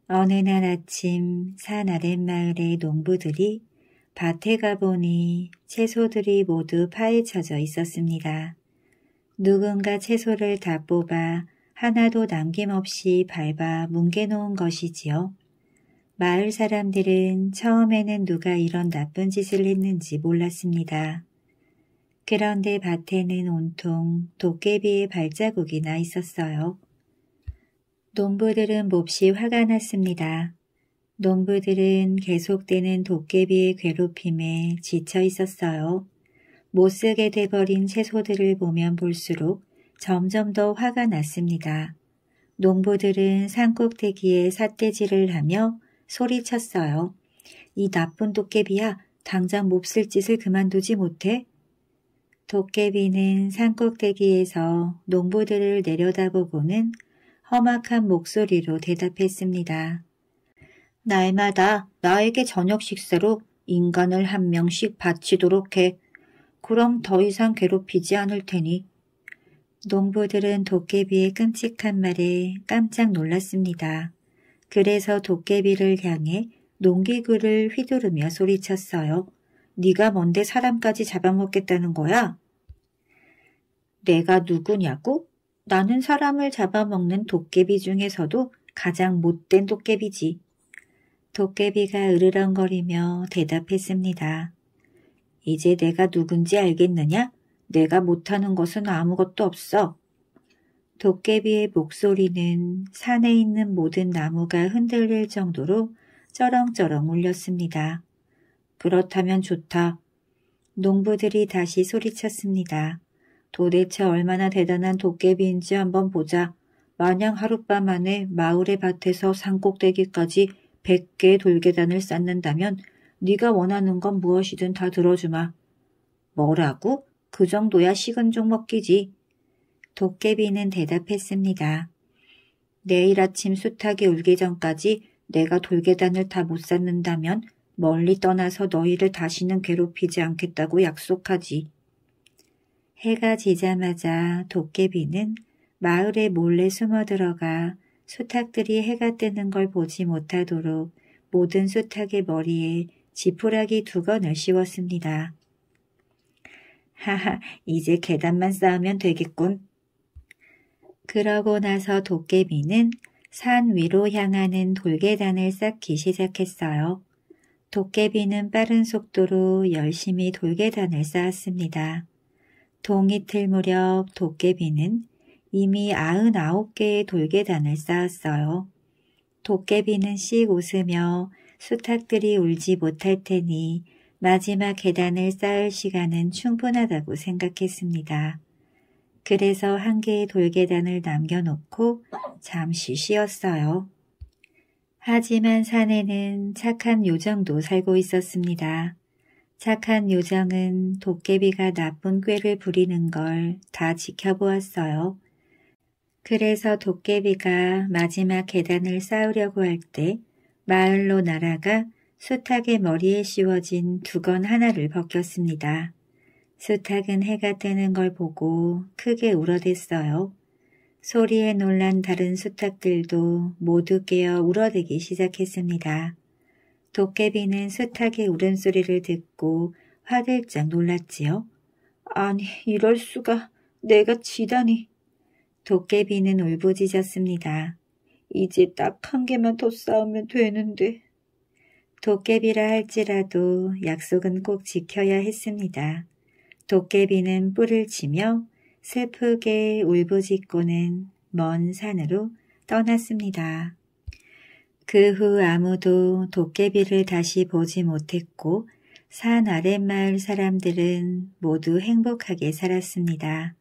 어느 날 아침 산 아랫마을의 농부들이 밭에 가보니 채소들이 모두 파헤쳐져 있었습니다. 누군가 채소를 다 뽑아 하나도 남김없이 밟아 뭉개놓은 것이지요. 마을 사람들은 처음에는 누가 이런 나쁜 짓을 했는지 몰랐습니다. 그런데 밭에는 온통 도깨비의 발자국이 나 있었어요. 농부들은 몹시 화가 났습니다. 농부들은 계속되는 도깨비의 괴롭힘에 지쳐 있었어요. 못쓰게 돼버린 채소들을 보면 볼수록 점점 더 화가 났습니다. 농부들은 산꼭대기에 삿대질을 하며 소리쳤어요. 이 나쁜 도깨비야 당장 몹쓸 짓을 그만두지 못해? 도깨비는 산꼭대기에서 농부들을 내려다보고는 험악한 목소리로 대답했습니다. 날마다 나에게 저녁 식사로 인간을 한 명씩 바치도록 해. 그럼 더 이상 괴롭히지 않을 테니. 농부들은 도깨비의 끔찍한 말에 깜짝 놀랐습니다. 그래서 도깨비를 향해 농기구를 휘두르며 소리쳤어요. 네가 뭔데 사람까지 잡아먹겠다는 거야? 내가 누구냐고? 나는 사람을 잡아먹는 도깨비 중에서도 가장 못된 도깨비지. 도깨비가 으르렁거리며 대답했습니다. 이제 내가 누군지 알겠느냐? 내가 못하는 것은 아무것도 없어. 도깨비의 목소리는 산에 있는 모든 나무가 흔들릴 정도로 쩌렁쩌렁 울렸습니다. 그렇다면 좋다. 농부들이 다시 소리쳤습니다. 도대체 얼마나 대단한 도깨비인지 한번 보자. 만약 하룻밤 안에 마을의 밭에서 산꼭대기까지 100개의 돌계단을 쌓는다면 네가 원하는 건 무엇이든 다 들어주마. 뭐라고? 그 정도야 식은 종 먹기지. 도깨비는 대답했습니다. 내일 아침 수탉이 울기 전까지 내가 돌계단을 다 못 쌓는다면 멀리 떠나서 너희를 다시는 괴롭히지 않겠다고 약속하지. 해가 지자마자 도깨비는 마을에 몰래 숨어 들어가 수탉들이 해가 뜨는 걸 보지 못하도록 모든 수탉의 머리에 지푸라기 두건을 씌웠습니다. 하하, 이제 계단만 쌓으면 되겠군. 그러고 나서 도깨비는 산 위로 향하는 돌계단을 쌓기 시작했어요. 도깨비는 빠른 속도로 열심히 돌계단을 쌓았습니다. 동이틀 무렵 도깨비는 이미 99개의 돌계단을 쌓았어요. 도깨비는 씩 웃으며 수탉들이 울지 못할 테니 마지막 계단을 쌓을 시간은 충분하다고 생각했습니다. 그래서 한 개의 돌계단을 남겨놓고 잠시 쉬었어요. 하지만 산에는 착한 요정도 살고 있었습니다. 착한 요정은 도깨비가 나쁜 꾀를 부리는 걸 다 지켜보았어요. 그래서 도깨비가 마지막 계단을 쌓으려고 할 때 마을로 날아가 수탉의 머리에 씌워진 두건 하나를 벗겼습니다. 수탉은 해가 뜨는 걸 보고 크게 울어댔어요. 소리에 놀란 다른 수탉들도 모두 깨어 울어대기 시작했습니다. 도깨비는 수탉의 울음소리를 듣고 화들짝 놀랐지요. 아니 이럴 수가 내가 지다니 도깨비는 울부짖었습니다. 이제 딱 한 개만 더 싸우면 되는데. 도깨비라 할지라도 약속은 꼭 지켜야 했습니다. 도깨비는 뿔을 치며 슬프게 울부짖고는 먼 산으로 떠났습니다. 그 후 아무도 도깨비를 다시 보지 못했고 산 아랫마을 사람들은 모두 행복하게 살았습니다.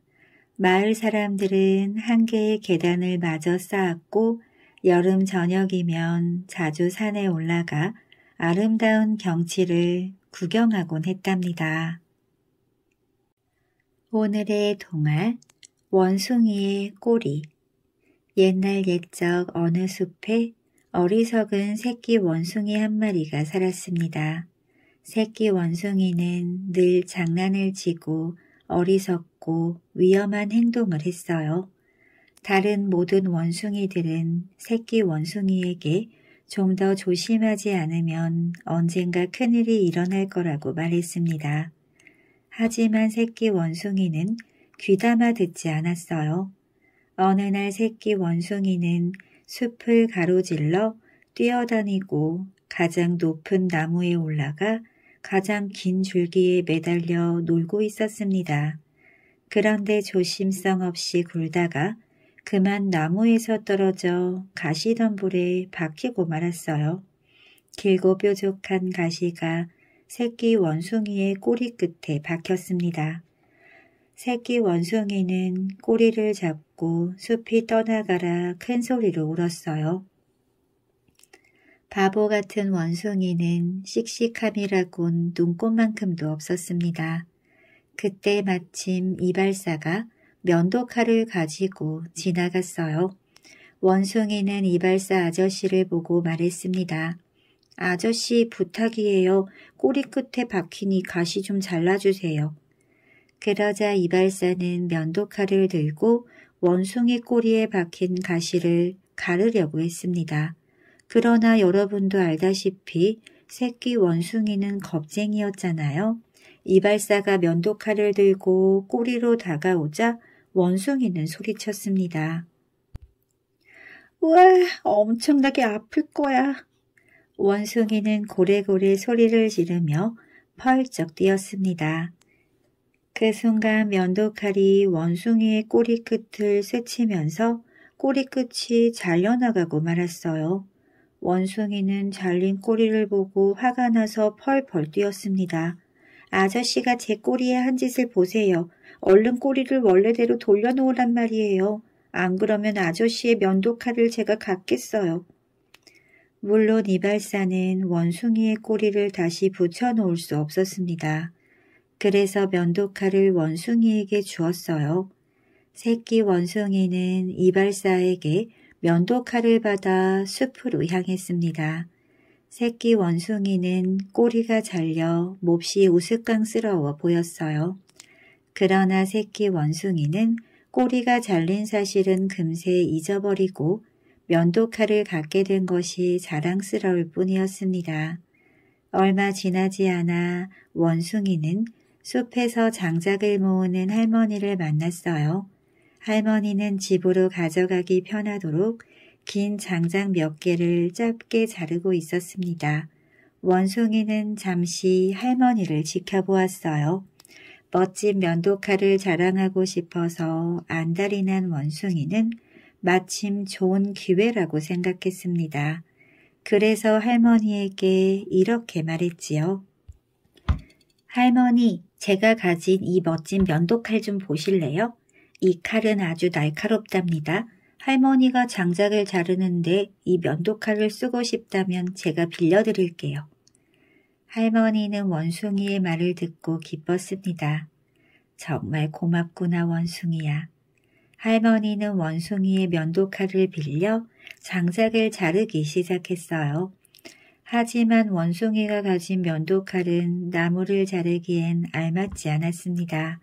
마을 사람들은 한 개의 계단을 마저 쌓았고 여름 저녁이면 자주 산에 올라가 아름다운 경치를 구경하곤 했답니다. 오늘의 동화 원숭이의 꼬리 옛날 옛적 어느 숲에 어리석은 새끼 원숭이 한 마리가 살았습니다. 새끼 원숭이는 늘 장난을 치고 어리석고 위험한 행동을 했어요. 다른 모든 원숭이들은 새끼 원숭이에게 좀 더 조심하지 않으면 언젠가 큰일이 일어날 거라고 말했습니다. 하지만 새끼 원숭이는 귀담아 듣지 않았어요. 어느 날 새끼 원숭이는 숲을 가로질러 뛰어다니고 가장 높은 나무에 올라가 가장 긴 줄기에 매달려 놀고 있었습니다. 그런데 조심성 없이 굴다가 그만 나무에서 떨어져 가시덤불에 박히고 말았어요. 길고 뾰족한 가시가 새끼 원숭이의 꼬리 끝에 박혔습니다. 새끼 원숭이는 꼬리를 잡고 숲이 떠나가라 큰 소리로 울었어요. 바보 같은 원숭이는 씩씩함이라곤 눈꽃만큼도 없었습니다. 그때 마침 이발사가 면도칼을 가지고 지나갔어요. 원숭이는 이발사 아저씨를 보고 말했습니다. 아저씨 부탁이에요. 꼬리 끝에 박히니 가시 좀 잘라주세요. 그러자 이발사는 면도칼을 들고 원숭이 꼬리에 박힌 가시를 가르려고 했습니다. 그러나 여러분도 알다시피 새끼 원숭이는 겁쟁이였잖아요. 이발사가 면도칼을 들고 꼬리로 다가오자 원숭이는 소리쳤습니다. 와 엄청나게 아플 거야. 원숭이는 고래고래 소리를 지르며 펄쩍 뛰었습니다. 그 순간 면도칼이 원숭이의 꼬리 끝을 스치면서 꼬리 끝이 잘려나가고 말았어요. 원숭이는 잘린 꼬리를 보고 화가 나서 펄펄 뛰었습니다. 아저씨가 제 꼬리에 한 짓을 보세요. 얼른 꼬리를 원래대로 돌려놓으란 말이에요. 안 그러면 아저씨의 면도칼을 제가 갖겠어요. 물론 이발사는 원숭이의 꼬리를 다시 붙여놓을 수 없었습니다. 그래서 면도칼을 원숭이에게 주었어요. 새끼 원숭이는 이발사에게 면도칼을 받아 숲으로 향했습니다. 새끼 원숭이는 꼬리가 잘려 몹시 우스꽝스러워 보였어요. 그러나 새끼 원숭이는 꼬리가 잘린 사실은 금세 잊어버리고 면도칼을 갖게 된 것이 자랑스러울 뿐이었습니다. 얼마 지나지 않아 원숭이는 숲에서 장작을 모으는 할머니를 만났어요. 할머니는 집으로 가져가기 편하도록 긴 장장 몇 개를 짧게 자르고 있었습니다. 원숭이는 잠시 할머니를 지켜보았어요. 멋진 면도칼을 자랑하고 싶어서 안달이 난 원숭이는 마침 좋은 기회라고 생각했습니다. 그래서 할머니에게 이렇게 말했지요. 할머니, 제가 가진 이 멋진 면도칼 좀 보실래요? 이 칼은 아주 날카롭답니다. 할머니가 장작을 자르는데 이 면도칼을 쓰고 싶다면 제가 빌려드릴게요. 할머니는 원숭이의 말을 듣고 기뻤습니다. 정말 고맙구나 원숭이야. 할머니는 원숭이의 면도칼을 빌려 장작을 자르기 시작했어요. 하지만 원숭이가 가진 면도칼은 나무를 자르기엔 알맞지 않았습니다.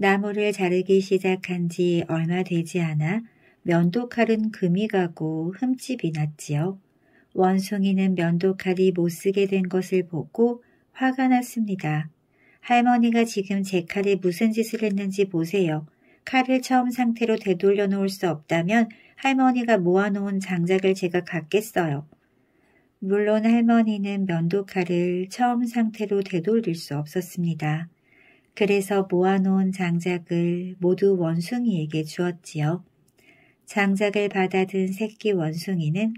나무를 자르기 시작한 지 얼마 되지 않아 면도칼은 금이 가고 흠집이 났지요. 원숭이는 면도칼이 못쓰게 된 것을 보고 화가 났습니다. 할머니가 지금 제 칼에 무슨 짓을 했는지 보세요. 칼을 처음 상태로 되돌려 놓을 수 없다면 할머니가 모아놓은 장작을 제가 갖겠어요. 물론 할머니는 면도칼을 처음 상태로 되돌릴 수 없었습니다. 그래서 모아놓은 장작을 모두 원숭이에게 주었지요. 장작을 받아든 새끼 원숭이는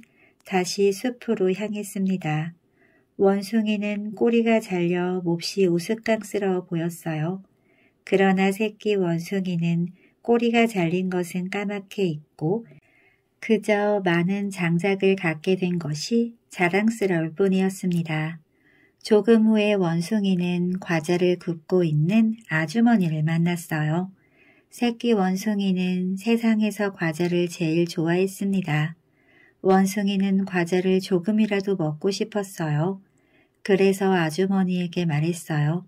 다시 숲으로 향했습니다. 원숭이는 꼬리가 잘려 몹시 우스꽝스러워 보였어요. 그러나 새끼 원숭이는 꼬리가 잘린 것은 까맣게 잊고 그저 많은 장작을 갖게 된 것이 자랑스러울 뿐이었습니다. 조금 후에 원숭이는 과자를 굽고 있는 아주머니를 만났어요. 새끼 원숭이는 세상에서 과자를 제일 좋아했습니다. 원숭이는 과자를 조금이라도 먹고 싶었어요. 그래서 아주머니에게 말했어요.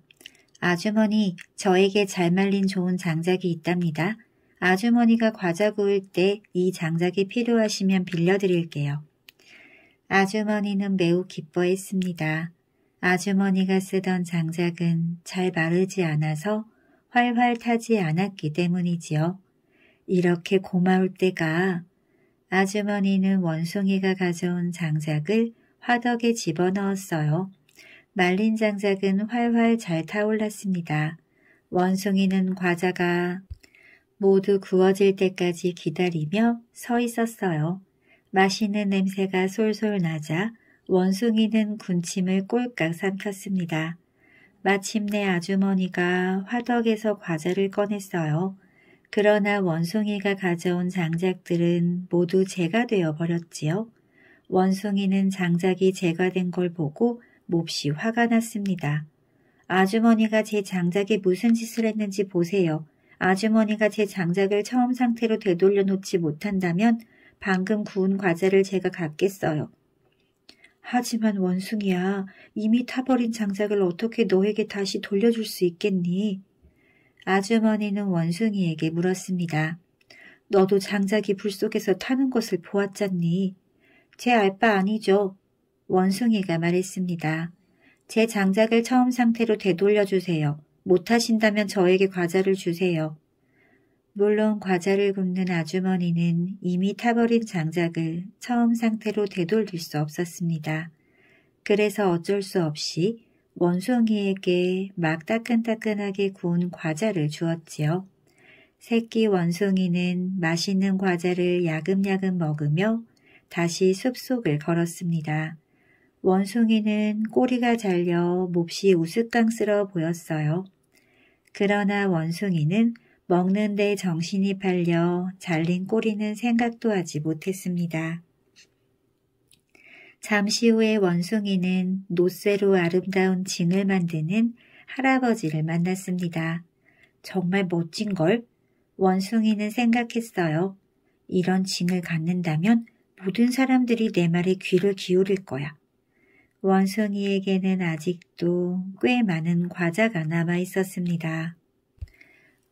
아주머니, 저에게 잘 말린 좋은 장작이 있답니다. 아주머니가 과자 구울 때 이 장작이 필요하시면 빌려드릴게요. 아주머니는 매우 기뻐했습니다. 아주머니가 쓰던 장작은 잘 마르지 않아서 활활 타지 않았기 때문이지요. 이렇게 고마울 때가 아주머니는 원숭이가 가져온 장작을 화덕에 집어넣었어요. 말린 장작은 활활 잘 타올랐습니다. 원숭이는 과자가 모두 구워질 때까지 기다리며 서 있었어요. 맛있는 냄새가 솔솔 나자 원숭이는 군침을 꼴깍 삼켰습니다. 마침내 아주머니가 화덕에서 과자를 꺼냈어요. 그러나 원숭이가 가져온 장작들은 모두 재가 되어버렸지요. 원숭이는 장작이 재가 된 걸 보고 몹시 화가 났습니다. 아주머니가 제 장작에 무슨 짓을 했는지 보세요. 아주머니가 제 장작을 처음 상태로 되돌려 놓지 못한다면 방금 구운 과자를 제가 갖겠어요. 하지만 원숭이야, 이미 타버린 장작을 어떻게 너에게 다시 돌려줄 수 있겠니? 아주머니는 원숭이에게 물었습니다. 너도 장작이 불 속에서 타는 것을 보았잖니? 제알바 아니죠. 원숭이가 말했습니다. 제 장작을 처음 상태로 되돌려주세요. 못하신다면 저에게 과자를 주세요. 물론 과자를 굽는 아주머니는 이미 타버린 장작을 처음 상태로 되돌릴 수 없었습니다. 그래서 어쩔 수 없이 원숭이에게 막 따끈따끈하게 구운 과자를 주었지요. 새끼 원숭이는 맛있는 과자를 야금야금 먹으며 다시 숲속을 걸었습니다. 원숭이는 꼬리가 잘려 몹시 우스꽝스러워 보였어요. 그러나 원숭이는 먹는데 정신이 팔려 잘린 꼬리는 생각도 하지 못했습니다. 잠시 후에 원숭이는 노쇠로 아름다운 징을 만드는 할아버지를 만났습니다. 정말 멋진걸? 원숭이는 생각했어요. 이런 징을 갖는다면 모든 사람들이 내 말에 귀를 기울일 거야. 원숭이에게는 아직도 꽤 많은 과자가 남아 있었습니다.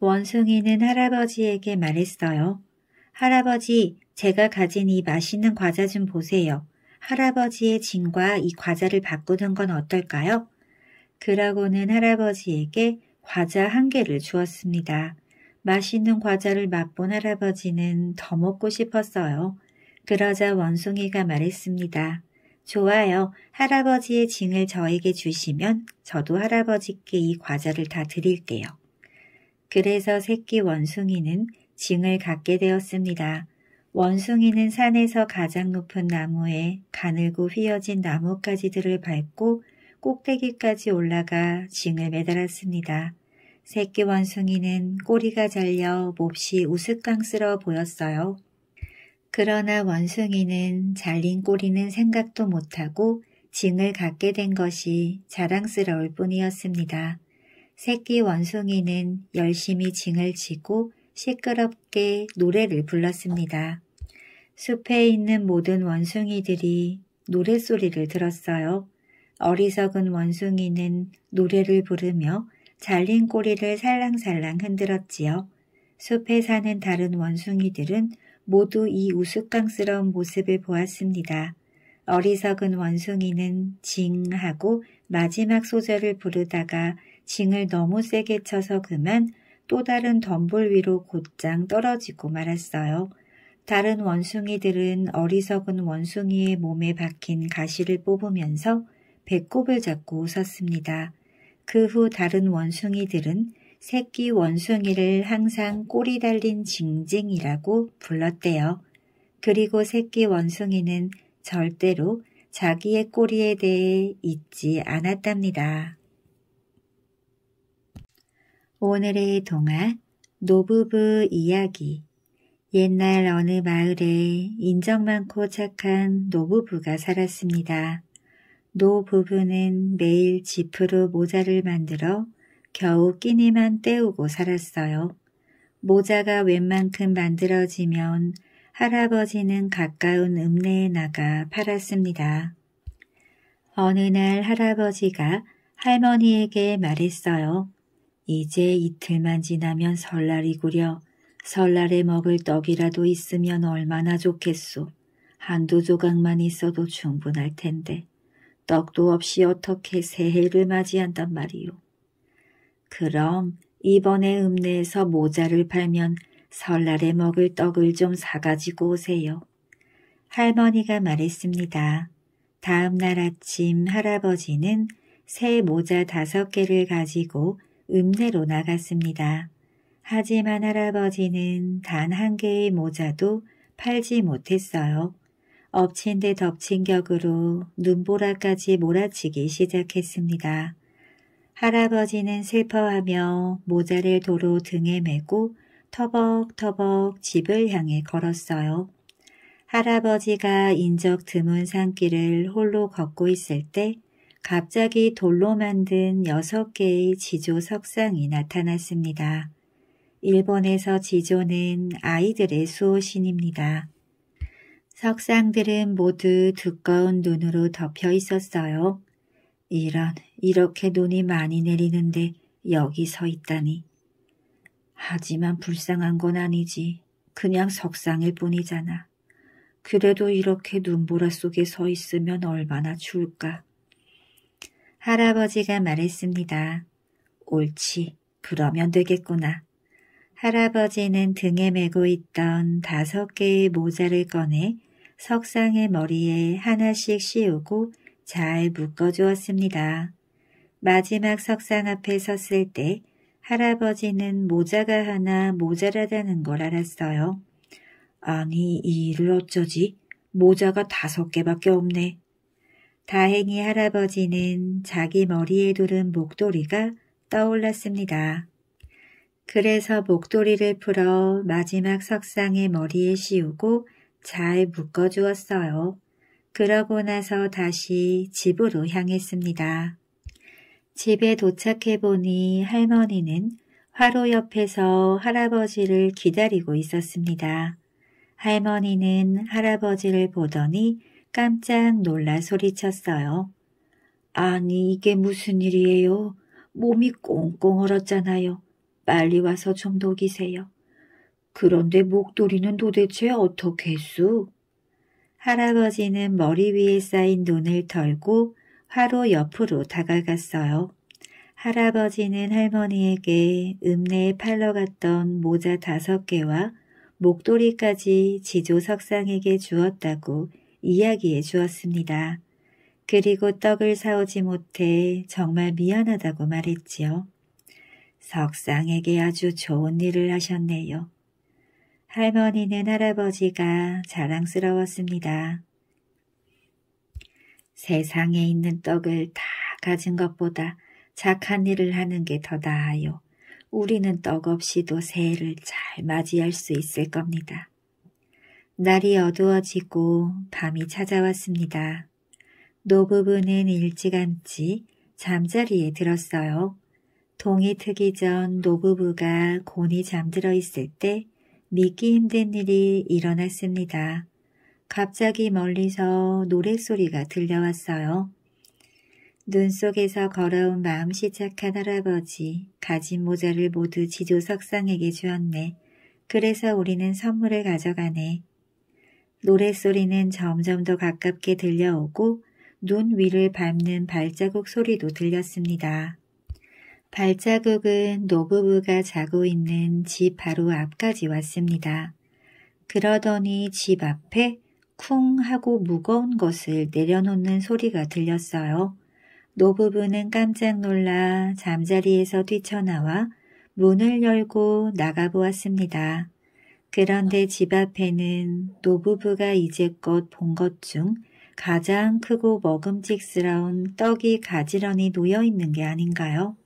원숭이는 할아버지에게 말했어요. 할아버지, 제가 가진 이 맛있는 과자 좀 보세요. 할아버지의 짐과 이 과자를 바꾸는 건 어떨까요? 그러고는 할아버지에게 과자 한 개를 주었습니다. 맛있는 과자를 맛본 할아버지는 더 먹고 싶었어요. 그러자 원숭이가 말했습니다. 좋아요. 할아버지의 징을 저에게 주시면 저도 할아버지께 이 과자를 다 드릴게요. 그래서 새끼 원숭이는 징을 갖게 되었습니다. 원숭이는 산에서 가장 높은 나무에 가늘고 휘어진 나뭇가지들을 밟고 꼭대기까지 올라가 징을 매달았습니다. 새끼 원숭이는 꼬리가 잘려 몹시 우스꽝스러워 보였어요. 그러나 원숭이는 잘린 꼬리는 생각도 못하고 징을 갖게 된 것이 자랑스러울 뿐이었습니다. 새끼 원숭이는 열심히 징을 치고 시끄럽게 노래를 불렀습니다. 숲에 있는 모든 원숭이들이 노랫소리를 들었어요. 어리석은 원숭이는 노래를 부르며 잘린 꼬리를 살랑살랑 흔들었지요. 숲에 사는 다른 원숭이들은 모두 이 우스꽝스러운 모습을 보았습니다. 어리석은 원숭이는 징하고 마지막 소절을 부르다가 징을 너무 세게 쳐서 그만 또 다른 덤불 위로 곧장 떨어지고 말았어요. 다른 원숭이들은 어리석은 원숭이의 몸에 박힌 가시를 뽑으면서 배꼽을 잡고 웃었습니다. 그 후 다른 원숭이들은 새끼 원숭이를 항상 꼬리 달린 징징이라고 불렀대요. 그리고 새끼 원숭이는 절대로 자기의 꼬리에 대해 잊지 않았답니다. 오늘의 동화 노부부 이야기 옛날 어느 마을에 인정 많고 착한 노부부가 살았습니다. 노부부는 매일 지프로 모자를 만들어 겨우 끼니만 때우고 살았어요. 모자가 웬만큼 만들어지면 할아버지는 가까운 읍내에 나가 팔았습니다. 어느 날 할아버지가 할머니에게 말했어요. 이제 이틀만 지나면 설날이구려. 설날에 먹을 떡이라도 있으면 얼마나 좋겠소. 한두 조각만 있어도 충분할 텐데 떡도 없이 어떻게 새해를 맞이한단 말이오. 그럼 이번에 읍내에서 모자를 팔면 설날에 먹을 떡을 좀 사가지고 오세요. 할머니가 말했습니다. 다음 날 아침 할아버지는 새 모자 다섯 개를 가지고 읍내로 나갔습니다. 하지만 할아버지는 단 한 개의 모자도 팔지 못했어요. 엎친 데 덮친 격으로 눈보라까지 몰아치기 시작했습니다. 할아버지는 슬퍼하며 모자를 도로 등에 메고 터벅터벅 집을 향해 걸었어요. 할아버지가 인적 드문 산길을 홀로 걷고 있을 때 갑자기 돌로 만든 6개의 지조 석상이 나타났습니다. 일본에서 지조는 아이들의 수호신입니다. 석상들은 모두 두꺼운 눈으로 덮여 있었어요. 이런, 이렇게 눈이 많이 내리는데 여기 서 있다니. 하지만 불쌍한 건 아니지. 그냥 석상일 뿐이잖아. 그래도 이렇게 눈보라 속에 서 있으면 얼마나 추울까. 할아버지가 말했습니다. 옳지, 그러면 되겠구나. 할아버지는 등에 메고 있던 다섯 개의 모자를 꺼내 석상의 머리에 하나씩 씌우고 잘 묶어주었습니다. 마지막 석상 앞에 섰을 때 할아버지는 모자가 하나 모자라다는 걸 알았어요. 아니, 이 일을 어쩌지? 모자가 다섯 개밖에 없네. 다행히 할아버지는 자기 머리에 두른 목도리가 떠올랐습니다. 그래서 목도리를 풀어 마지막 석상의 머리에 씌우고 잘 묶어주었어요. 그러고 나서 다시 집으로 향했습니다. 집에 도착해보니 할머니는 화로 옆에서 할아버지를 기다리고 있었습니다. 할머니는 할아버지를 보더니 깜짝 놀라 소리쳤어요. 아니 이게 무슨 일이에요? 몸이 꽁꽁 얼었잖아요. 빨리 와서 좀 녹이세요. 그런데 목도리는 도대체 어떻게 했수? 할아버지는 머리 위에 쌓인 눈을 털고 화로 옆으로 다가갔어요. 할아버지는 할머니에게 읍내에 팔러 갔던 모자 다섯 개와 목도리까지 지조석상에게 주었다고 이야기해 주었습니다. 그리고 떡을 사오지 못해 정말 미안하다고 말했지요. 석상에게 아주 좋은 일을 하셨네요. 할머니는 할아버지가 자랑스러웠습니다. 세상에 있는 떡을 다 가진 것보다 착한 일을 하는 게 더 나아요. 우리는 떡 없이도 새해를 잘 맞이할 수 있을 겁니다. 날이 어두워지고 밤이 찾아왔습니다. 노부부는 일찌감치 잠자리에 들었어요. 동이 트기 전 노부부가 곤히 잠들어 있을 때 믿기 힘든 일이 일어났습니다. 갑자기 멀리서 노랫소리가 들려왔어요. 눈 속에서 걸어온 마음 시작한 할아버지, 가진 모자를 모두 지조석상에게 주었네. 그래서 우리는 선물을 가져가네. 노랫소리는 점점 더 가깝게 들려오고 눈 위를 밟는 발자국 소리도 들렸습니다. 발자국은 노부부가 자고 있는 집 바로 앞까지 왔습니다. 그러더니 집 앞에 쿵 하고 무거운 것을 내려놓는 소리가 들렸어요. 노부부는 깜짝 놀라 잠자리에서 뛰쳐나와 문을 열고 나가보았습니다. 그런데 집 앞에는 노부부가 이제껏 본 것 중 가장 크고 먹음직스러운 떡이 가지런히 놓여 있는 게 아닌가요?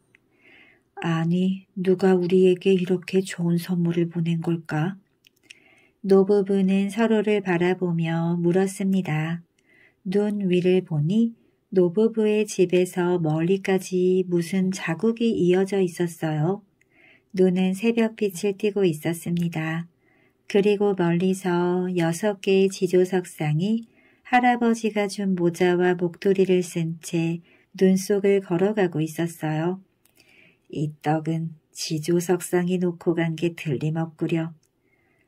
아니, 누가 우리에게 이렇게 좋은 선물을 보낸 걸까? 노부부는 서로를 바라보며 물었습니다. 눈 위를 보니 노부부의 집에서 멀리까지 무슨 자국이 이어져 있었어요. 눈은 새벽빛을 띠고 있었습니다. 그리고 멀리서 여섯 개의 지조석상이 할아버지가 준 모자와 목도리를 쓴 채 눈속을 걸어가고 있었어요. 이 떡은 지조석상이 놓고 간 게 들림없구려.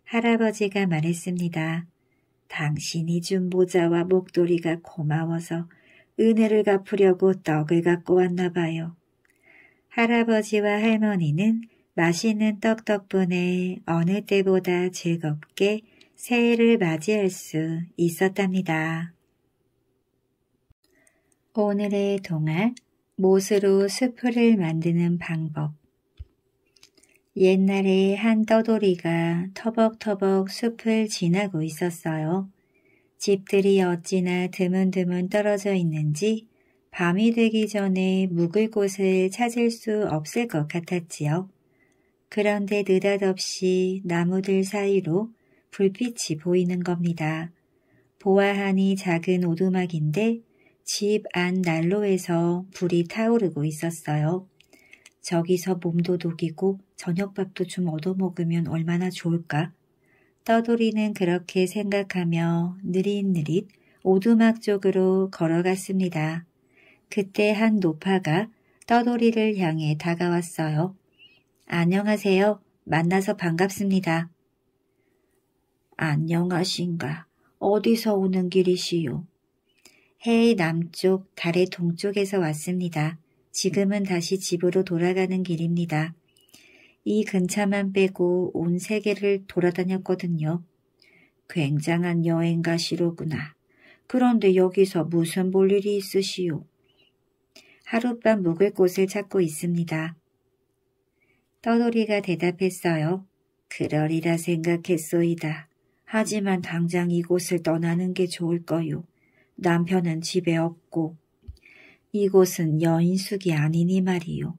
할아버지가 말했습니다. 당신이 준 모자와 목도리가 고마워서 은혜를 갚으려고 떡을 갖고 왔나 봐요. 할아버지와 할머니는 맛있는 떡 덕분에 어느 때보다 즐겁게 새해를 맞이할 수 있었답니다. 오늘의 동화 못으로 수프를 만드는 방법 옛날에 한 떠돌이가 터벅터벅 숲을 지나고 있었어요. 집들이 어찌나 드문드문 떨어져 있는지 밤이 되기 전에 묵을 곳을 찾을 수 없을 것 같았지요. 그런데 느닷없이 나무들 사이로 불빛이 보이는 겁니다. 보아하니 작은 오두막인데 집 안 난로에서 불이 타오르고 있었어요. 저기서 몸도 녹이고 저녁밥도 좀 얻어먹으면 얼마나 좋을까? 떠돌이는 그렇게 생각하며 느릿느릿 오두막 쪽으로 걸어갔습니다. 그때 한 노파가 떠돌이를 향해 다가왔어요. 안녕하세요. 만나서 반갑습니다. 안녕하신가. 어디서 오는 길이시요? 해의 남쪽, 달의 동쪽에서 왔습니다. 지금은 다시 집으로 돌아가는 길입니다. 이 근처만 빼고 온 세계를 돌아다녔거든요. 굉장한 여행가시로구나. 그런데 여기서 무슨 볼 일이 있으시오? 하룻밤 묵을 곳을 찾고 있습니다. 떠돌이가 대답했어요. 그러리라 생각했소이다. 하지만 당장 이곳을 떠나는 게 좋을 거요. 남편은 집에 없고 이곳은 여인숙이 아니니 말이요.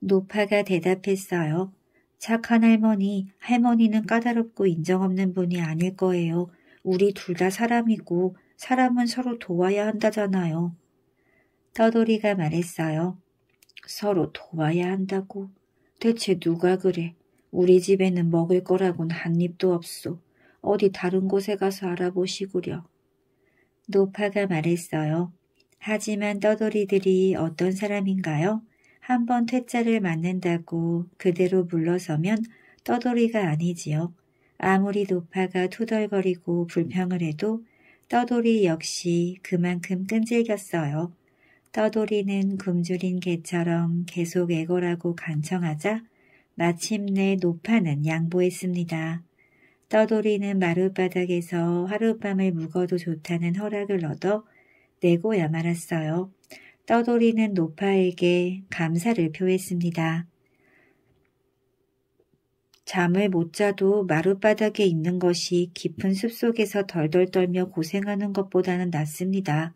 노파가 대답했어요. 착한 할머니, 할머니는 까다롭고 인정 없는 분이 아닐 거예요. 우리 둘 다 사람이고 사람은 서로 도와야 한다잖아요. 떠돌이가 말했어요. 서로 도와야 한다고. 대체 누가 그래? 우리 집에는 먹을 거라곤 한 입도 없소. 어디 다른 곳에 가서 알아보시구려. 노파가 말했어요. 하지만 떠돌이들이 어떤 사람인가요? 한번 퇴짜를 맞는다고 그대로 물러서면 떠돌이가 아니지요. 아무리 노파가 투덜거리고 불평을 해도 떠돌이 역시 그만큼 끈질겼어요. 떠돌이는 굶주린 개처럼 계속 애걸하고 간청하자 마침내 노파는 양보했습니다. 떠돌이는 마룻바닥에서 하룻밤을 묵어도 좋다는 허락을 얻어 내고야 말았어요. 떠돌이는 노파에게 감사를 표했습니다. 잠을 못 자도 마룻바닥에 있는 것이 깊은 숲속에서 덜덜 떨며 고생하는 것보다는 낫습니다.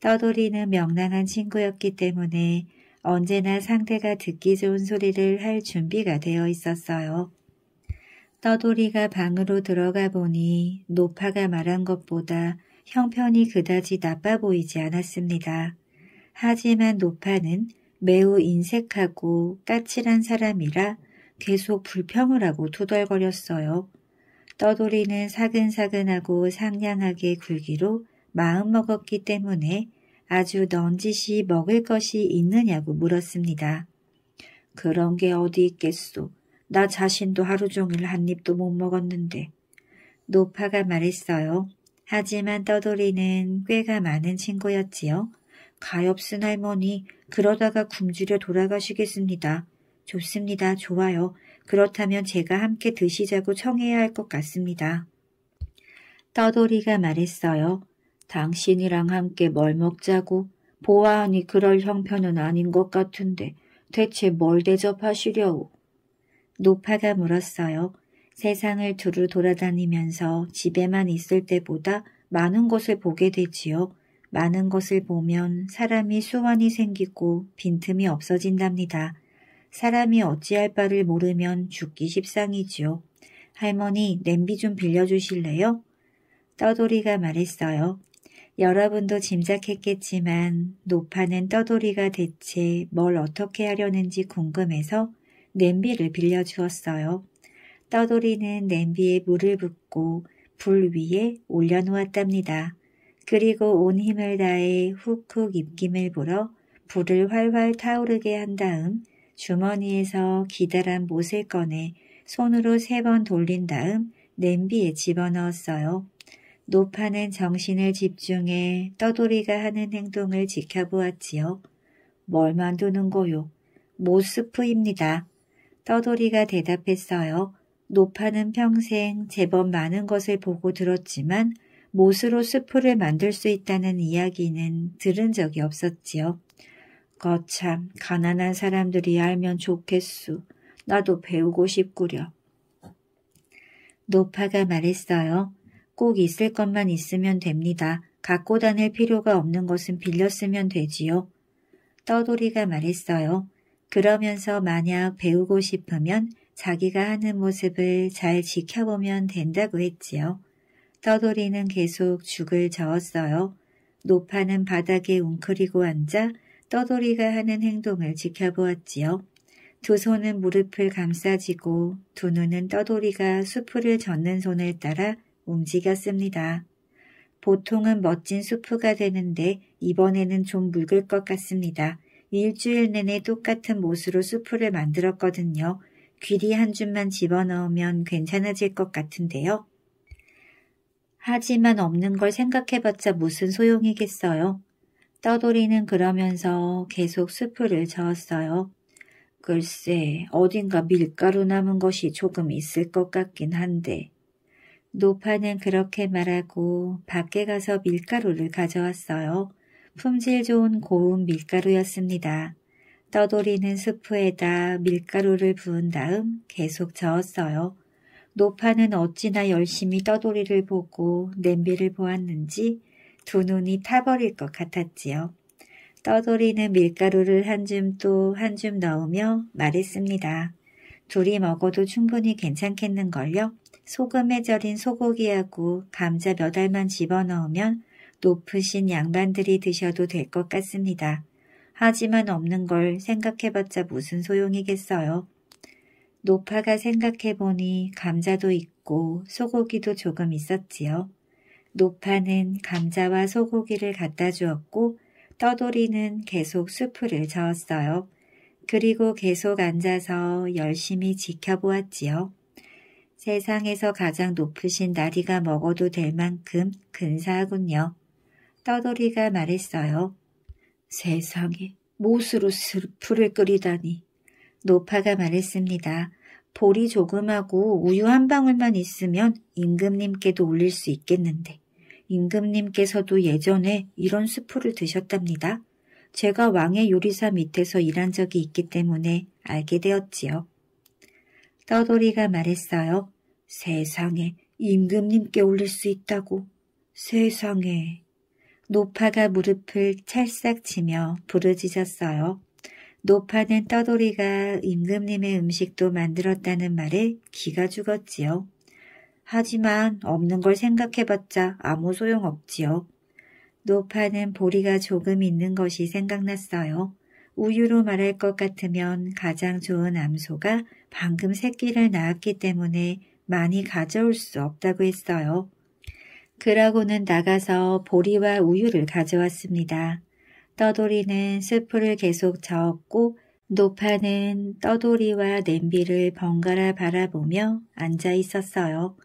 떠돌이는 명랑한 친구였기 때문에 언제나 상대가 듣기 좋은 소리를 할 준비가 되어 있었어요. 떠돌이가 방으로 들어가 보니 노파가 말한 것보다 형편이 그다지 나빠 보이지 않았습니다. 하지만 노파는 매우 인색하고 까칠한 사람이라 계속 불평을 하고 투덜거렸어요. 떠돌이는 사근사근하고 상냥하게 굴기로 마음먹었기 때문에 아주 넌지시 먹을 것이 있느냐고 물었습니다. 그런 게 어디 있겠소. 나 자신도 하루 종일 한 입도 못 먹었는데. 노파가 말했어요. 하지만 떠돌이는 꾀가 많은 친구였지요. 가엾은 할머니 그러다가 굶주려 돌아가시겠습니다. 좋습니다. 좋아요. 그렇다면 제가 함께 드시자고 청해야 할 것 같습니다. 떠돌이가 말했어요. 당신이랑 함께 뭘 먹자고 보아하니 그럴 형편은 아닌 것 같은데 대체 뭘 대접하시려고? 노파가 물었어요. 세상을 두루 돌아다니면서 집에만 있을 때보다 많은 것을 보게 되지요. 많은 것을 보면 사람이 수완이 생기고 빈틈이 없어진답니다. 사람이 어찌할 바를 모르면 죽기 십상이지요. 할머니 냄비 좀 빌려주실래요? 떠돌이가 말했어요. 여러분도 짐작했겠지만 노파는 떠돌이가 대체 뭘 어떻게 하려는지 궁금해서 냄비를 빌려주었어요. 떠돌이는 냄비에 물을 붓고 불 위에 올려놓았답니다. 그리고 온 힘을 다해 훅훅 입김을 불어 불을 활활 타오르게 한 다음 주머니에서 기다란 못을 꺼내 손으로 세 번 돌린 다음 냄비에 집어넣었어요. 노파는 정신을 집중해 떠돌이가 하는 행동을 지켜보았지요. 뭘 만드는 거요? 모스프입니다. 떠돌이가 대답했어요. 노파는 평생 제법 많은 것을 보고 들었지만 못으로 스프를 만들 수 있다는 이야기는 들은 적이 없었지요. 거참 가난한 사람들이 알면 좋겠수. 나도 배우고 싶구려. 노파가 말했어요. 꼭 있을 것만 있으면 됩니다. 갖고 다닐 필요가 없는 것은 빌렸으면 되지요. 떠돌이가 말했어요. 그러면서 만약 배우고 싶으면 자기가 하는 모습을 잘 지켜보면 된다고 했지요. 떠돌이는 계속 죽을 저었어요. 노파는 바닥에 웅크리고 앉아 떠돌이가 하는 행동을 지켜보았지요. 두 손은 무릎을 감싸지고 두 눈은 떠돌이가 수풀을 젓는 손을 따라 움직였습니다. 보통은 멋진 수프가 되는데 이번에는 좀 묽을 것 같습니다. 일주일 내내 똑같은 모수로 수프를 만들었거든요. 귀리 한 줌만 집어넣으면 괜찮아질 것 같은데요. 하지만 없는 걸 생각해봤자 무슨 소용이겠어요. 떠돌이는 그러면서 계속 수프를 저었어요. 글쎄, 어딘가 밀가루 남은 것이 조금 있을 것 같긴 한데. 노파는 그렇게 말하고 밖에 가서 밀가루를 가져왔어요. 품질 좋은 고운 밀가루였습니다. 떠돌이는 스프에다 밀가루를 부은 다음 계속 저었어요. 노파는 어찌나 열심히 떠돌이를 보고 냄비를 보았는지 두 눈이 타버릴 것 같았지요. 떠돌이는 밀가루를 한 줌 또 한 줌 넣으며 말했습니다. 둘이 먹어도 충분히 괜찮겠는걸요? 소금에 절인 소고기하고 감자 몇 알만 집어넣으면 높으신 양반들이 드셔도 될 것 같습니다. 하지만 없는 걸 생각해봤자 무슨 소용이겠어요. 노파가 생각해보니 감자도 있고 소고기도 조금 있었지요. 노파는 감자와 소고기를 갖다 주었고 떠돌이는 계속 수프를 저었어요. 그리고 계속 앉아서 열심히 지켜보았지요. 세상에서 가장 높으신 나리가 먹어도 될 만큼 근사하군요. 떠돌이가 말했어요. 세상에 못으로 스프를 끓이다니. 노파가 말했습니다. 볼이 조금하고 우유 한 방울만 있으면 임금님께도 올릴 수 있겠는데 임금님께서도 예전에 이런 수프를 드셨답니다. 제가 왕의 요리사 밑에서 일한 적이 있기 때문에 알게 되었지요. 떠돌이가 말했어요. 세상에 임금님께 올릴 수 있다고. 세상에. 노파가 무릎을 찰싹 치며 부르짖었어요. 노파는 떠돌이가 임금님의 음식도 만들었다는 말에 기가 죽었지요. 하지만 없는 걸 생각해봤자 아무 소용없지요. 노파는 보리가 조금 있는 것이 생각났어요. 우유로 말할 것 같으면 가장 좋은 암소가 방금 새끼를 낳았기 때문에 많이 가져올 수 없다고 했어요. 그러고는 나가서 보리와 우유를 가져왔습니다. 떠돌이는 스프를 계속 저었고 노파는 떠돌이와 냄비를 번갈아 바라보며 앉아 있었어요.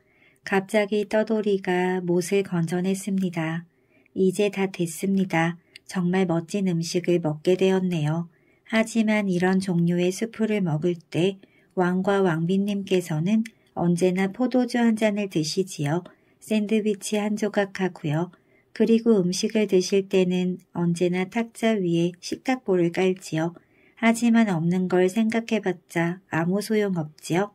갑자기 떠돌이가 못을 건져냈습니다. 이제 다 됐습니다. 정말 멋진 음식을 먹게 되었네요. 하지만 이런 종류의 수프를 먹을 때 왕과 왕비님께서는 언제나 포도주 한 잔을 드시지요. 샌드위치 한 조각 하고요. 그리고 음식을 드실 때는 언제나 탁자 위에 식탁보를 깔지요. 하지만 없는 걸 생각해봤자 아무 소용없지요.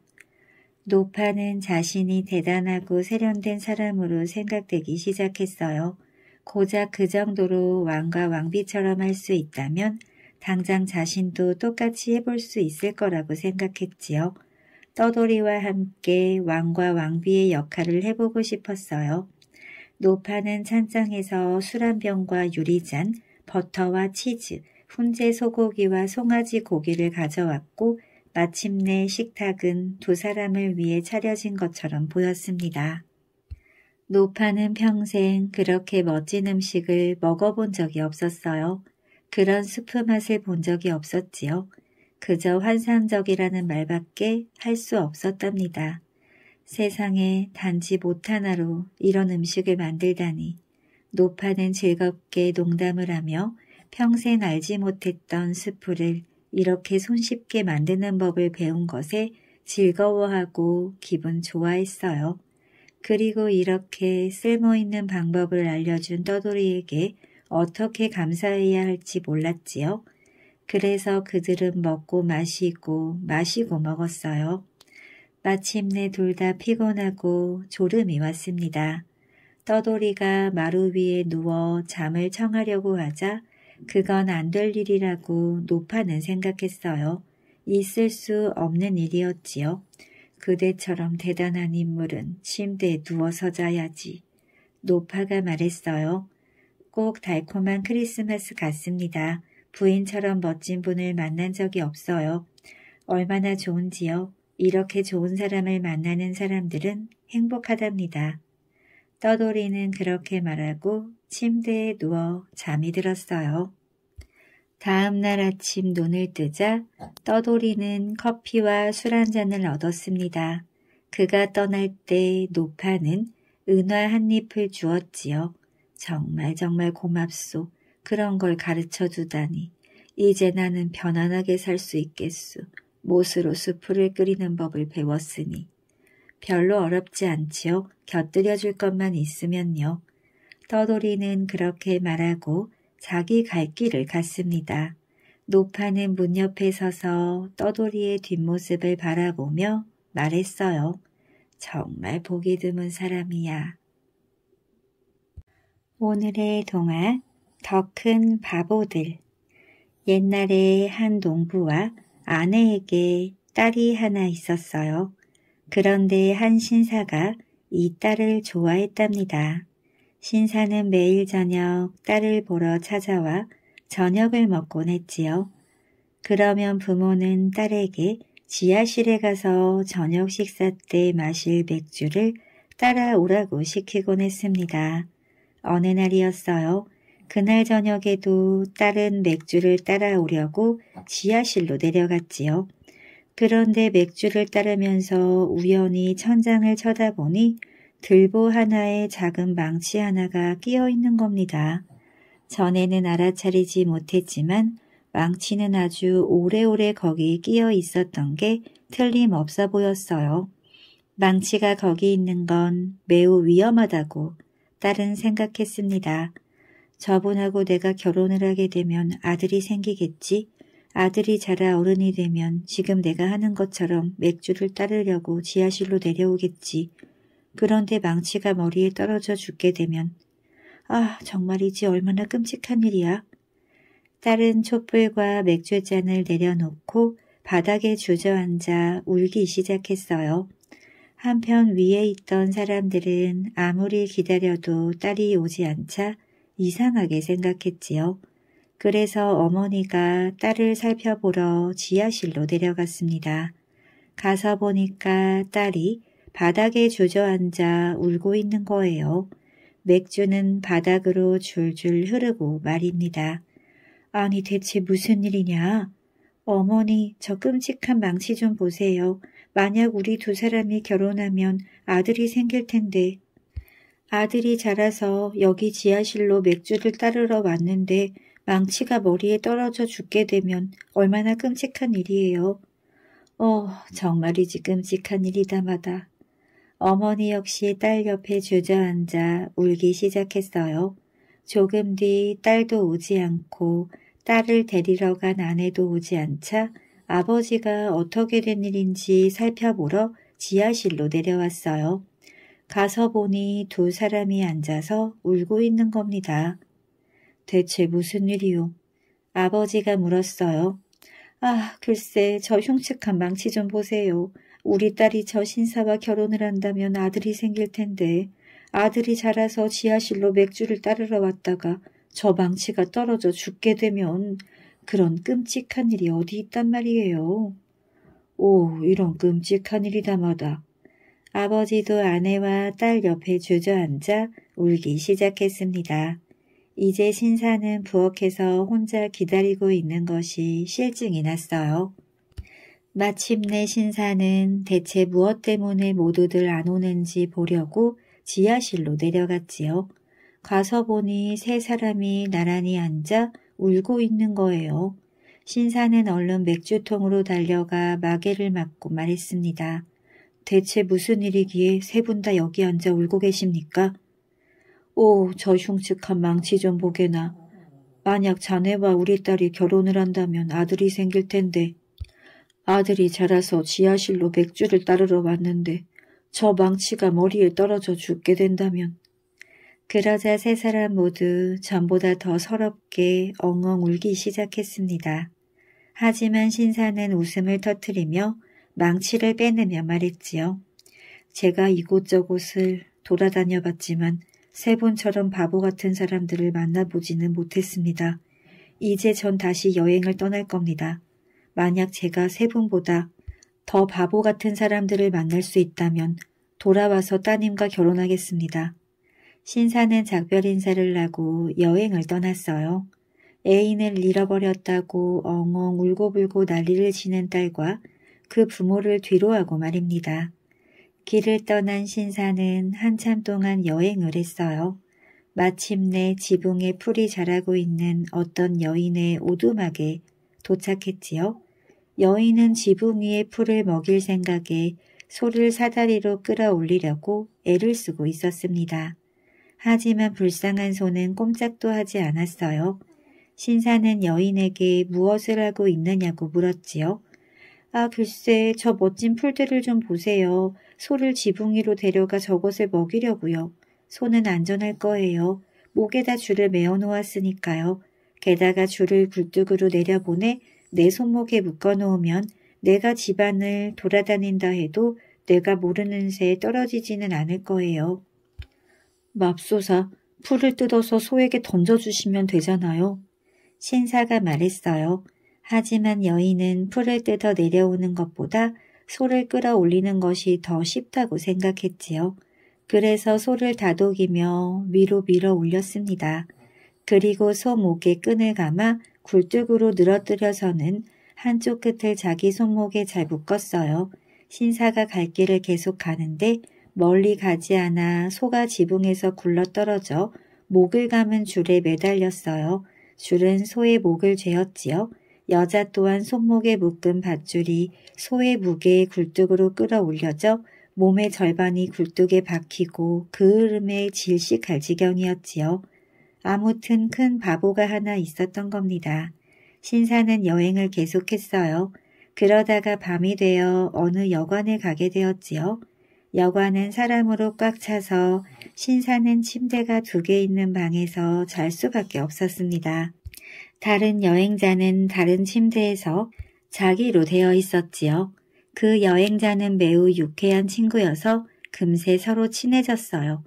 노파는 자신이 대단하고 세련된 사람으로 생각되기 시작했어요. 고작 그 정도로 왕과 왕비처럼 할 수 있다면 당장 자신도 똑같이 해볼 수 있을 거라고 생각했지요. 떠돌이와 함께 왕과 왕비의 역할을 해보고 싶었어요. 노파는 찬장에서 술 한 병과 유리잔, 버터와 치즈, 훈제 소고기와 송아지 고기를 가져왔고 마침내 식탁은 두 사람을 위해 차려진 것처럼 보였습니다. 노파는 평생 그렇게 멋진 음식을 먹어본 적이 없었어요. 그런 수프 맛을 본 적이 없었지요. 그저 환상적이라는 말밖에 할 수 없었답니다. 세상에 단지 못 하나로 이런 음식을 만들다니 노파는 즐겁게 농담을 하며 평생 알지 못했던 수프를 이렇게 손쉽게 만드는 법을 배운 것에 즐거워하고 기분 좋아했어요. 그리고 이렇게 쓸모있는 방법을 알려준 떠돌이에게 어떻게 감사해야 할지 몰랐지요. 그래서 그들은 먹고 마시고 마시고 먹었어요. 마침내 둘 다 피곤하고 졸음이 왔습니다. 떠돌이가 마루 위에 누워 잠을 청하려고 하자 그건 안 될 일이라고 노파는 생각했어요. 있을 수 없는 일이었지요. 그대처럼 대단한 인물은 침대에 누워서 자야지. 노파가 말했어요. 꼭 달콤한 크리스마스 같습니다. 부인처럼 멋진 분을 만난 적이 없어요. 얼마나 좋은지요. 이렇게 좋은 사람을 만나는 사람들은 행복하답니다. 떠돌이는 그렇게 말하고 침대에 누워 잠이 들었어요. 다음 날 아침 눈을 뜨자 떠돌이는 커피와 술 한 잔을 얻었습니다. 그가 떠날 때 노파는 은화 한잎을 주었지요. 정말 정말 고맙소. 그런 걸 가르쳐 주다니. 이제 나는 편안하게 살 수 있겠소. 못으로 수프를 끓이는 법을 배웠으니. 별로 어렵지 않지요. 곁들여 줄 것만 있으면요. 떠돌이는 그렇게 말하고 자기 갈 길을 갔습니다. 노파는 문 옆에 서서 떠돌이의 뒷모습을 바라보며 말했어요. 정말 보기 드문 사람이야. 오늘의 동화 더 큰 바보들 옛날에 한 농부와 아내에게 딸이 하나 있었어요. 그런데 한 신사가 이 딸을 좋아했답니다. 신사는 매일 저녁 딸을 보러 찾아와 저녁을 먹곤 했지요. 그러면 부모는 딸에게 지하실에 가서 저녁 식사 때 마실 맥주를 따라오라고 시키곤 했습니다. 어느 날이었어요. 그날 저녁에도 딸은 맥주를 따라오려고 지하실로 내려갔지요. 그런데 맥주를 따르면서 우연히 천장을 쳐다보니 들보 하나에 작은 망치 하나가 끼어 있는 겁니다. 전에는 알아차리지 못했지만 망치는 아주 오래오래 거기 에 끼어 있었던 게 틀림없어 보였어요. 망치가 거기 있는 건 매우 위험하다고 딸은 생각했습니다. 저분하고 내가 결혼을 하게 되면 아들이 생기겠지. 아들이 자라 어른이 되면 지금 내가 하는 것처럼 맥주를 따르려고 지하실로 내려오겠지. 그런데 망치가 머리에 떨어져 죽게 되면 아 정말이지 얼마나 끔찍한 일이야. 딸은 촛불과 맥주잔을 내려놓고 바닥에 주저앉아 울기 시작했어요. 한편 위에 있던 사람들은 아무리 기다려도 딸이 오지 않자 이상하게 생각했지요. 그래서 어머니가 딸을 살펴보러 지하실로 내려갔습니다. 가서 보니까 딸이 바닥에 주저앉아 울고 있는 거예요. 맥주는 바닥으로 줄줄 흐르고 말입니다. 아니 대체 무슨 일이냐? 어머니 저 끔찍한 망치 좀 보세요. 만약 우리 두 사람이 결혼하면 아들이 생길 텐데. 아들이 자라서 여기 지하실로 맥주를 따르러 왔는데 망치가 머리에 떨어져 죽게 되면 얼마나 끔찍한 일이에요. 어, 정말이지 끔찍한 일이다마다 어머니 역시 딸 옆에 주저앉아 울기 시작했어요. 조금 뒤 딸도 오지 않고 딸을 데리러 간 아내도 오지 않자 아버지가 어떻게 된 일인지 살펴보러 지하실로 내려왔어요. 가서 보니 두 사람이 앉아서 울고 있는 겁니다. 대체 무슨 일이요? 아버지가 물었어요. 아, 글쎄 저 흉측한 망치 좀 보세요. 우리 딸이 저 신사와 결혼을 한다면 아들이 생길 텐데 아들이 자라서 지하실로 맥주를 따르러 왔다가 저 망치가 떨어져 죽게 되면 그런 끔찍한 일이 어디 있단 말이에요. 오, 이런 끔찍한 일이다마다. 아버지도 아내와 딸 옆에 주저앉아 울기 시작했습니다. 이제 신사는 부엌에서 혼자 기다리고 있는 것이 실증이 났어요. 마침내 신사는 대체 무엇 때문에 모두들 안 오는지 보려고 지하실로 내려갔지요. 가서 보니 세 사람이 나란히 앉아 울고 있는 거예요. 신사는 얼른 맥주통으로 달려가 마개를 맞고 말했습니다. 대체 무슨 일이기에 세 분 다 여기 앉아 울고 계십니까? 오, 저 흉측한 망치 좀 보게나. 만약 자네와 우리 딸이 결혼을 한다면 아들이 생길 텐데 아들이 자라서 지하실로 맥주를 따르러 왔는데 저 망치가 머리에 떨어져 죽게 된다면 그러자 세 사람 모두 전보다 더 서럽게 엉엉 울기 시작했습니다. 하지만 신사는 웃음을 터트리며 망치를 빼내며 말했지요. 제가 이곳저곳을 돌아다녀 봤지만 세 분처럼 바보 같은 사람들을 만나보지는 못했습니다. 이제 전 다시 여행을 떠날 겁니다. 만약 제가 세 분보다 더 바보 같은 사람들을 만날 수 있다면 돌아와서 따님과 결혼하겠습니다. 신사는 작별 인사를 하고 여행을 떠났어요. 애인을 잃어버렸다고 엉엉 울고불고 난리를 치는 딸과 그 부모를 뒤로하고 말입니다. 길을 떠난 신사는 한참 동안 여행을 했어요. 마침내 지붕에 풀이 자라고 있는 어떤 여인의 오두막에 도착했지요. 여인은 지붕 위에 풀을 먹일 생각에 소를 사다리로 끌어올리려고 애를 쓰고 있었습니다. 하지만 불쌍한 소는 꼼짝도 하지 않았어요. 신사는 여인에게 무엇을 하고 있느냐고 물었지요. 아 글쎄 저 멋진 풀들을 좀 보세요. 소를 지붕 위로 데려가 저것을 먹이려고요. 소는 안전할 거예요. 목에다 줄을 메어 놓았으니까요. 게다가 줄을 굴뚝으로 내려보내 내 손목에 묶어놓으면 내가 집안을 돌아다닌다 해도 내가 모르는 새에 떨어지지는 않을 거예요. 맙소사, 풀을 뜯어서 소에게 던져주시면 되잖아요. 신사가 말했어요. 하지만 여인은 풀을 뜯어 내려오는 것보다 소를 끌어올리는 것이 더 쉽다고 생각했지요. 그래서 소를 다독이며 위로 밀어 올렸습니다. 그리고 소목에 끈을 감아 굴뚝으로 늘어뜨려서는 한쪽 끝을 자기 손목에 잘 묶었어요. 신사가 갈 길을 계속 가는데 멀리 가지 않아 소가 지붕에서 굴러떨어져 목을 감은 줄에 매달렸어요. 줄은 소의 목을 죄었지요. 여자 또한 손목에 묶은 밧줄이 소의 무게에 굴뚝으로 끌어올려져 몸의 절반이 굴뚝에 박히고 그 흐름에 질식할 지경이었지요. 아무튼 큰 바보가 하나 있었던 겁니다. 신사는 여행을 계속했어요. 그러다가 밤이 되어 어느 여관에 가게 되었지요. 여관은 사람으로 꽉 차서 신사는 침대가 두 개 있는 방에서 잘 수밖에 없었습니다. 다른 여행자는 다른 침대에서 자기로 되어 있었지요. 그 여행자는 매우 유쾌한 친구여서 금세 서로 친해졌어요.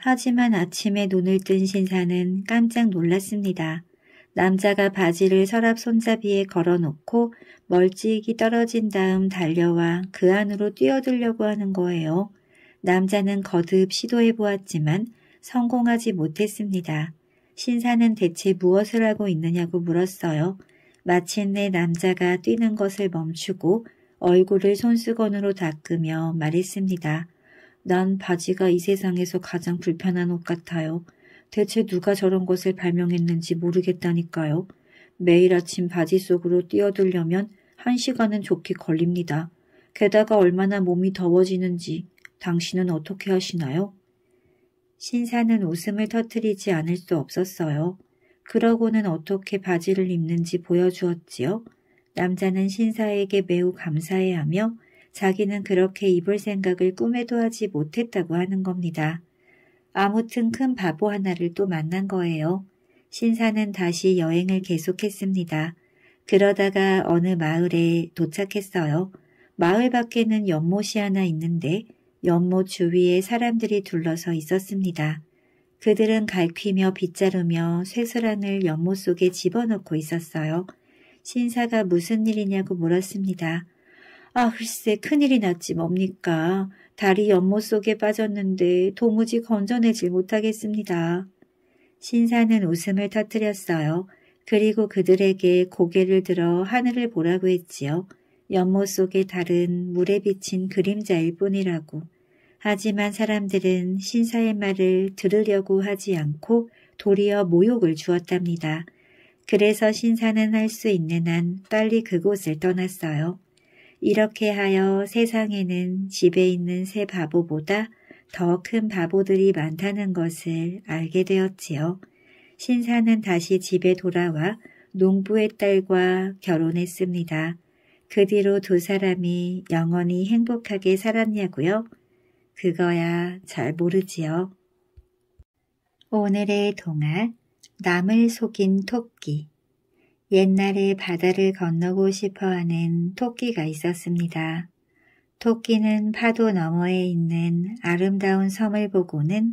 하지만 아침에 눈을 뜬 신사는 깜짝 놀랐습니다. 남자가 바지를 서랍 손잡이에 걸어놓고 멀찍이 떨어진 다음 달려와 그 안으로 뛰어들려고 하는 거예요. 남자는 거듭 시도해보았지만 성공하지 못했습니다. 신사는 대체 무엇을 하고 있느냐고 물었어요. 마침내 남자가 뛰는 것을 멈추고 얼굴을 손수건으로 닦으며 말했습니다. 난 바지가 이 세상에서 가장 불편한 옷 같아요. 대체 누가 저런 것을 발명했는지 모르겠다니까요. 매일 아침 바지 속으로 뛰어들려면 한 시간은 좋게 걸립니다. 게다가 얼마나 몸이 더워지는지 당신은 어떻게 하시나요? 신사는 웃음을 터뜨리지 않을 수 없었어요. 그러고는 어떻게 바지를 입는지 보여주었지요. 남자는 신사에게 매우 감사해하며 자기는 그렇게 입을 생각을 꿈에도 하지 못했다고 하는 겁니다. 아무튼 큰 바보 하나를 또 만난 거예요. 신사는 다시 여행을 계속했습니다. 그러다가 어느 마을에 도착했어요. 마을 밖에는 연못이 하나 있는데 연못 주위에 사람들이 둘러서 있었습니다. 그들은 갈퀴며 빗자루며 쇠수란을 연못 속에 집어넣고 있었어요. 신사가 무슨 일이냐고 물었습니다. 아 글쎄 큰일이 났지 뭡니까. 다리 연못 속에 빠졌는데 도무지 건져내질 못하겠습니다. 신사는 웃음을 터뜨렸어요. 그리고 그들에게 고개를 들어 하늘을 보라고 했지요. 연못 속의 달은 물에 비친 그림자일 뿐이라고. 하지만 사람들은 신사의 말을 들으려고 하지 않고 도리어 모욕을 주었답니다. 그래서 신사는 할 수 있는 한 빨리 그곳을 떠났어요. 이렇게 하여 세상에는 집에 있는 새 바보보다 더 큰 바보들이 많다는 것을 알게 되었지요. 신사는 다시 집에 돌아와 농부의 딸과 결혼했습니다. 그 뒤로 두 사람이 영원히 행복하게 살았냐고요? 그거야 잘 모르지요. 오늘의 동화 남을 속인 토끼 옛날에 바다를 건너고 싶어하는 토끼가 있었습니다. 토끼는 파도 너머에 있는 아름다운 섬을 보고는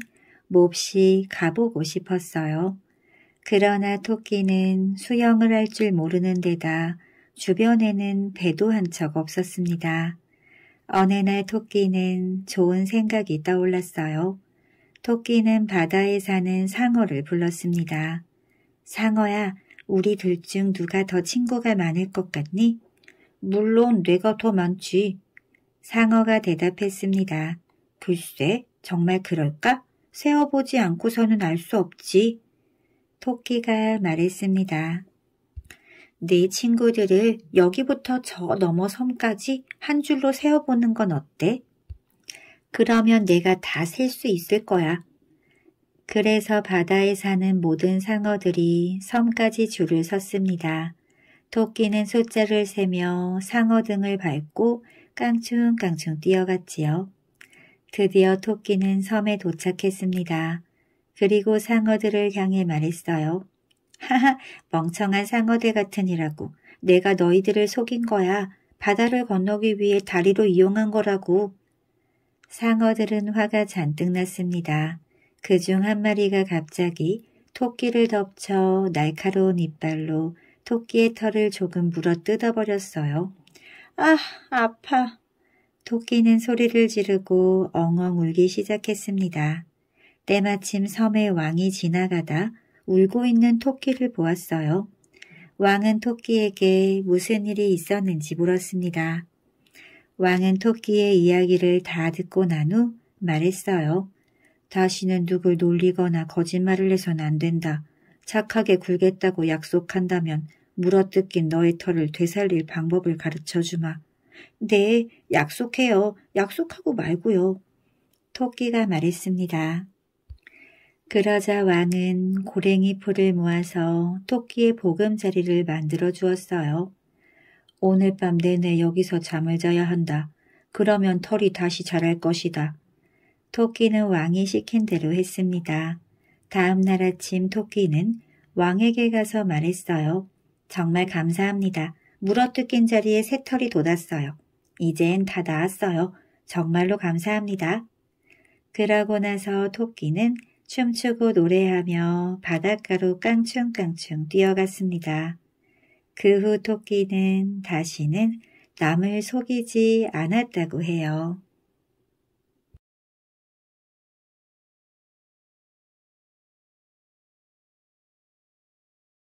몹시 가보고 싶었어요. 그러나 토끼는 수영을 할 줄 모르는 데다 주변에는 배도 한 척 없었습니다. 어느 날 토끼는 좋은 생각이 떠올랐어요. 토끼는 바다에 사는 상어를 불렀습니다. 상어야, 우리 둘 중 누가 더 친구가 많을 것 같니? 물론 내가 더 많지. 상어가 대답했습니다. 글쎄, 정말 그럴까? 세어보지 않고서는 알 수 없지. 토끼가 말했습니다. 네 친구들을 여기부터 저 너머 섬까지 한 줄로 세어보는 건 어때? 그러면 내가 다 셀 수 있을 거야. 그래서 바다에 사는 모든 상어들이 섬까지 줄을 섰습니다. 토끼는 숫자를 세며 상어 등을 밟고 깡충깡충 뛰어갔지요. 드디어 토끼는 섬에 도착했습니다. 그리고 상어들을 향해 말했어요. 하하, 멍청한 상어들 같으니라고. 내가 너희들을 속인 거야. 바다를 건너기 위해 다리로 이용한 거라고. 상어들은 화가 잔뜩 났습니다. 그중한 마리가 갑자기 토끼를 덮쳐 날카로운 이빨로 토끼의 털을 조금 물어 뜯어버렸어요. 아, 아파. 토끼는 소리를 지르고 엉엉 울기 시작했습니다. 때마침 섬의 왕이 지나가다 울고 있는 토끼를 보았어요. 왕은 토끼에게 무슨 일이 있었는지 물었습니다. 왕은 토끼의 이야기를 다 듣고 난 후 말했어요. 자신은 누굴 놀리거나 거짓말을 해선 안 된다. 착하게 굴겠다고 약속한다면 물어뜯긴 너의 털을 되살릴 방법을 가르쳐주마. 네, 약속해요. 약속하고 말고요. 토끼가 말했습니다. 그러자 왕은 고랭이 풀을 모아서 토끼의 보금자리를 만들어 주었어요. 오늘 밤 내내 여기서 잠을 자야 한다. 그러면 털이 다시 자랄 것이다. 토끼는 왕이 시킨 대로 했습니다. 다음 날 아침 토끼는 왕에게 가서 말했어요. 정말 감사합니다. 물어뜯긴 자리에 새털이 돋았어요. 이젠 다 나았어요. 정말로 감사합니다. 그러고 나서 토끼는 춤추고 노래하며 바닷가로 깡충깡충 뛰어갔습니다. 그 후 토끼는 다시는 남을 속이지 않았다고 해요.